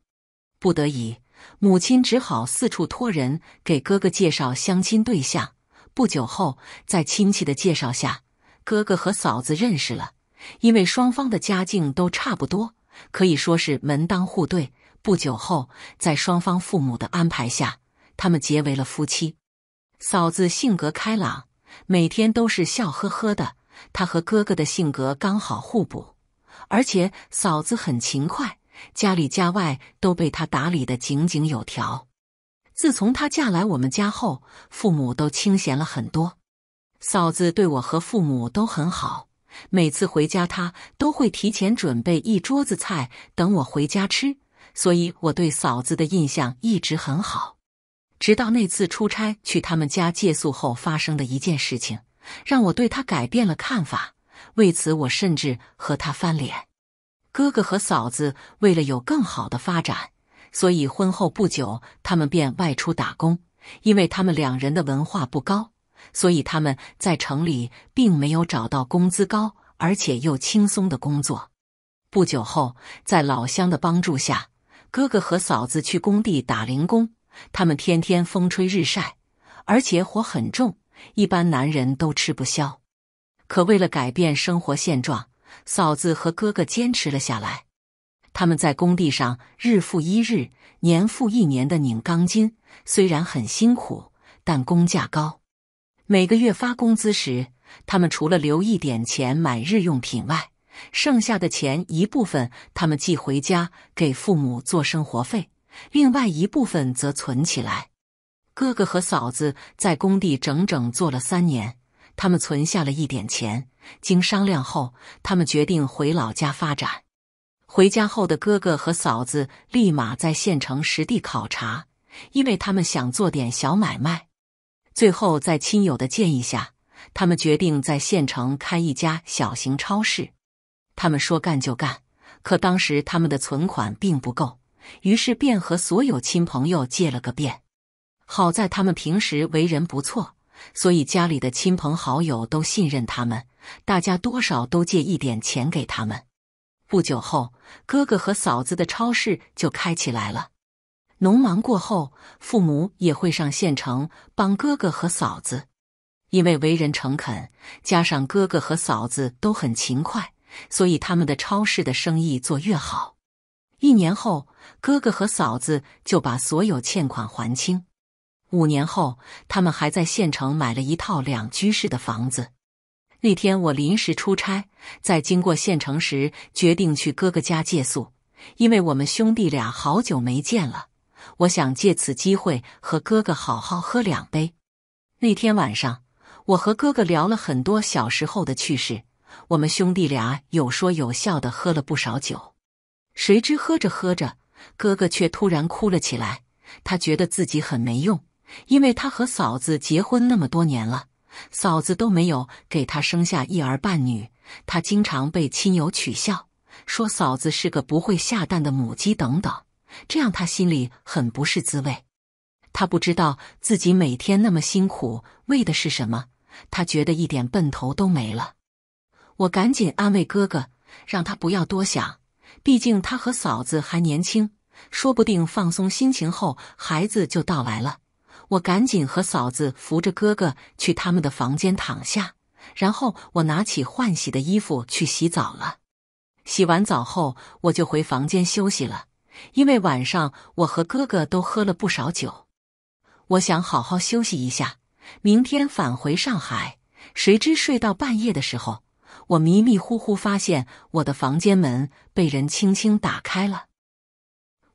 不得已，母亲只好四处托人给哥哥介绍相亲对象。不久后，在亲戚的介绍下，哥哥和嫂子认识了。因为双方的家境都差不多，可以说是门当户对。不久后，在双方父母的安排下。他们结为了夫妻。嫂子性格开朗，每天都是笑呵呵的。她和哥哥的性格刚好互补，而且嫂子很勤快，家里家外都被她打理得井井有条。自从她嫁来我们家后，父母都清闲了很多。嫂子对我和父母都很好，每次回家她都会提前准备一桌子菜等我回家吃，所以我对嫂子的印象一直很好。直到那次出差去他们家借宿后发生的一件事情，让我对他改变了看法。为此，我甚至和他翻脸。哥哥和嫂子为了有更好的发展，所以婚后不久，他们便外出打工。因为他们两人的文化不高，所以他们在城里并没有找到工资高而且又轻松的工作。不久后，在老乡的帮助下，哥哥和嫂子去工地打零工。他们天天风吹日晒，而且活很重，一般男人都吃不消。可为了改变生活现状，嫂子和哥哥坚持了下来。他们在工地上日复一日、年复一年的拧钢筋，虽然很辛苦，但工价高。每个月发工资时，他们除了留一点钱买日用品外，剩下的钱一部分他们寄回家给父母做生活费。另外一部分则存起来。哥哥和嫂子在工地整整做了三年，他们存下了一点钱。经商量后，他们决定回老家发展。回家后的哥哥和嫂子立马在县城实地考察，因为他们想做点小买卖。最后，在亲友的建议下，他们决定在县城开一家小型超市。他们说干就干，可当时他们的存款并不够。于是便和所有亲朋友借了个遍，好在他们平时为人不错，所以家里的亲朋好友都信任他们，大家多少都借一点钱给他们。不久后，哥哥和嫂子的超市就开起来了。农忙过后，父母也会上县城帮哥哥和嫂子，因为为人诚恳，加上哥哥和嫂子都很勤快，所以他们的超市的生意做越好。一年后，哥哥和嫂子就把所有欠款还清。五年后，他们还在县城买了一套两居室的房子。那天我临时出差，在经过县城时，决定去哥哥家借宿，因为我们兄弟俩好久没见了，我想借此机会和哥哥好好喝两杯。那天晚上，我和哥哥聊了很多小时候的趣事，我们兄弟俩有说有笑的喝了不少酒。谁知喝着喝着，哥哥却突然哭了起来。他觉得自己很没用，因为他和嫂子结婚那么多年了，嫂子都没有给他生下一儿半女。他经常被亲友取笑，说嫂子是个不会下蛋的母鸡等等。这样他心里很不是滋味。他不知道自己每天那么辛苦为的是什么，他觉得一点奔头都没了。我赶紧安慰哥哥，让他不要多想。毕竟他和嫂子还年轻，说不定放松心情后，孩子就到来了。我赶紧和嫂子扶着哥哥去他们的房间躺下，然后我拿起换洗的衣服去洗澡了。洗完澡后，我就回房间休息了，因为晚上我和哥哥都喝了不少酒，我想好好休息一下，明天返回上海。谁知睡到半夜的时候。我迷迷糊糊发现我的房间门被人轻轻打开了，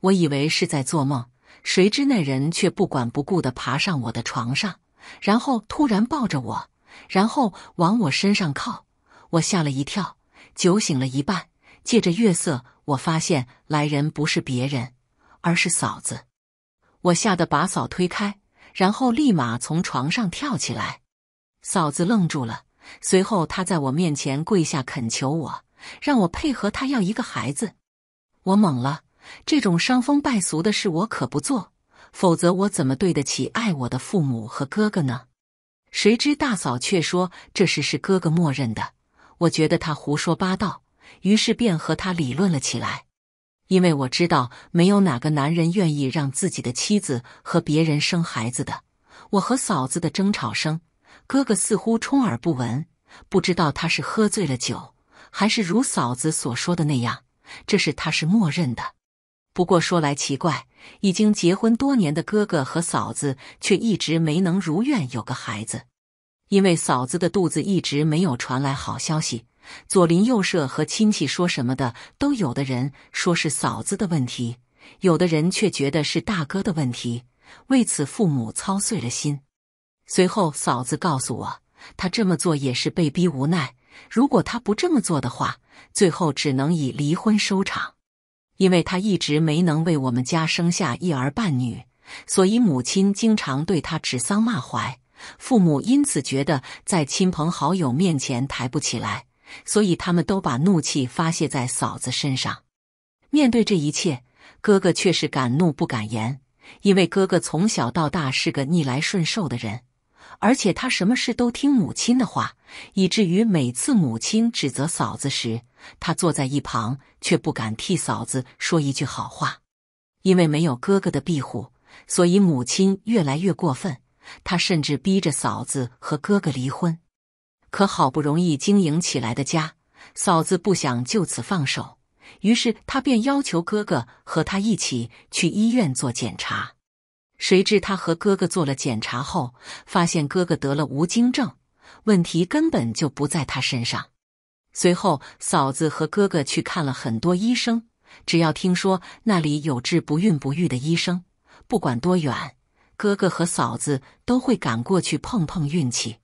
我以为是在做梦，谁知那人却不管不顾的爬上我的床上，然后突然抱着我，然后往我身上靠。我吓了一跳，酒醒了一半，借着月色，我发现来人不是别人，而是嫂子。我吓得把嫂推开，然后立马从床上跳起来。嫂子愣住了。随后，他在我面前跪下，恳求我，让我配合他要一个孩子。我懵了，这种伤风败俗的事我可不做，否则我怎么对得起爱我的父母和哥哥呢？谁知大嫂却说这事是哥哥默认的，我觉得他胡说八道，于是便和他理论了起来。因为我知道，没有哪个男人愿意让自己的妻子和别人生孩子的。我和嫂子的争吵声。哥哥似乎充耳不闻，不知道他是喝醉了酒，还是如嫂子所说的那样。这事他是默认的。不过说来奇怪，已经结婚多年的哥哥和嫂子却一直没能如愿有个孩子，因为嫂子的肚子一直没有传来好消息。左邻右舍和亲戚说什么的都有的，人说是嫂子的问题，有的人却觉得是大哥的问题。为此，父母操碎了心。随后，嫂子告诉我，他这么做也是被逼无奈。如果他不这么做的话，最后只能以离婚收场。因为他一直没能为我们家生下一儿半女，所以母亲经常对他指桑骂槐。父母因此觉得在亲朋好友面前抬不起来，所以他们都把怒气发泄在嫂子身上。面对这一切，哥哥却是敢怒不敢言，因为哥哥从小到大是个逆来顺受的人。而且他什么事都听母亲的话，以至于每次母亲指责嫂子时，他坐在一旁却不敢替嫂子说一句好话。因为没有哥哥的庇护，所以母亲越来越过分。他甚至逼着嫂子和哥哥离婚。可好不容易经营起来的家，嫂子不想就此放手，于是他便要求哥哥和他一起去医院做检查。谁知他和哥哥做了检查后，发现哥哥得了无精症，问题根本就不在他身上。随后，嫂子和哥哥去看了很多医生，只要听说那里有治不孕不育的医生，不管多远，哥哥和嫂子都会赶过去碰碰运气。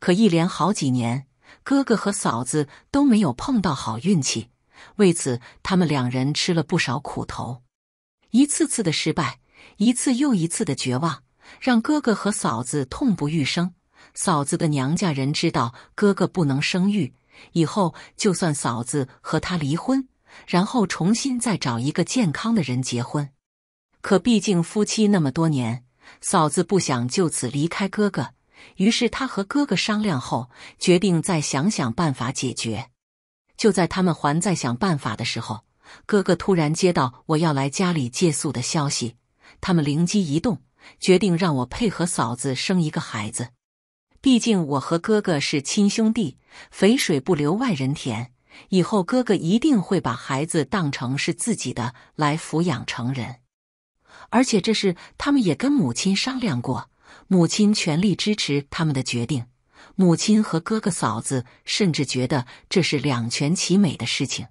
可一连好几年，哥哥和嫂子都没有碰到好运气，为此他们两人吃了不少苦头，一次次的失败。一次又一次的绝望，让哥哥和嫂子痛不欲生。嫂子的娘家人知道哥哥不能生育，以后就算嫂子和他离婚，然后重新再找一个健康的人结婚。可毕竟夫妻那么多年，嫂子不想就此离开哥哥，于是他和哥哥商量后，决定再想想办法解决。就在他们还在想办法的时候，哥哥突然接到我要来家里借宿的消息。他们灵机一动，决定让我配合嫂子生一个孩子。毕竟我和哥哥是亲兄弟，肥水不流外人田，以后哥哥一定会把孩子当成是自己的来抚养成人。而且这事他们也跟母亲商量过，母亲全力支持他们的决定。母亲和哥哥、嫂子甚至觉得这是两全其美的事情。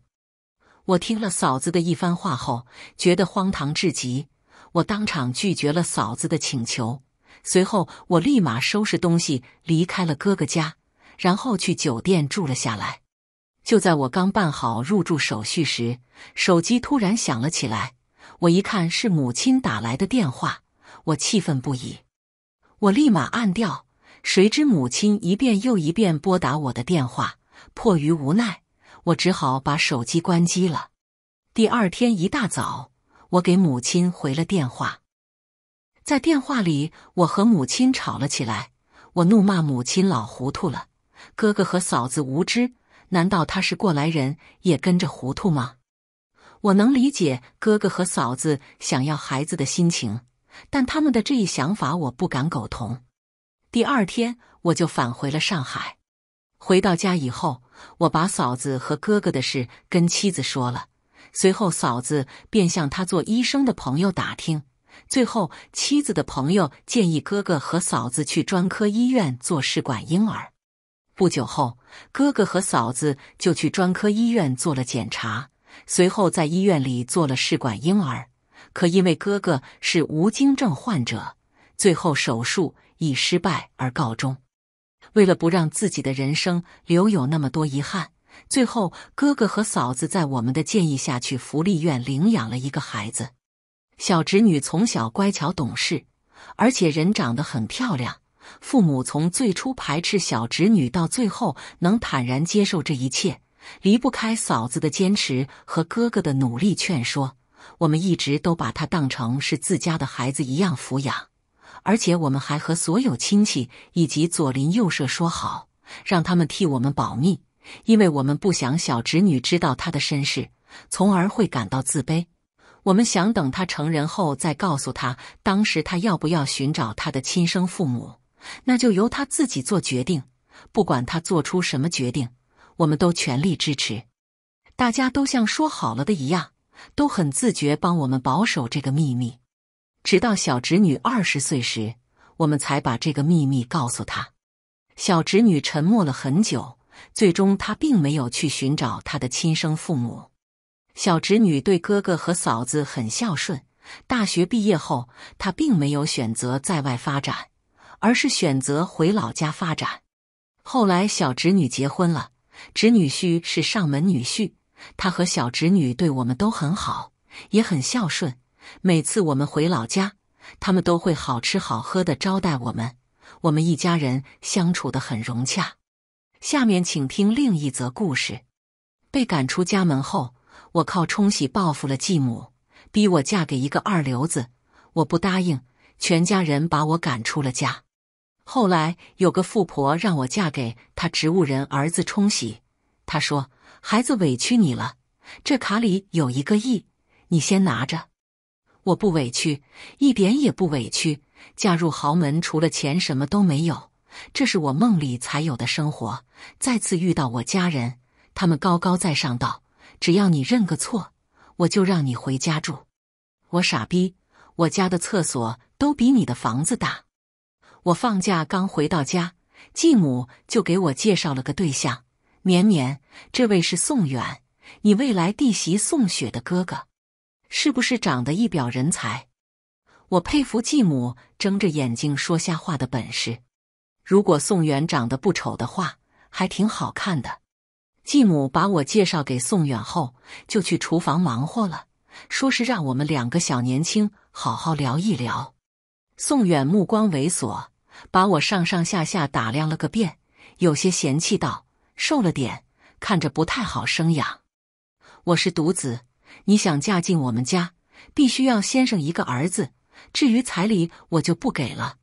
我听了嫂子的一番话后，觉得荒唐至极。我当场拒绝了嫂子的请求，随后我立马收拾东西离开了哥哥家，然后去酒店住了下来。就在我刚办好入住手续时，手机突然响了起来，我一看是母亲打来的电话，我气愤不已，我立马按掉。谁知母亲一遍又一遍拨打我的电话，迫于无奈，我只好把手机关机了。第二天一大早。我给母亲回了电话，在电话里我和母亲吵了起来，我怒骂母亲老糊涂了，哥哥和嫂子无知，难道他是过来人也跟着糊涂吗？我能理解哥哥和嫂子想要孩子的心情，但他们的这一想法我不敢苟同。第二天我就返回了上海，回到家以后，我把嫂子和哥哥的事跟妻子说了。随后，嫂子便向他做医生的朋友打听。最后，妻子的朋友建议哥哥和嫂子去专科医院做试管婴儿。不久后，哥哥和嫂子就去专科医院做了检查，随后在医院里做了试管婴儿。可因为哥哥是无精症患者，最后手术以失败而告终。为了不让自己的人生留有那么多遗憾。最后，哥哥和嫂子在我们的建议下去福利院领养了一个孩子。小侄女从小乖巧懂事，而且人长得很漂亮。父母从最初排斥小侄女，到最后能坦然接受这一切，离不开嫂子的坚持和哥哥的努力劝说。我们一直都把她当成是自家的孩子一样抚养，而且我们还和所有亲戚以及左邻右舍说好，让他们替我们保密。因为我们不想小侄女知道她的身世，从而会感到自卑。我们想等她成人后再告诉她。当时她要不要寻找她的亲生父母，那就由她自己做决定。不管她做出什么决定，我们都全力支持。大家都像说好了的一样，都很自觉帮我们保守这个秘密。直到小侄女二十岁时，我们才把这个秘密告诉她。小侄女沉默了很久。最终，他并没有去寻找他的亲生父母。小侄女对哥哥和嫂子很孝顺。大学毕业后，她并没有选择在外发展，而是选择回老家发展。后来，小侄女结婚了，侄女婿是上门女婿。他和小侄女对我们都很好，也很孝顺。每次我们回老家，他们都会好吃好喝的招待我们。我们一家人相处的很融洽。下面请听另一则故事。被赶出家门后，我靠冲喜报复了继母，逼我嫁给一个二流子。我不答应，全家人把我赶出了家。后来有个富婆让我嫁给她植物人儿子冲喜，她说：“孩子委屈你了，这卡里有一个亿，你先拿着。”我不委屈，一点也不委屈。嫁入豪门除了钱什么都没有。这是我梦里才有的生活。再次遇到我家人，他们高高在上道，只要你认个错，我就让你回家住。我傻逼，我家的厕所都比你的房子大。我放假刚回到家，继母就给我介绍了个对象，绵绵，这位是宋远，你未来弟媳宋雪的哥哥，是不是长得一表人才？我佩服继母睁着眼睛说瞎话的本事。如果宋远长得不丑的话，还挺好看的。继母把我介绍给宋远后，就去厨房忙活了，说是让我们两个小年轻好好聊一聊。宋远目光猥琐，把我上上下下打量了个遍，有些嫌弃道：“瘦了点，看着不太好生养。我是独子，你想嫁进我们家，必须要先生一个儿子。至于彩礼，我就不给了。”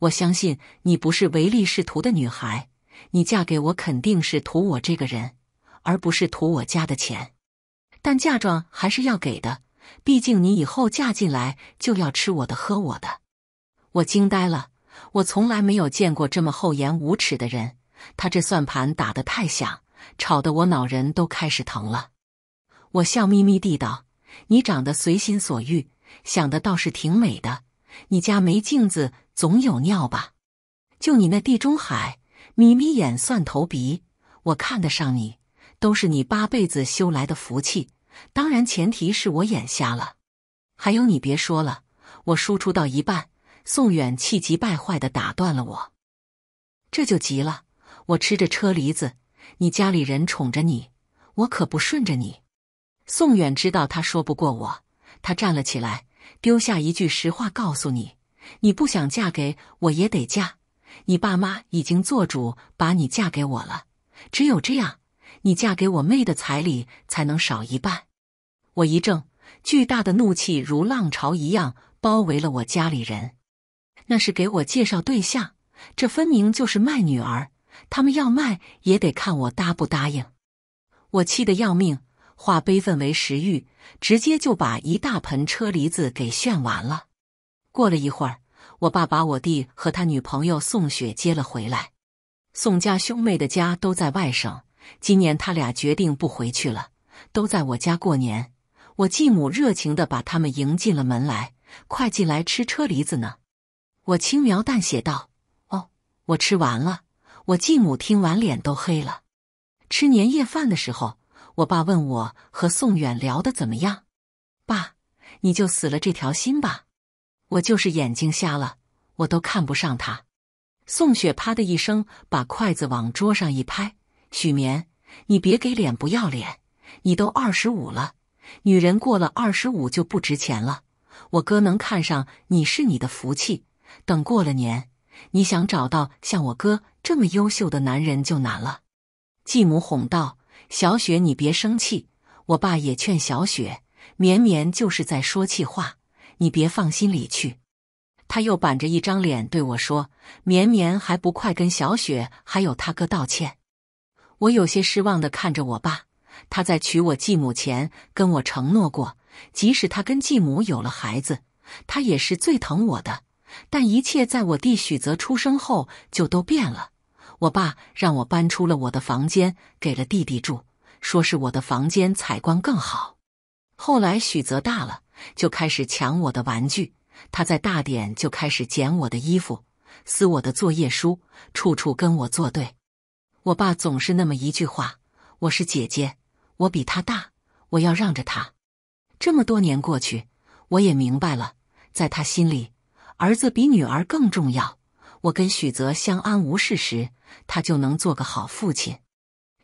我相信你不是唯利是图的女孩，你嫁给我肯定是图我这个人，而不是图我家的钱。但嫁妆还是要给的，毕竟你以后嫁进来就要吃我的喝我的。我惊呆了，我从来没有见过这么厚颜无耻的人。他这算盘打的太响，吵得我脑仁都开始疼了。我笑眯眯地道：“你长得随心所欲，想的倒是挺美的。”你家没镜子，总有尿吧？就你那地中海，眯眯眼，蒜头鼻，我看得上你，都是你八辈子修来的福气。当然，前提是我眼瞎了。还有，你别说了，我输出到一半，宋远气急败坏的打断了我。这就急了，我吃着车厘子，你家里人宠着你，我可不顺着你。宋远知道他说不过我，他站了起来。丢下一句实话告诉你：你不想嫁给我也得嫁，你爸妈已经做主把你嫁给我了。只有这样，你嫁给我妹的彩礼才能少一半。我一怔，巨大的怒气如浪潮一样包围了我家里人。那是给我介绍对象，这分明就是卖女儿。他们要卖也得看我答不答应。我气得要命。化悲愤为食欲，直接就把一大盆车厘子给炫完了。过了一会儿，我爸把我弟和他女朋友宋雪接了回来。宋家兄妹的家都在外省，今年他俩决定不回去了，都在我家过年。我继母热情地把他们迎进了门来：“快进来吃车厘子呢！”我轻描淡写道：“哦，我吃完了。”我继母听完脸都黑了。吃年夜饭的时候。我爸问我和宋远聊得怎么样，爸，你就死了这条心吧。我就是眼睛瞎了，我都看不上他。宋雪啪的一声把筷子往桌上一拍：“许眠，你别给脸不要脸！你都二十五了，女人过了二十五就不值钱了。我哥能看上你是你的福气。等过了年，你想找到像我哥这么优秀的男人就难了。”继母哄道。小雪，你别生气。我爸也劝小雪，绵绵就是在说气话，你别放心里去。他又板着一张脸对我说：“绵绵还不快跟小雪还有他哥道歉？”我有些失望的看着我爸。他在娶我继母前跟我承诺过，即使他跟继母有了孩子，他也是最疼我的。但一切在我弟许泽出生后就都变了。我爸让我搬出了我的房间，给了弟弟住，说是我的房间采光更好。后来许泽大了，就开始抢我的玩具，他在大点就开始剪我的衣服、撕我的作业书，处处跟我作对。我爸总是那么一句话：“我是姐姐，我比他大，我要让着他。”这么多年过去，我也明白了，在他心里，儿子比女儿更重要。我跟许泽相安无事时，他就能做个好父亲。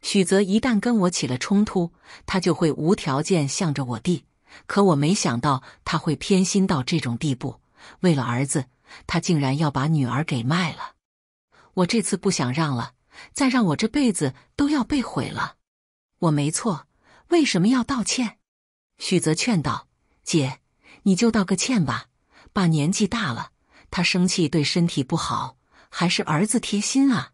许泽一旦跟我起了冲突，他就会无条件向着我弟。可我没想到他会偏心到这种地步，为了儿子，他竟然要把女儿给卖了。我这次不想让了，再让我这辈子都要被毁了。我没错，为什么要道歉？许泽劝道：“姐，你就道个歉吧，爸年纪大了。”他生气对身体不好，还是儿子贴心啊？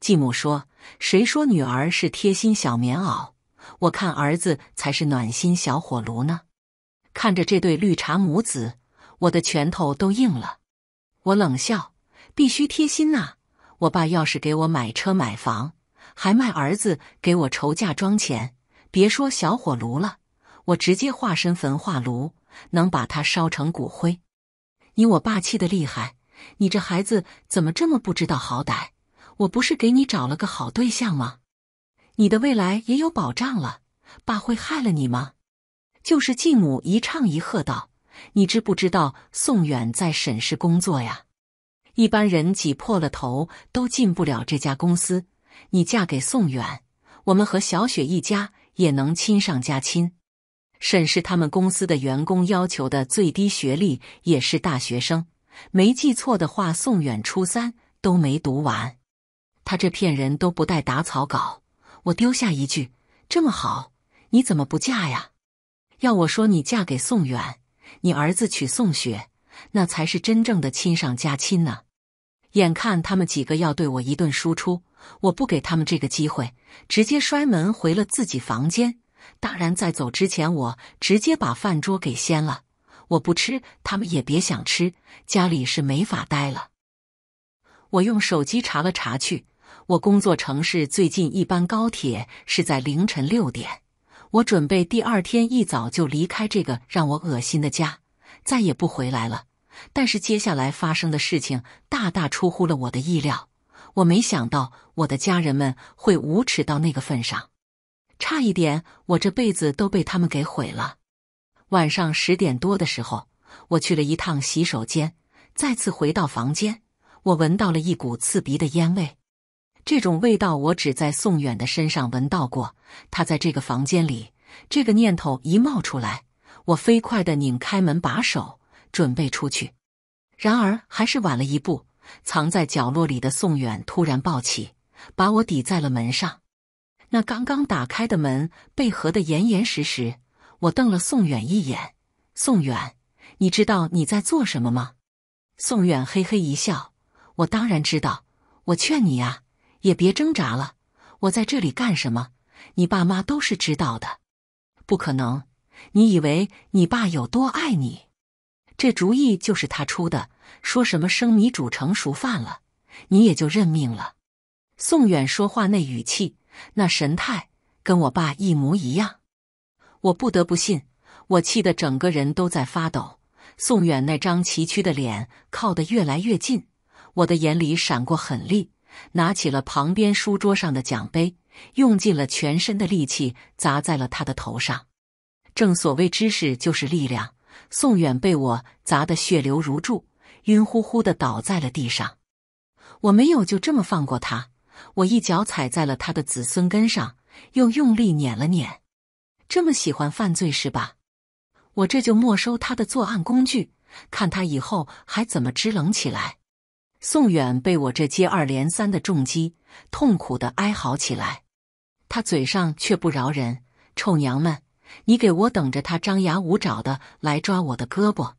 继母说：“谁说女儿是贴心小棉袄？我看儿子才是暖心小火炉呢。”看着这对绿茶母子，我的拳头都硬了。我冷笑：“必须贴心呐！我爸要是给我买车买房，还卖儿子给我筹嫁妆钱，别说小火炉了，我直接化身焚化炉，能把它烧成骨灰。”你我爸气的厉害，你这孩子怎么这么不知道好歹？我不是给你找了个好对象吗？你的未来也有保障了，爸会害了你吗？就是继母一唱一和道，你知不知道宋远在沈氏工作呀？一般人挤破了头都进不了这家公司。你嫁给宋远，我们和小雪一家也能亲上加亲。沈是他们公司的员工，要求的最低学历也是大学生。没记错的话，宋远初三都没读完。他这骗人都不带打草稿。我丢下一句：“这么好，你怎么不嫁呀？”要我说，你嫁给宋远，你儿子娶宋雪，那才是真正的亲上加亲呢。眼看他们几个要对我一顿输出，我不给他们这个机会，直接摔门回了自己房间。当然，在走之前，我直接把饭桌给掀了。我不吃，他们也别想吃。家里是没法待了。我用手机查了查去，我工作城市最近一班高铁是在凌晨六点。我准备第二天一早就离开这个让我恶心的家，再也不回来了。但是接下来发生的事情大大出乎了我的意料。我没想到我的家人们会无耻到那个份上。差一点，我这辈子都被他们给毁了。晚上十点多的时候，我去了一趟洗手间，再次回到房间，我闻到了一股刺鼻的烟味。这种味道我只在宋远的身上闻到过。他在这个房间里，这个念头一冒出来，我飞快地拧开门把手，准备出去。然而还是晚了一步，藏在角落里的宋远突然抱起，把我抵在了门上。那刚刚打开的门被合得严严实实，我瞪了宋远一眼。宋远，你知道你在做什么吗？宋远嘿嘿一笑：“我当然知道。我劝你呀，也别挣扎了。我在这里干什么？你爸妈都是知道的。不可能！你以为你爸有多爱你？这主意就是他出的。说什么生米煮成熟饭了，你也就认命了。”宋远说话那语气。那神态跟我爸一模一样，我不得不信。我气得整个人都在发抖。宋远那张崎岖的脸靠得越来越近，我的眼里闪过狠厉，拿起了旁边书桌上的奖杯，用尽了全身的力气砸在了他的头上。正所谓知识就是力量，宋远被我砸得血流如注，晕乎乎的倒在了地上。我没有就这么放过他。我一脚踩在了他的子孙根上，又用力碾了碾。这么喜欢犯罪是吧？我这就没收他的作案工具，看他以后还怎么支棱起来。宋远被我这接二连三的重击，痛苦的哀嚎起来。他嘴上却不饶人：“臭娘们，你给我等着！”他张牙舞爪的来抓我的胳膊。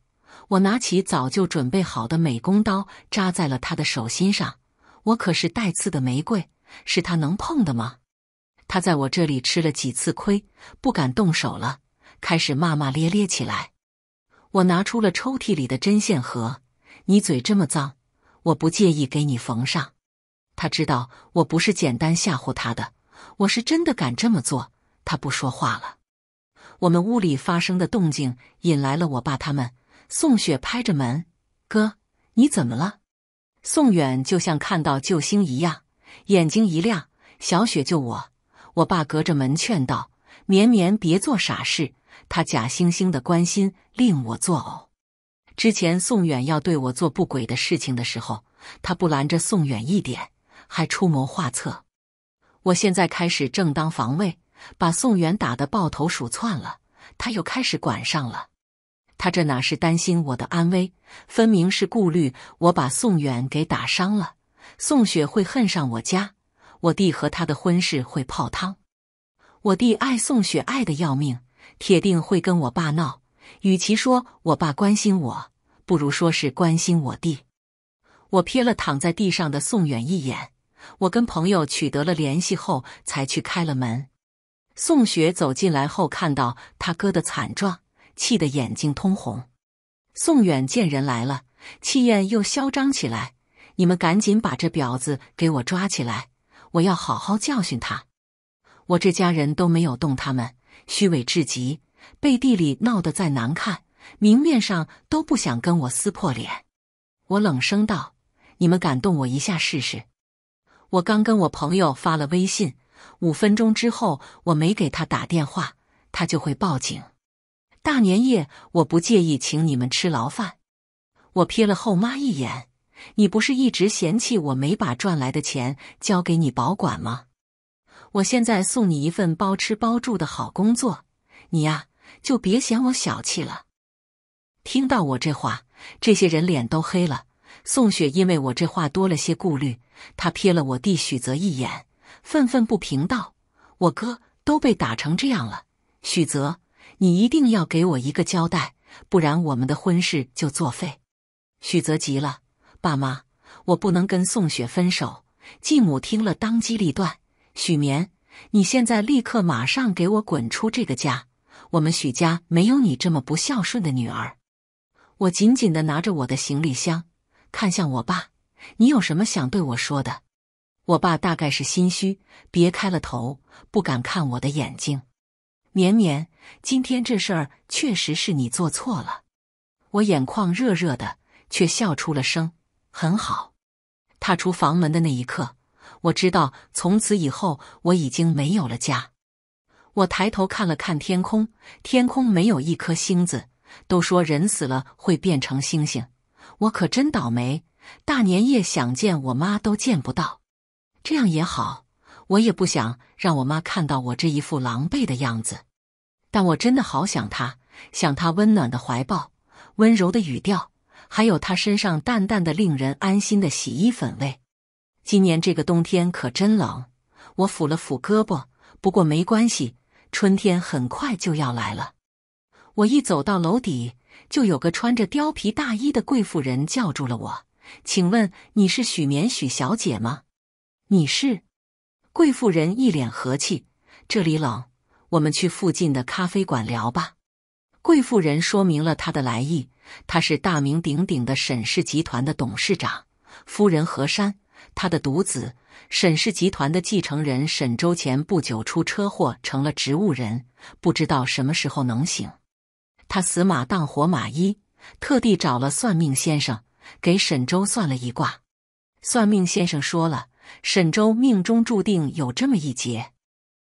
我拿起早就准备好的美工刀，扎在了他的手心上。我可是带刺的玫瑰，是他能碰的吗？他在我这里吃了几次亏，不敢动手了，开始骂骂咧咧起来。我拿出了抽屉里的针线盒，你嘴这么脏，我不介意给你缝上。他知道我不是简单吓唬他的，我是真的敢这么做。他不说话了。我们屋里发生的动静引来了我爸他们。宋雪拍着门：“哥，你怎么了？”宋远就像看到救星一样，眼睛一亮。小雪救我！我爸隔着门劝道：“绵绵，别做傻事。”他假惺惺的关心令我作呕。之前宋远要对我做不轨的事情的时候，他不拦着宋远一点，还出谋划策。我现在开始正当防卫，把宋远打得抱头鼠窜了。他又开始管上了。他这哪是担心我的安危，分明是顾虑我把宋远给打伤了，宋雪会恨上我家，我弟和他的婚事会泡汤。我弟爱宋雪爱的要命，铁定会跟我爸闹。与其说我爸关心我，不如说是关心我弟。我瞥了躺在地上的宋远一眼，我跟朋友取得了联系后才去开了门。宋雪走进来后，看到他哥的惨状。气得眼睛通红，宋远见人来了，气焰又嚣张起来。你们赶紧把这婊子给我抓起来，我要好好教训他。我这家人都没有动他们，虚伪至极，背地里闹得再难看，明面上都不想跟我撕破脸。我冷声道：“你们敢动我一下试试？我刚跟我朋友发了微信，五分钟之后我没给他打电话，他就会报警。”大年夜，我不介意请你们吃牢饭。我瞥了后妈一眼，你不是一直嫌弃我没把赚来的钱交给你保管吗？我现在送你一份包吃包住的好工作，你呀，就别嫌我小气了。听到我这话，这些人脸都黑了。宋雪因为我这话多了些顾虑，她瞥了我弟许泽一眼，愤愤不平道：“我哥都被打成这样了，许泽。”你一定要给我一个交代，不然我们的婚事就作废。许泽急了：“爸妈，我不能跟宋雪分手。”继母听了，当机立断：“许眠，你现在立刻马上给我滚出这个家！我们许家没有你这么不孝顺的女儿。”我紧紧的拿着我的行李箱，看向我爸：“你有什么想对我说的？”我爸大概是心虚，别开了头，不敢看我的眼睛。绵绵，今天这事儿确实是你做错了。我眼眶热热的，却笑出了声。很好，踏出房门的那一刻，我知道从此以后我已经没有了家。我抬头看了看天空，天空没有一颗星子。都说人死了会变成星星，我可真倒霉。大年夜想见我妈都见不到，这样也好。我也不想让我妈看到我这一副狼狈的样子，但我真的好想她，想她温暖的怀抱、温柔的语调，还有她身上淡淡的、令人安心的洗衣粉味。今年这个冬天可真冷，我抚了抚胳膊。不过没关系，春天很快就要来了。我一走到楼底，就有个穿着貂皮大衣的贵妇人叫住了我：“请问你是许眠许小姐吗？你是？”贵妇人一脸和气：“这里冷，我们去附近的咖啡馆聊吧。”贵妇人说明了他的来意：“他是大名鼎鼎的沈氏集团的董事长夫人何山，他的独子沈氏集团的继承人沈周前不久出车祸成了植物人，不知道什么时候能醒。他死马当活马医，特地找了算命先生给沈周算了一卦。算命先生说了。”沈周命中注定有这么一劫，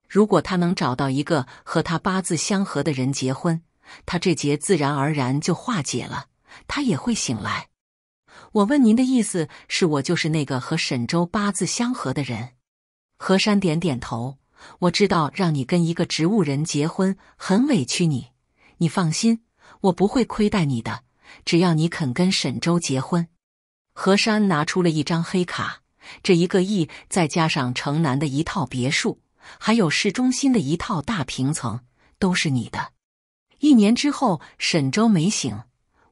如果他能找到一个和他八字相合的人结婚，他这劫自然而然就化解了，他也会醒来。我问您的意思是我就是那个和沈周八字相合的人。何山点点头，我知道让你跟一个植物人结婚很委屈你，你放心，我不会亏待你的，只要你肯跟沈周结婚。何山拿出了一张黑卡。这一个亿，再加上城南的一套别墅，还有市中心的一套大平层，都是你的。一年之后，沈周没醒，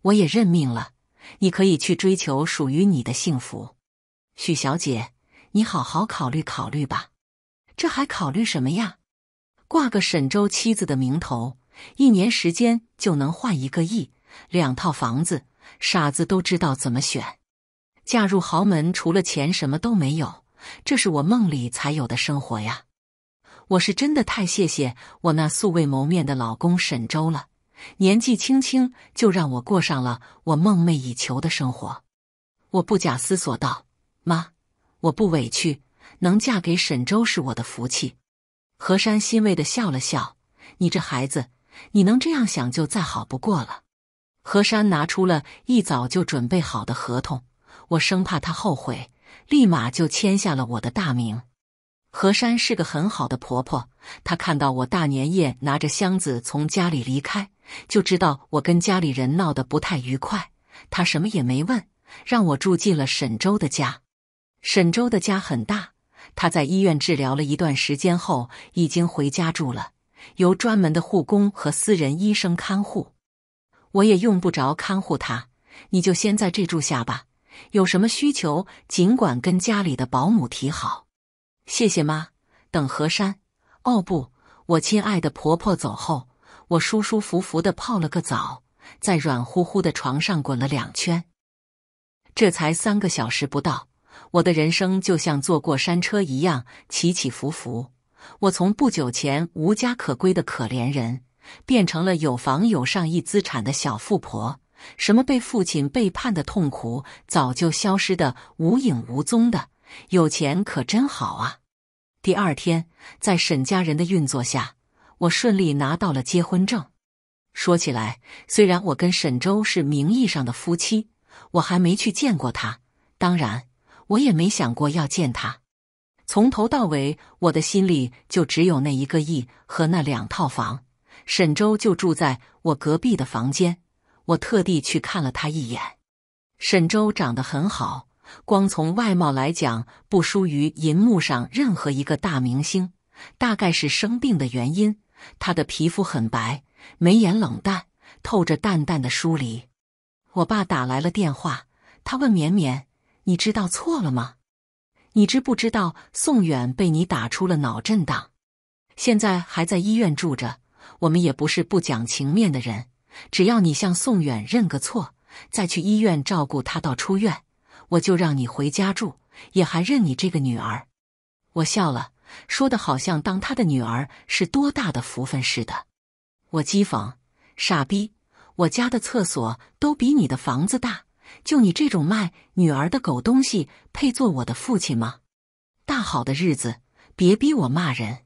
我也认命了。你可以去追求属于你的幸福，许小姐，你好好考虑考虑吧。这还考虑什么呀？挂个沈周妻子的名头，一年时间就能换一个亿，两套房子，傻子都知道怎么选。嫁入豪门，除了钱什么都没有，这是我梦里才有的生活呀！我是真的太谢谢我那素未谋面的老公沈周了，年纪轻轻就让我过上了我梦寐以求的生活。我不假思索道：“妈，我不委屈，能嫁给沈周是我的福气。”何山欣慰的笑了笑：“你这孩子，你能这样想就再好不过了。”何山拿出了一早就准备好的合同。我生怕她后悔，立马就签下了我的大名。何山是个很好的婆婆，她看到我大年夜拿着箱子从家里离开，就知道我跟家里人闹得不太愉快。她什么也没问，让我住进了沈周的家。沈周的家很大，他在医院治疗了一段时间后已经回家住了，由专门的护工和私人医生看护。我也用不着看护他，你就先在这住下吧。有什么需求，尽管跟家里的保姆提好。谢谢妈，等何山。哦不，我亲爱的婆婆走后，我舒舒服服的泡了个澡，在软乎乎的床上滚了两圈。这才三个小时不到，我的人生就像坐过山车一样起起伏伏。我从不久前无家可归的可怜人，变成了有房有上亿资产的小富婆。什么被父亲背叛的痛苦早就消失的无影无踪的，有钱可真好啊！第二天，在沈家人的运作下，我顺利拿到了结婚证。说起来，虽然我跟沈周是名义上的夫妻，我还没去见过他，当然，我也没想过要见他。从头到尾，我的心里就只有那一个亿和那两套房。沈周就住在我隔壁的房间。我特地去看了他一眼，沈周长得很好，光从外貌来讲不输于银幕上任何一个大明星。大概是生病的原因，他的皮肤很白，眉眼冷淡，透着淡淡的疏离。我爸打来了电话，他问绵绵：“你知道错了吗？你知不知道宋远被你打出了脑震荡，现在还在医院住着？我们也不是不讲情面的人。”只要你向宋远认个错，再去医院照顾他到出院，我就让你回家住，也还认你这个女儿。我笑了，说的好像当他的女儿是多大的福分似的。我讥讽：“傻逼，我家的厕所都比你的房子大，就你这种卖女儿的狗东西，配做我的父亲吗？大好的日子，别逼我骂人。”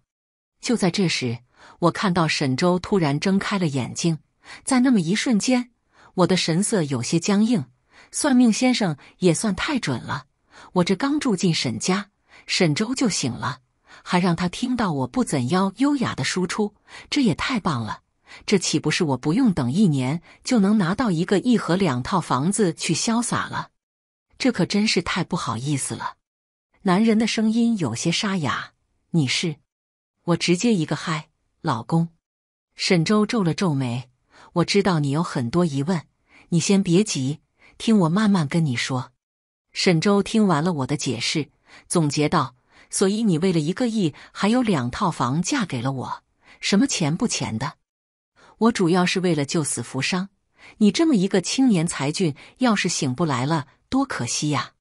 就在这时，我看到沈周突然睁开了眼睛。在那么一瞬间，我的神色有些僵硬。算命先生也算太准了，我这刚住进沈家，沈周就醒了，还让他听到我不怎样优雅的输出，这也太棒了！这岂不是我不用等一年就能拿到一个一和两套房子去潇洒了？这可真是太不好意思了。男人的声音有些沙哑：“你是？”我直接一个嗨，老公。沈周皱了皱眉。我知道你有很多疑问，你先别急，听我慢慢跟你说。沈周听完了我的解释，总结道：“所以你为了一个亿，还有两套房，嫁给了我，什么钱不钱的？我主要是为了救死扶伤。你这么一个青年才俊，要是醒不来了，多可惜呀！”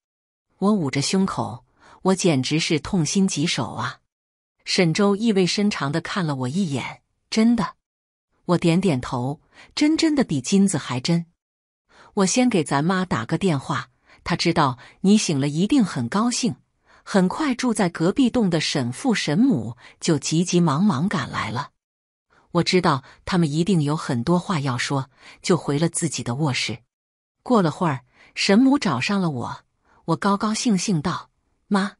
我捂着胸口，我简直是痛心疾首啊！沈周意味深长的看了我一眼，真的。我点点头，真真的比金子还真。我先给咱妈打个电话，她知道你醒了，一定很高兴。很快，住在隔壁洞的沈父沈母就急急忙忙赶来了。我知道他们一定有很多话要说，就回了自己的卧室。过了会儿，沈母找上了我，我高高兴兴道：“妈，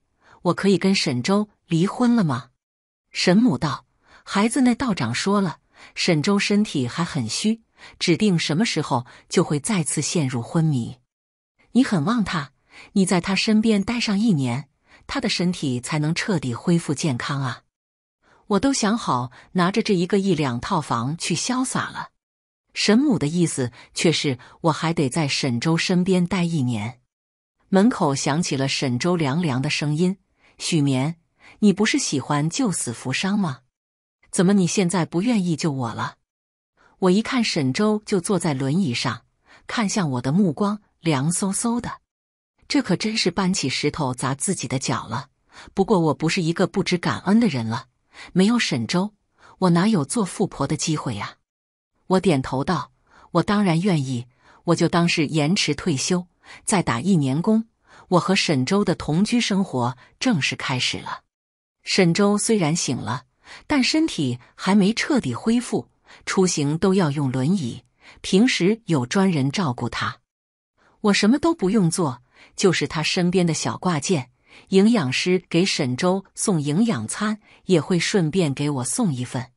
我可以跟沈周离婚了吗？”沈母道：“孩子，那道长说了。”沈周身体还很虚，指定什么时候就会再次陷入昏迷。你很旺他，你在他身边待上一年，他的身体才能彻底恢复健康啊！我都想好拿着这一个亿两套房去潇洒了，沈母的意思却是我还得在沈周身边待一年。门口响起了沈周凉凉的声音：“许眠，你不是喜欢救死扶伤吗？”怎么你现在不愿意救我了？我一看沈周就坐在轮椅上，看向我的目光凉飕飕的。这可真是搬起石头砸自己的脚了。不过我不是一个不知感恩的人了。没有沈周，我哪有做富婆的机会呀？我点头道：“我当然愿意，我就当是延迟退休，再打一年工。我和沈周的同居生活正式开始了。”沈周虽然醒了。但身体还没彻底恢复，出行都要用轮椅，平时有专人照顾他。我什么都不用做，就是他身边的小挂件。营养师给沈周送营养餐，也会顺便给我送一份。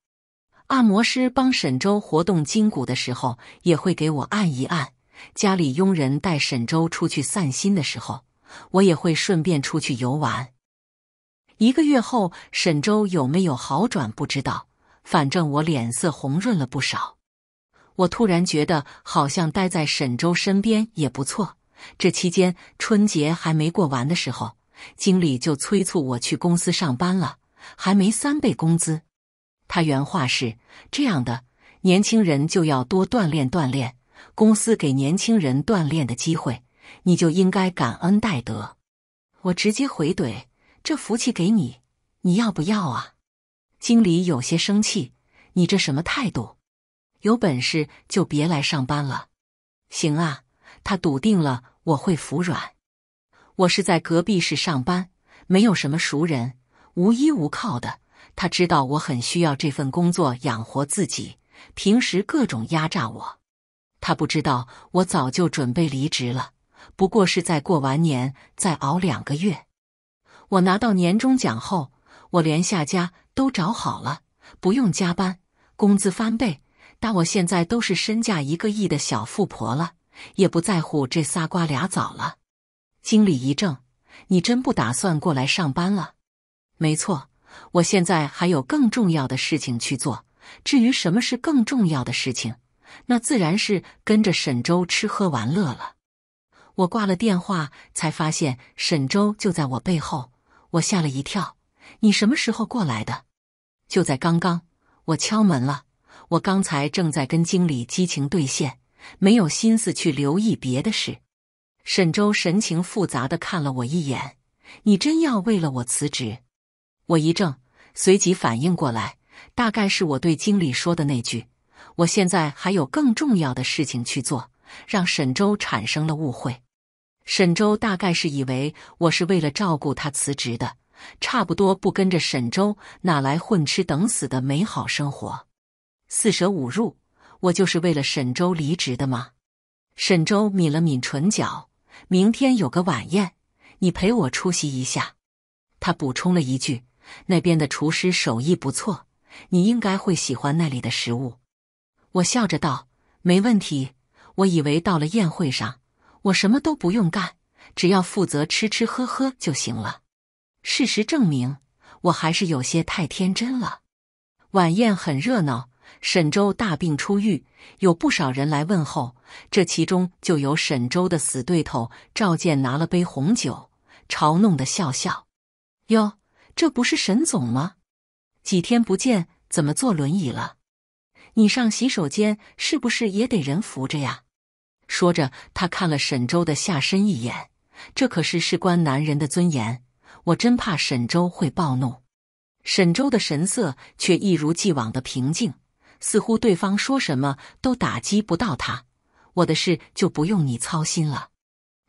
按摩师帮沈周活动筋骨的时候，也会给我按一按。家里佣人带沈周出去散心的时候，我也会顺便出去游玩。一个月后，沈周有没有好转不知道，反正我脸色红润了不少。我突然觉得好像待在沈周身边也不错。这期间春节还没过完的时候，经理就催促我去公司上班了，还没三倍工资。他原话是这样的：年轻人就要多锻炼锻炼，公司给年轻人锻炼的机会，你就应该感恩戴德。我直接回怼。这福气给你，你要不要啊？经理有些生气，你这什么态度？有本事就别来上班了！行啊，他笃定了我会服软。我是在隔壁市上班，没有什么熟人，无依无靠的。他知道我很需要这份工作养活自己，平时各种压榨我。他不知道我早就准备离职了，不过是在过完年再熬两个月。我拿到年终奖后，我连下家都找好了，不用加班，工资翻倍。但我现在都是身价一个亿的小富婆了，也不在乎这仨瓜俩枣了。经理一怔：“你真不打算过来上班了？”“没错，我现在还有更重要的事情去做。至于什么是更重要的事情，那自然是跟着沈周吃喝玩乐了。”我挂了电话，才发现沈周就在我背后。我吓了一跳，你什么时候过来的？就在刚刚，我敲门了。我刚才正在跟经理激情对线，没有心思去留意别的事。沈周神情复杂的看了我一眼，你真要为了我辞职？我一怔，随即反应过来，大概是我对经理说的那句“我现在还有更重要的事情去做”，让沈周产生了误会。沈周大概是以为我是为了照顾他辞职的，差不多不跟着沈周，哪来混吃等死的美好生活？四舍五入，我就是为了沈周离职的吗？沈周抿了抿唇角，明天有个晚宴，你陪我出席一下。他补充了一句：“那边的厨师手艺不错，你应该会喜欢那里的食物。”我笑着道：“没问题。”我以为到了宴会上。我什么都不用干，只要负责吃吃喝喝就行了。事实证明，我还是有些太天真了。晚宴很热闹，沈周大病初愈，有不少人来问候。这其中就有沈周的死对头赵健，拿了杯红酒，嘲弄的笑笑：“哟，这不是沈总吗？几天不见，怎么坐轮椅了？你上洗手间是不是也得人扶着呀？”说着，他看了沈周的下身一眼。这可是事关男人的尊严，我真怕沈周会暴怒。沈周的神色却一如既往的平静，似乎对方说什么都打击不到他。我的事就不用你操心了。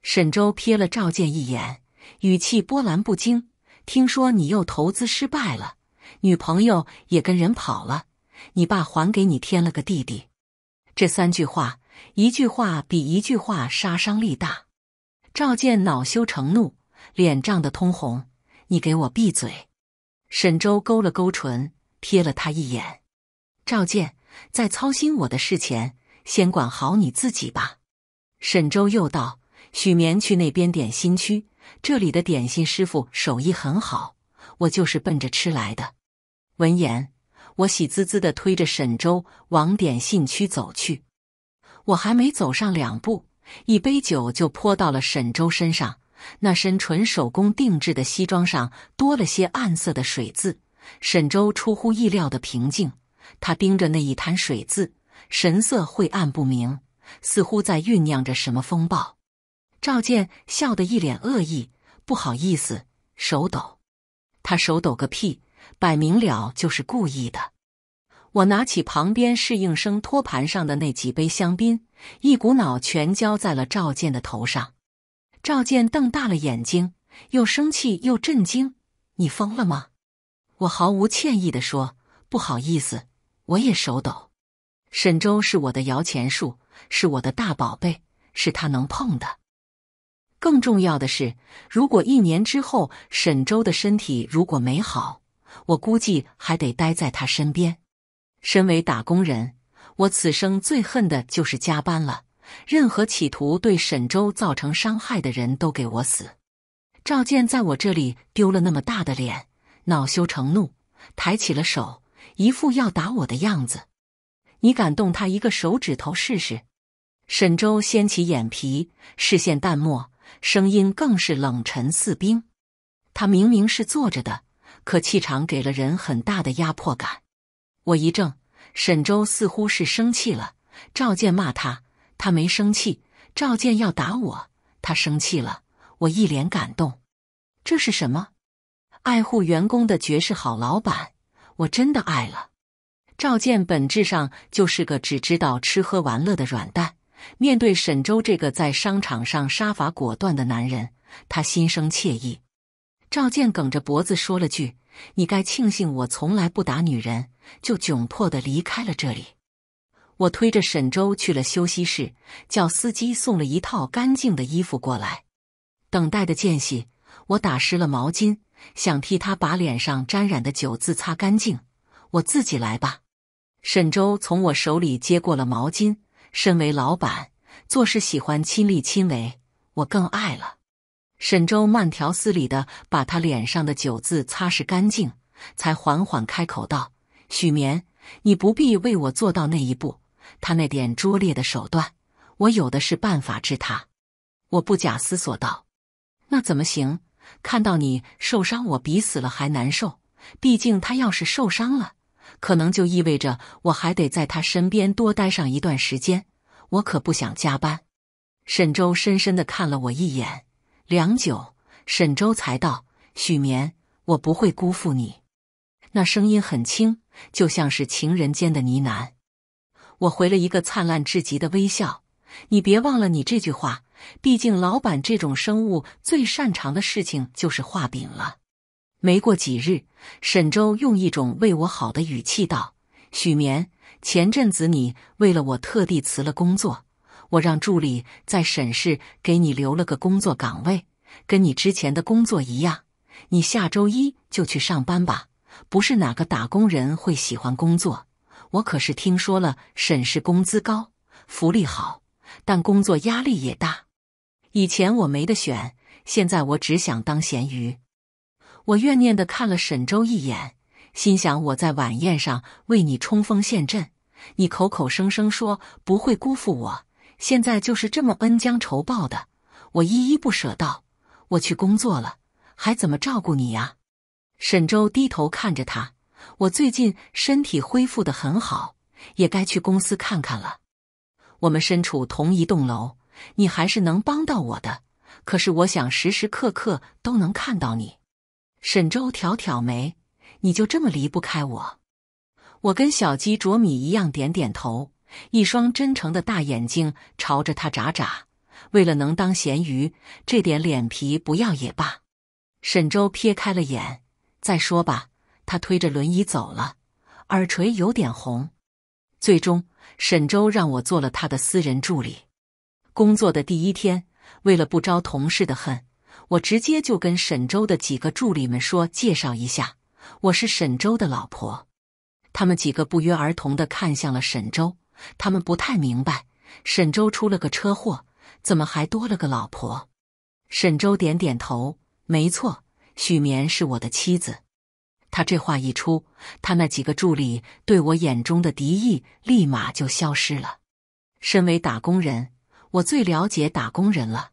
沈周瞥了赵健一眼，语气波澜不惊：“听说你又投资失败了，女朋友也跟人跑了，你爸还给你添了个弟弟。”这三句话。一句话比一句话杀伤力大。赵健恼羞成怒，脸涨得通红：“你给我闭嘴！”沈周勾了勾唇，瞥了他一眼：“赵健，在操心我的事前，先管好你自己吧。”沈周又道：“许眠去那边点心区，这里的点心师傅手艺很好，我就是奔着吃来的。”闻言，我喜滋滋地推着沈周往点心区走去。我还没走上两步，一杯酒就泼到了沈周身上。那身纯手工定制的西装上多了些暗色的水渍。沈周出乎意料的平静，他盯着那一滩水渍，神色晦暗不明，似乎在酝酿着什么风暴。赵健笑得一脸恶意，不好意思，手抖。他手抖个屁，摆明了就是故意的。我拿起旁边侍应生托盘上的那几杯香槟，一股脑全浇在了赵健的头上。赵健瞪大了眼睛，又生气又震惊：“你疯了吗？”我毫无歉意的说：“不好意思，我也手抖。沈周是我的摇钱树，是我的大宝贝，是他能碰的。更重要的是，如果一年之后沈周的身体如果没好，我估计还得待在他身边。”身为打工人，我此生最恨的就是加班了。任何企图对沈周造成伤害的人都给我死！赵健在我这里丢了那么大的脸，恼羞成怒，抬起了手，一副要打我的样子。你敢动他一个手指头试试？沈周掀起眼皮，视线淡漠，声音更是冷沉似冰。他明明是坐着的，可气场给了人很大的压迫感。我一怔，沈周似乎是生气了，赵健骂他，他没生气。赵健要打我，他生气了。我一脸感动，这是什么？爱护员工的绝世好老板，我真的爱了。赵健本质上就是个只知道吃喝玩乐的软蛋，面对沈周这个在商场上杀伐果断的男人，他心生怯意。赵健梗着脖子说了句。你该庆幸我从来不打女人，就窘迫的离开了这里。我推着沈周去了休息室，叫司机送了一套干净的衣服过来。等待的间隙，我打湿了毛巾，想替他把脸上沾染的酒渍擦干净。我自己来吧。沈周从我手里接过了毛巾。身为老板，做事喜欢亲力亲为，我更爱了。沈周慢条斯理的把他脸上的酒渍擦拭干净，才缓缓开口道：“许眠，你不必为我做到那一步。他那点拙劣的手段，我有的是办法治他。”我不假思索道：“那怎么行？看到你受伤，我比死了还难受。毕竟他要是受伤了，可能就意味着我还得在他身边多待上一段时间。我可不想加班。”沈周深深地看了我一眼。良久，沈周才道：“许眠，我不会辜负你。”那声音很轻，就像是情人间的呢喃。我回了一个灿烂至极的微笑。你别忘了你这句话，毕竟老板这种生物最擅长的事情就是画饼了。没过几日，沈周用一种为我好的语气道：“许眠，前阵子你为了我特地辞了工作。”我让助理在沈氏给你留了个工作岗位，跟你之前的工作一样。你下周一就去上班吧。不是哪个打工人会喜欢工作，我可是听说了沈氏工资高，福利好，但工作压力也大。以前我没得选，现在我只想当咸鱼。我怨念的看了沈周一眼，心想我在晚宴上为你冲锋陷阵，你口口声声说不会辜负我。现在就是这么恩将仇报的，我依依不舍道：“我去工作了，还怎么照顾你呀？”沈周低头看着他：“我最近身体恢复的很好，也该去公司看看了。我们身处同一栋楼，你还是能帮到我的。可是我想时时刻刻都能看到你。”沈周挑挑眉：“你就这么离不开我？”我跟小鸡啄米一样点点头。一双真诚的大眼睛朝着他眨眨。为了能当咸鱼，这点脸皮不要也罢。沈周撇开了眼，再说吧。他推着轮椅走了，耳垂有点红。最终，沈周让我做了他的私人助理。工作的第一天，为了不招同事的恨，我直接就跟沈周的几个助理们说：“介绍一下，我是沈周的老婆。”他们几个不约而同的看向了沈周。他们不太明白，沈周出了个车祸，怎么还多了个老婆？沈周点点头，没错，许眠是我的妻子。他这话一出，他那几个助理对我眼中的敌意立马就消失了。身为打工人，我最了解打工人了，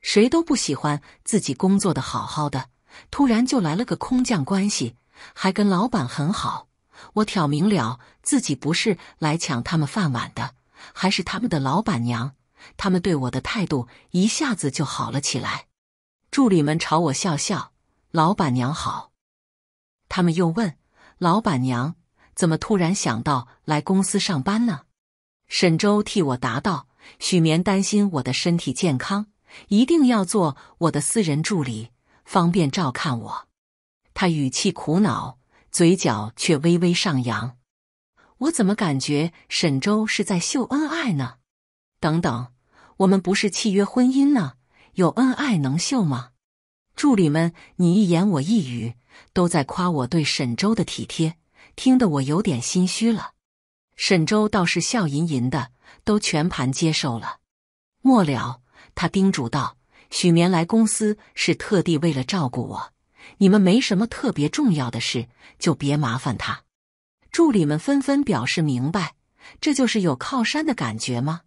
谁都不喜欢自己工作的好好的，突然就来了个空降关系，还跟老板很好。我挑明了自己不是来抢他们饭碗的，还是他们的老板娘。他们对我的态度一下子就好了起来。助理们朝我笑笑：“老板娘好。”他们又问：“老板娘怎么突然想到来公司上班呢？”沈周替我答道：“许眠担心我的身体健康，一定要做我的私人助理，方便照看我。”他语气苦恼。嘴角却微微上扬，我怎么感觉沈周是在秀恩爱呢？等等，我们不是契约婚姻呢，有恩爱能秀吗？助理们你一言我一语，都在夸我对沈周的体贴，听得我有点心虚了。沈周倒是笑吟吟的，都全盘接受了。末了，他叮嘱道：“许眠来公司是特地为了照顾我。”你们没什么特别重要的事，就别麻烦他。助理们纷纷表示明白，这就是有靠山的感觉吗？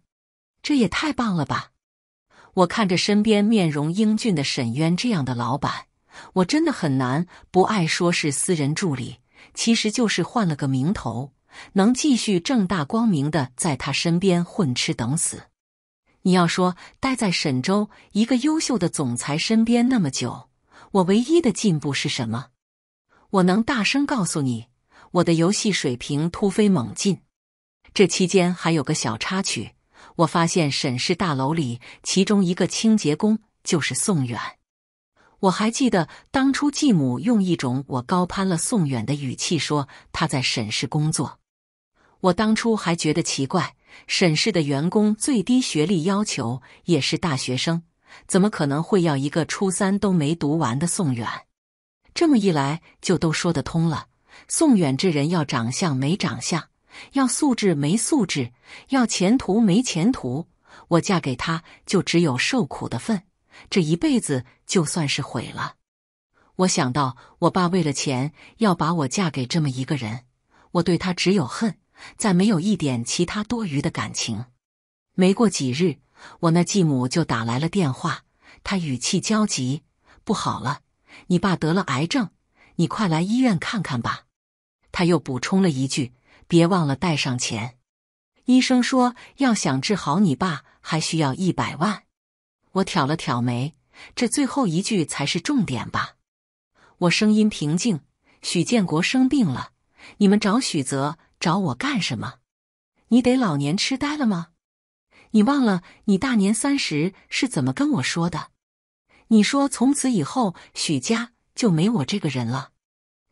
这也太棒了吧！我看着身边面容英俊的沈渊这样的老板，我真的很难不爱。说是私人助理，其实就是换了个名头，能继续正大光明的在他身边混吃等死。你要说待在沈周一个优秀的总裁身边那么久。我唯一的进步是什么？我能大声告诉你，我的游戏水平突飞猛进。这期间还有个小插曲，我发现沈氏大楼里其中一个清洁工就是宋远。我还记得当初继母用一种我高攀了宋远的语气说他在沈氏工作。我当初还觉得奇怪，沈氏的员工最低学历要求也是大学生。怎么可能会要一个初三都没读完的宋远？这么一来就都说得通了。宋远这人要长相没长相，要素质没素质，要前途没前途。我嫁给他就只有受苦的份，这一辈子就算是毁了。我想到我爸为了钱要把我嫁给这么一个人，我对他只有恨，再没有一点其他多余的感情。没过几日。我那继母就打来了电话，她语气焦急：“不好了，你爸得了癌症，你快来医院看看吧。”她又补充了一句：“别忘了带上钱。”医生说：“要想治好你爸，还需要一百万。”我挑了挑眉，这最后一句才是重点吧？我声音平静：“许建国生病了，你们找许泽找我干什么？你得老年痴呆了吗？”你忘了，你大年三十是怎么跟我说的？你说从此以后许家就没我这个人了。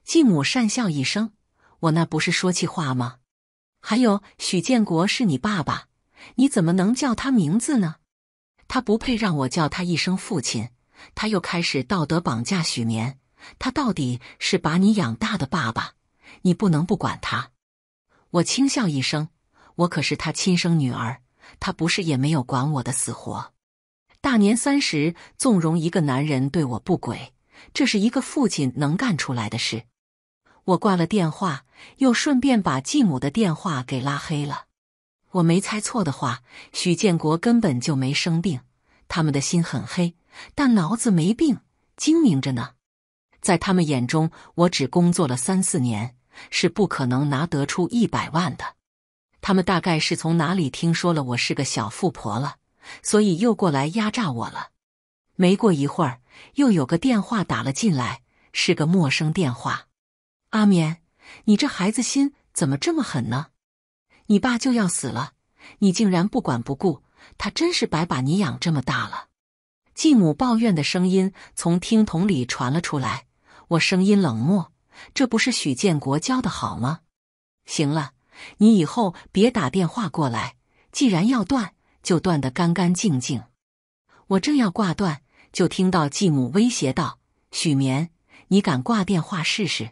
继母讪笑一声：“我那不是说气话吗？”还有许建国是你爸爸，你怎么能叫他名字呢？他不配让我叫他一声父亲。他又开始道德绑架许眠：“他到底是把你养大的爸爸，你不能不管他。”我轻笑一声：“我可是他亲生女儿。”他不是也没有管我的死活，大年三十纵容一个男人对我不轨，这是一个父亲能干出来的事。我挂了电话，又顺便把继母的电话给拉黑了。我没猜错的话，许建国根本就没生病，他们的心很黑，但脑子没病，精明着呢。在他们眼中，我只工作了三四年，是不可能拿得出一百万的。他们大概是从哪里听说了我是个小富婆了，所以又过来压榨我了。没过一会儿，又有个电话打了进来，是个陌生电话。阿棉，你这孩子心怎么这么狠呢？你爸就要死了，你竟然不管不顾，他真是白把你养这么大了。继母抱怨的声音从听筒里传了出来，我声音冷漠：“这不是许建国教的好吗？”行了。你以后别打电话过来，既然要断，就断得干干净净。我正要挂断，就听到继母威胁道：“许眠，你敢挂电话试试？”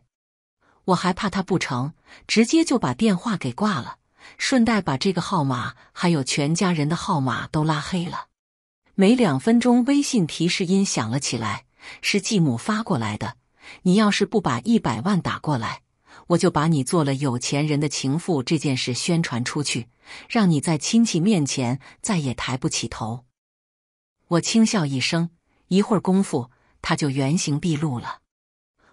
我还怕他不成，直接就把电话给挂了，顺带把这个号码还有全家人的号码都拉黑了。没两分钟，微信提示音响了起来，是继母发过来的：“你要是不把一百万打过来。”我就把你做了有钱人的情妇这件事宣传出去，让你在亲戚面前再也抬不起头。我轻笑一声，一会儿功夫他就原形毕露了。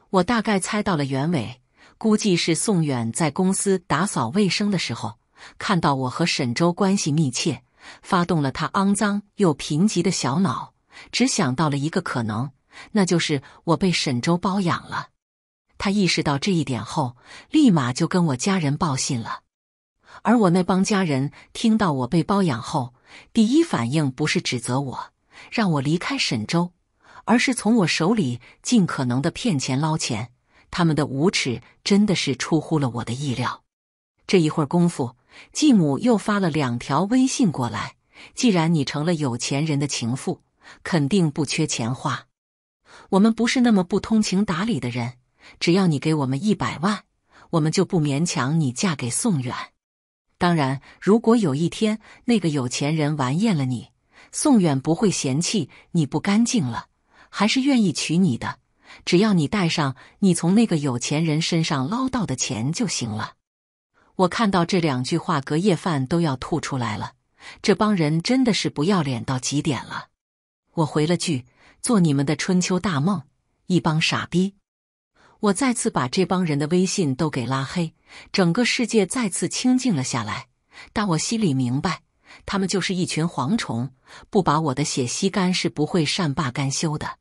我大概猜到了原委，估计是宋远在公司打扫卫生的时候，看到我和沈周关系密切，发动了他肮脏又贫瘠的小脑，只想到了一个可能，那就是我被沈周包养了。他意识到这一点后，立马就跟我家人报信了。而我那帮家人听到我被包养后，第一反应不是指责我，让我离开沈州，而是从我手里尽可能的骗钱捞钱。他们的无耻真的是出乎了我的意料。这一会儿功夫，继母又发了两条微信过来：“既然你成了有钱人的情妇，肯定不缺钱花。我们不是那么不通情达理的人。”只要你给我们一百万，我们就不勉强你嫁给宋远。当然，如果有一天那个有钱人玩厌了你，宋远不会嫌弃你不干净了，还是愿意娶你的。只要你带上你从那个有钱人身上捞到的钱就行了。我看到这两句话，隔夜饭都要吐出来了。这帮人真的是不要脸到极点了。我回了句：“做你们的春秋大梦，一帮傻逼。”我再次把这帮人的微信都给拉黑，整个世界再次清静了下来。但我心里明白，他们就是一群蝗虫，不把我的血吸干是不会善罢甘休的。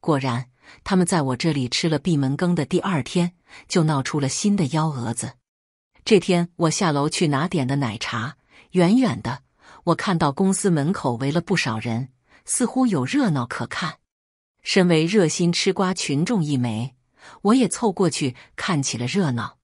果然，他们在我这里吃了闭门羹的第二天，就闹出了新的幺蛾子。这天，我下楼去拿点的奶茶，远远的我看到公司门口围了不少人，似乎有热闹可看。身为热心吃瓜群众一枚。我也凑过去看起了热闹。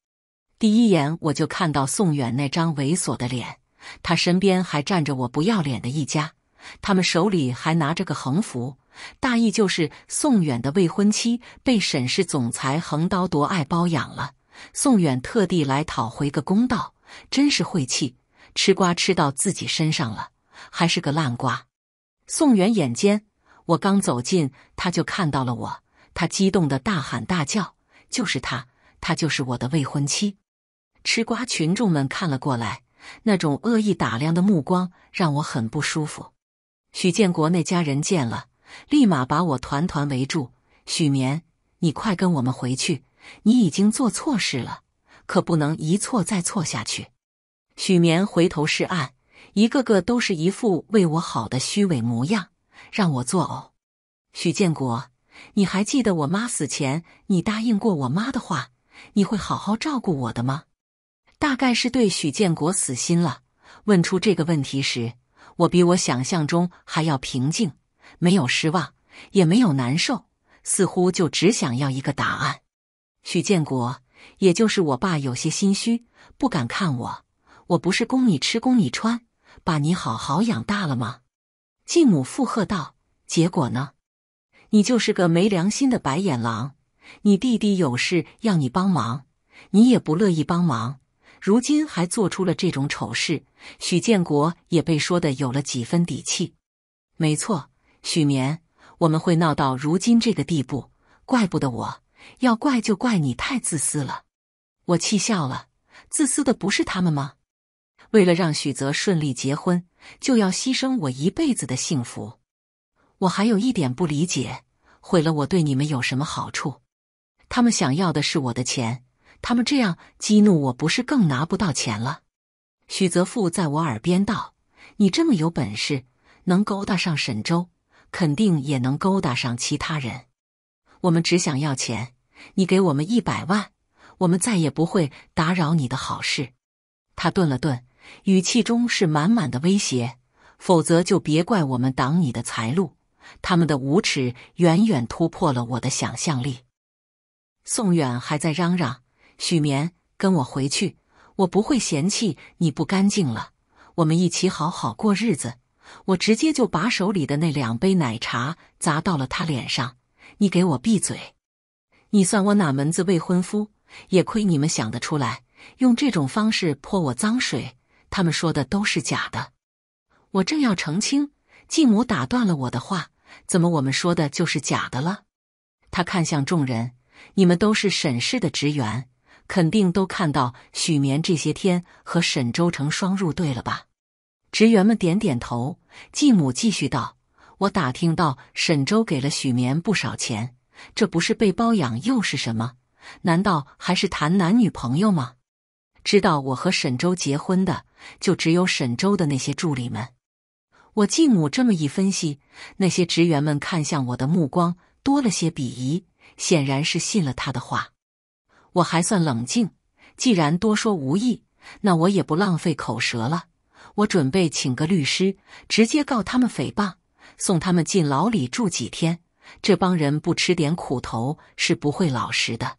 第一眼我就看到宋远那张猥琐的脸，他身边还站着我不要脸的一家，他们手里还拿着个横幅，大意就是宋远的未婚妻被沈氏总裁横刀夺爱包养了，宋远特地来讨回个公道。真是晦气，吃瓜吃到自己身上了，还是个烂瓜。宋远眼尖，我刚走近他就看到了我。他激动地大喊大叫：“就是他，他就是我的未婚妻！”吃瓜群众们看了过来，那种恶意打量的目光让我很不舒服。许建国那家人见了，立马把我团团围住：“许眠，你快跟我们回去，你已经做错事了，可不能一错再错下去。”许眠回头是岸，一个个都是一副为我好的虚伪模样，让我作呕。许建国。你还记得我妈死前你答应过我妈的话，你会好好照顾我的吗？大概是对许建国死心了。问出这个问题时，我比我想象中还要平静，没有失望，也没有难受，似乎就只想要一个答案。许建国，也就是我爸，有些心虚，不敢看我。我不是供你吃，供你穿，把你好好养大了吗？继母附和道。结果呢？你就是个没良心的白眼狼！你弟弟有事要你帮忙，你也不乐意帮忙，如今还做出了这种丑事。许建国也被说的有了几分底气。没错，许棉，我们会闹到如今这个地步，怪不得我，要怪就怪你太自私了。我气笑了，自私的不是他们吗？为了让许泽顺利结婚，就要牺牲我一辈子的幸福。我还有一点不理解，毁了我对你们有什么好处？他们想要的是我的钱，他们这样激怒我不是更拿不到钱了？许泽富在我耳边道：“你这么有本事，能勾搭上沈周，肯定也能勾搭上其他人。我们只想要钱，你给我们一百万，我们再也不会打扰你的好事。”他顿了顿，语气中是满满的威胁：“否则就别怪我们挡你的财路。”他们的无耻远远突破了我的想象力。宋远还在嚷嚷：“许眠，跟我回去，我不会嫌弃你不干净了。我们一起好好过日子。”我直接就把手里的那两杯奶茶砸到了他脸上。“你给我闭嘴！你算我哪门子未婚夫？也亏你们想得出来，用这种方式泼我脏水。他们说的都是假的。”我正要澄清，继母打断了我的话。怎么，我们说的就是假的了？他看向众人：“你们都是沈氏的职员，肯定都看到许眠这些天和沈周成双入对了吧？”职员们点点头。继母继续道：“我打听到沈周给了许眠不少钱，这不是被包养又是什么？难道还是谈男女朋友吗？知道我和沈周结婚的，就只有沈周的那些助理们。”我继母这么一分析，那些职员们看向我的目光多了些鄙夷，显然是信了他的话。我还算冷静，既然多说无益，那我也不浪费口舌了。我准备请个律师，直接告他们诽谤，送他们进牢里住几天。这帮人不吃点苦头是不会老实的。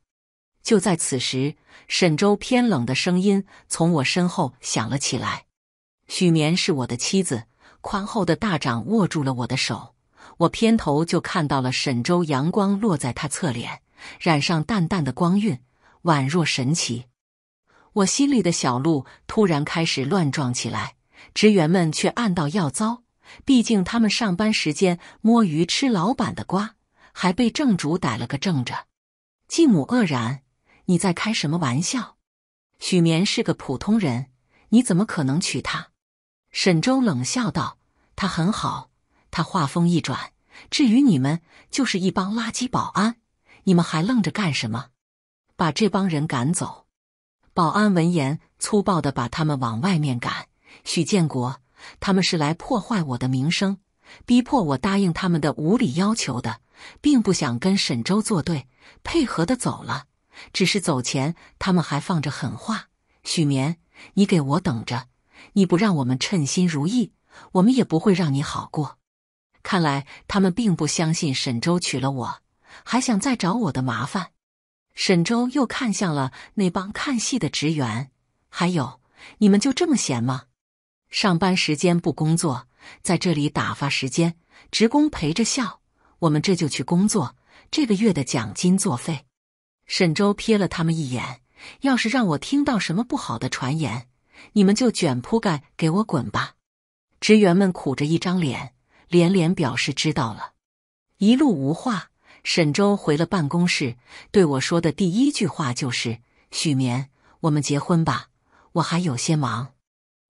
就在此时，沈周偏冷的声音从我身后响了起来：“许眠是我的妻子。”宽厚的大掌握住了我的手，我偏头就看到了沈周，阳光落在他侧脸，染上淡淡的光晕，宛若神奇。我心里的小鹿突然开始乱撞起来，职员们却暗道要遭，毕竟他们上班时间摸鱼吃老板的瓜，还被正主逮了个正着。继母愕然：“你在开什么玩笑？许棉是个普通人，你怎么可能娶她？”沈周冷笑道。他很好，他话锋一转，至于你们，就是一帮垃圾保安，你们还愣着干什么？把这帮人赶走！保安闻言，粗暴的把他们往外面赶。许建国，他们是来破坏我的名声，逼迫我答应他们的无理要求的，并不想跟沈周作对，配合的走了。只是走前，他们还放着狠话：许眠，你给我等着，你不让我们称心如意。我们也不会让你好过。看来他们并不相信沈周娶了我，还想再找我的麻烦。沈周又看向了那帮看戏的职员，还有你们就这么闲吗？上班时间不工作，在这里打发时间？职工陪着笑。我们这就去工作。这个月的奖金作废。沈周瞥了他们一眼，要是让我听到什么不好的传言，你们就卷铺盖给我滚吧。职员们苦着一张脸，连连表示知道了。一路无话，沈周回了办公室，对我说的第一句话就是：“许眠，我们结婚吧。”我还有些忙。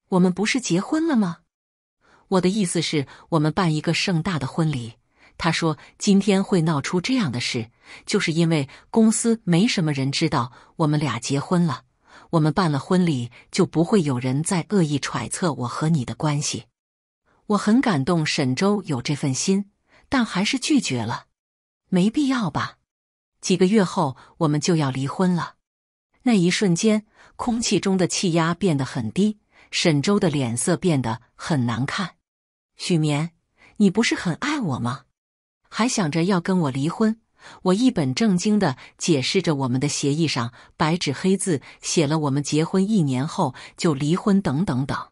我们不是结婚了吗？我的意思是，我们办一个盛大的婚礼。他说：“今天会闹出这样的事，就是因为公司没什么人知道我们俩结婚了。我们办了婚礼，就不会有人再恶意揣测我和你的关系。”我很感动，沈周有这份心，但还是拒绝了，没必要吧？几个月后我们就要离婚了。那一瞬间，空气中的气压变得很低，沈周的脸色变得很难看。许眠，你不是很爱我吗？还想着要跟我离婚？我一本正经的解释着，我们的协议上白纸黑字写了，我们结婚一年后就离婚，等等等。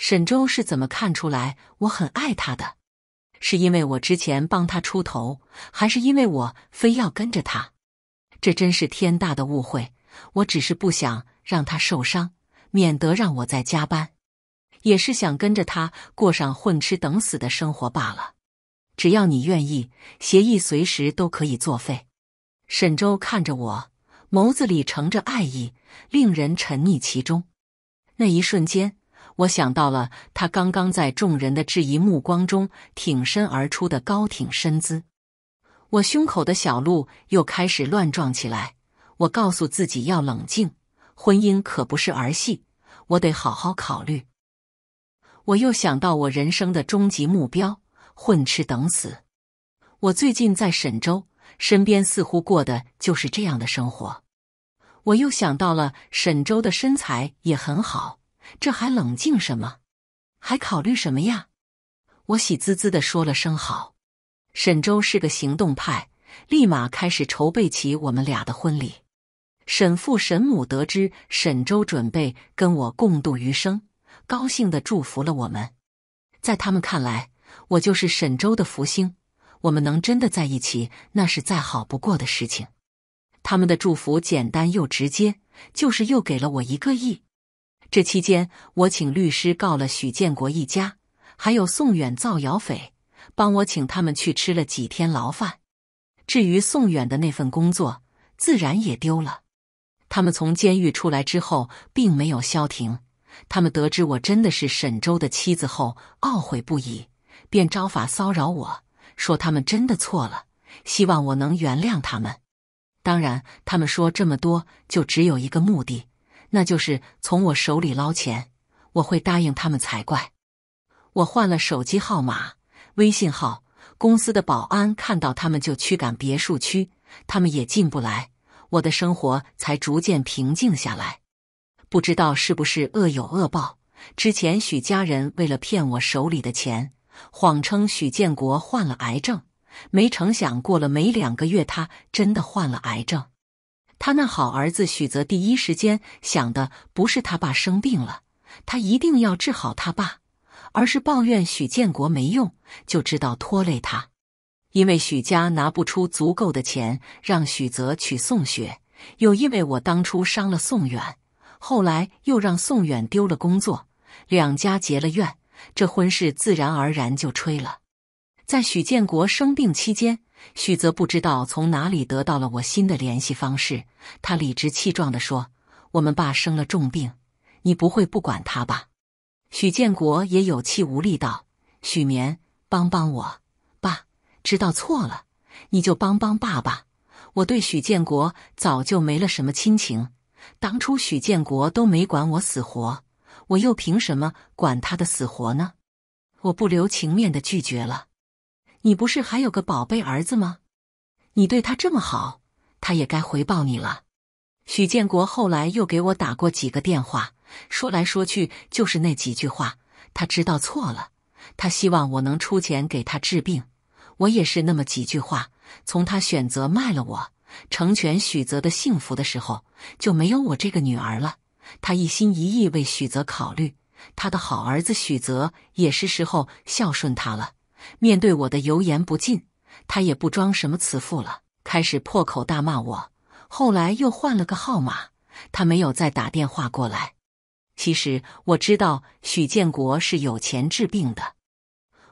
沈周是怎么看出来我很爱他的？是因为我之前帮他出头，还是因为我非要跟着他？这真是天大的误会！我只是不想让他受伤，免得让我再加班，也是想跟着他过上混吃等死的生活罢了。只要你愿意，协议随时都可以作废。沈周看着我，眸子里盛着爱意，令人沉溺其中。那一瞬间。我想到了他刚刚在众人的质疑目光中挺身而出的高挺身姿，我胸口的小鹿又开始乱撞起来。我告诉自己要冷静，婚姻可不是儿戏，我得好好考虑。我又想到我人生的终极目标——混吃等死。我最近在沈州身边，似乎过的就是这样的生活。我又想到了沈州的身材也很好。这还冷静什么？还考虑什么呀？我喜滋滋的说了声好。沈周是个行动派，立马开始筹备起我们俩的婚礼。沈父沈母得知沈周准备跟我共度余生，高兴的祝福了我们。在他们看来，我就是沈周的福星。我们能真的在一起，那是再好不过的事情。他们的祝福简单又直接，就是又给了我一个亿。这期间，我请律师告了许建国一家，还有宋远造谣诽，帮我请他们去吃了几天牢饭。至于宋远的那份工作，自然也丢了。他们从监狱出来之后，并没有消停。他们得知我真的是沈周的妻子后，懊悔不已，便招法骚扰我，说他们真的错了，希望我能原谅他们。当然，他们说这么多，就只有一个目的。那就是从我手里捞钱，我会答应他们才怪。我换了手机号码、微信号，公司的保安看到他们就驱赶别墅区，他们也进不来，我的生活才逐渐平静下来。不知道是不是恶有恶报，之前许家人为了骗我手里的钱，谎称许建国患了癌症，没成想过了没两个月，他真的患了癌症。他那好儿子许泽第一时间想的不是他爸生病了，他一定要治好他爸，而是抱怨许建国没用，就知道拖累他。因为许家拿不出足够的钱让许泽娶宋雪，又因为我当初伤了宋远，后来又让宋远丢了工作，两家结了怨，这婚事自然而然就吹了。在许建国生病期间。许泽不知道从哪里得到了我新的联系方式，他理直气壮地说：“我们爸生了重病，你不会不管他吧？”许建国也有气无力道：“许眠，帮帮我，爸知道错了，你就帮帮爸爸。我对许建国早就没了什么亲情，当初许建国都没管我死活，我又凭什么管他的死活呢？”我不留情面地拒绝了。你不是还有个宝贝儿子吗？你对他这么好，他也该回报你了。许建国后来又给我打过几个电话，说来说去就是那几句话。他知道错了，他希望我能出钱给他治病。我也是那么几句话。从他选择卖了我，成全许泽的幸福的时候，就没有我这个女儿了。他一心一意为许泽考虑，他的好儿子许泽也是时候孝顺他了。面对我的油盐不进，他也不装什么慈父了，开始破口大骂我。后来又换了个号码，他没有再打电话过来。其实我知道许建国是有钱治病的，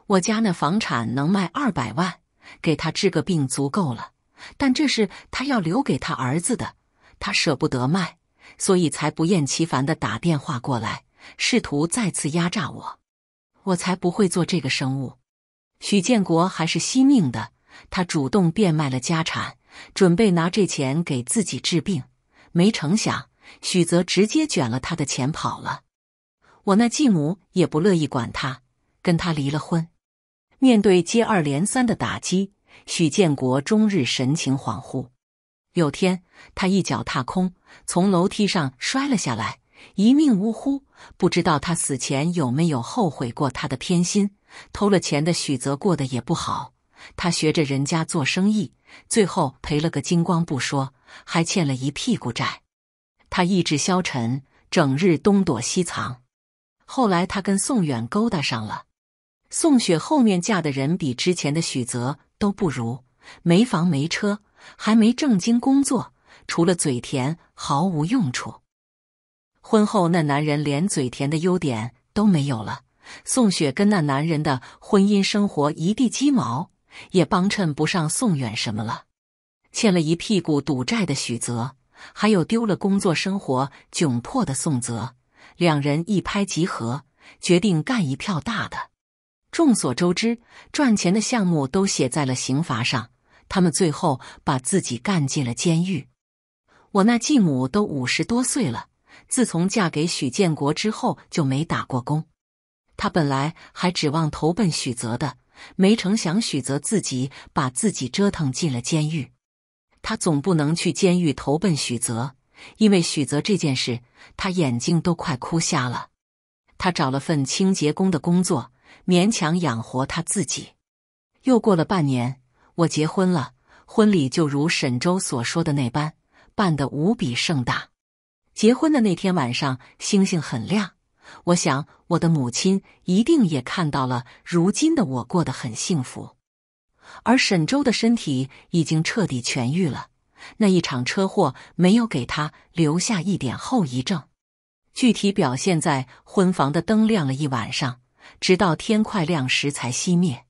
我家那房产能卖二百万，给他治个病足够了。但这是他要留给他儿子的，他舍不得卖，所以才不厌其烦地打电话过来，试图再次压榨我。我才不会做这个生物。许建国还是惜命的，他主动变卖了家产，准备拿这钱给自己治病。没成想，许泽直接卷了他的钱跑了。我那继母也不乐意管他，跟他离了婚。面对接二连三的打击，许建国终日神情恍惚。有天，他一脚踏空，从楼梯上摔了下来。一命呜呼，不知道他死前有没有后悔过他的偏心。偷了钱的许泽过得也不好，他学着人家做生意，最后赔了个精光不说，还欠了一屁股债。他意志消沉，整日东躲西藏。后来他跟宋远勾搭上了。宋雪后面嫁的人比之前的许泽都不如，没房没车，还没正经工作，除了嘴甜毫无用处。婚后，那男人连嘴甜的优点都没有了。宋雪跟那男人的婚姻生活一地鸡毛，也帮衬不上宋远什么了。欠了一屁股赌债的许泽，还有丢了工作、生活窘迫的宋泽，两人一拍即合，决定干一票大的。众所周知，赚钱的项目都写在了刑罚上，他们最后把自己干进了监狱。我那继母都五十多岁了。自从嫁给许建国之后，就没打过工。她本来还指望投奔许泽的，没成想许泽自己把自己折腾进了监狱。她总不能去监狱投奔许泽，因为许泽这件事，她眼睛都快哭瞎了。她找了份清洁工的工作，勉强养活她自己。又过了半年，我结婚了。婚礼就如沈周所说的那般，办得无比盛大。结婚的那天晚上，星星很亮。我想，我的母亲一定也看到了。如今的我过得很幸福，而沈周的身体已经彻底痊愈了。那一场车祸没有给他留下一点后遗症，具体表现在婚房的灯亮了一晚上，直到天快亮时才熄灭。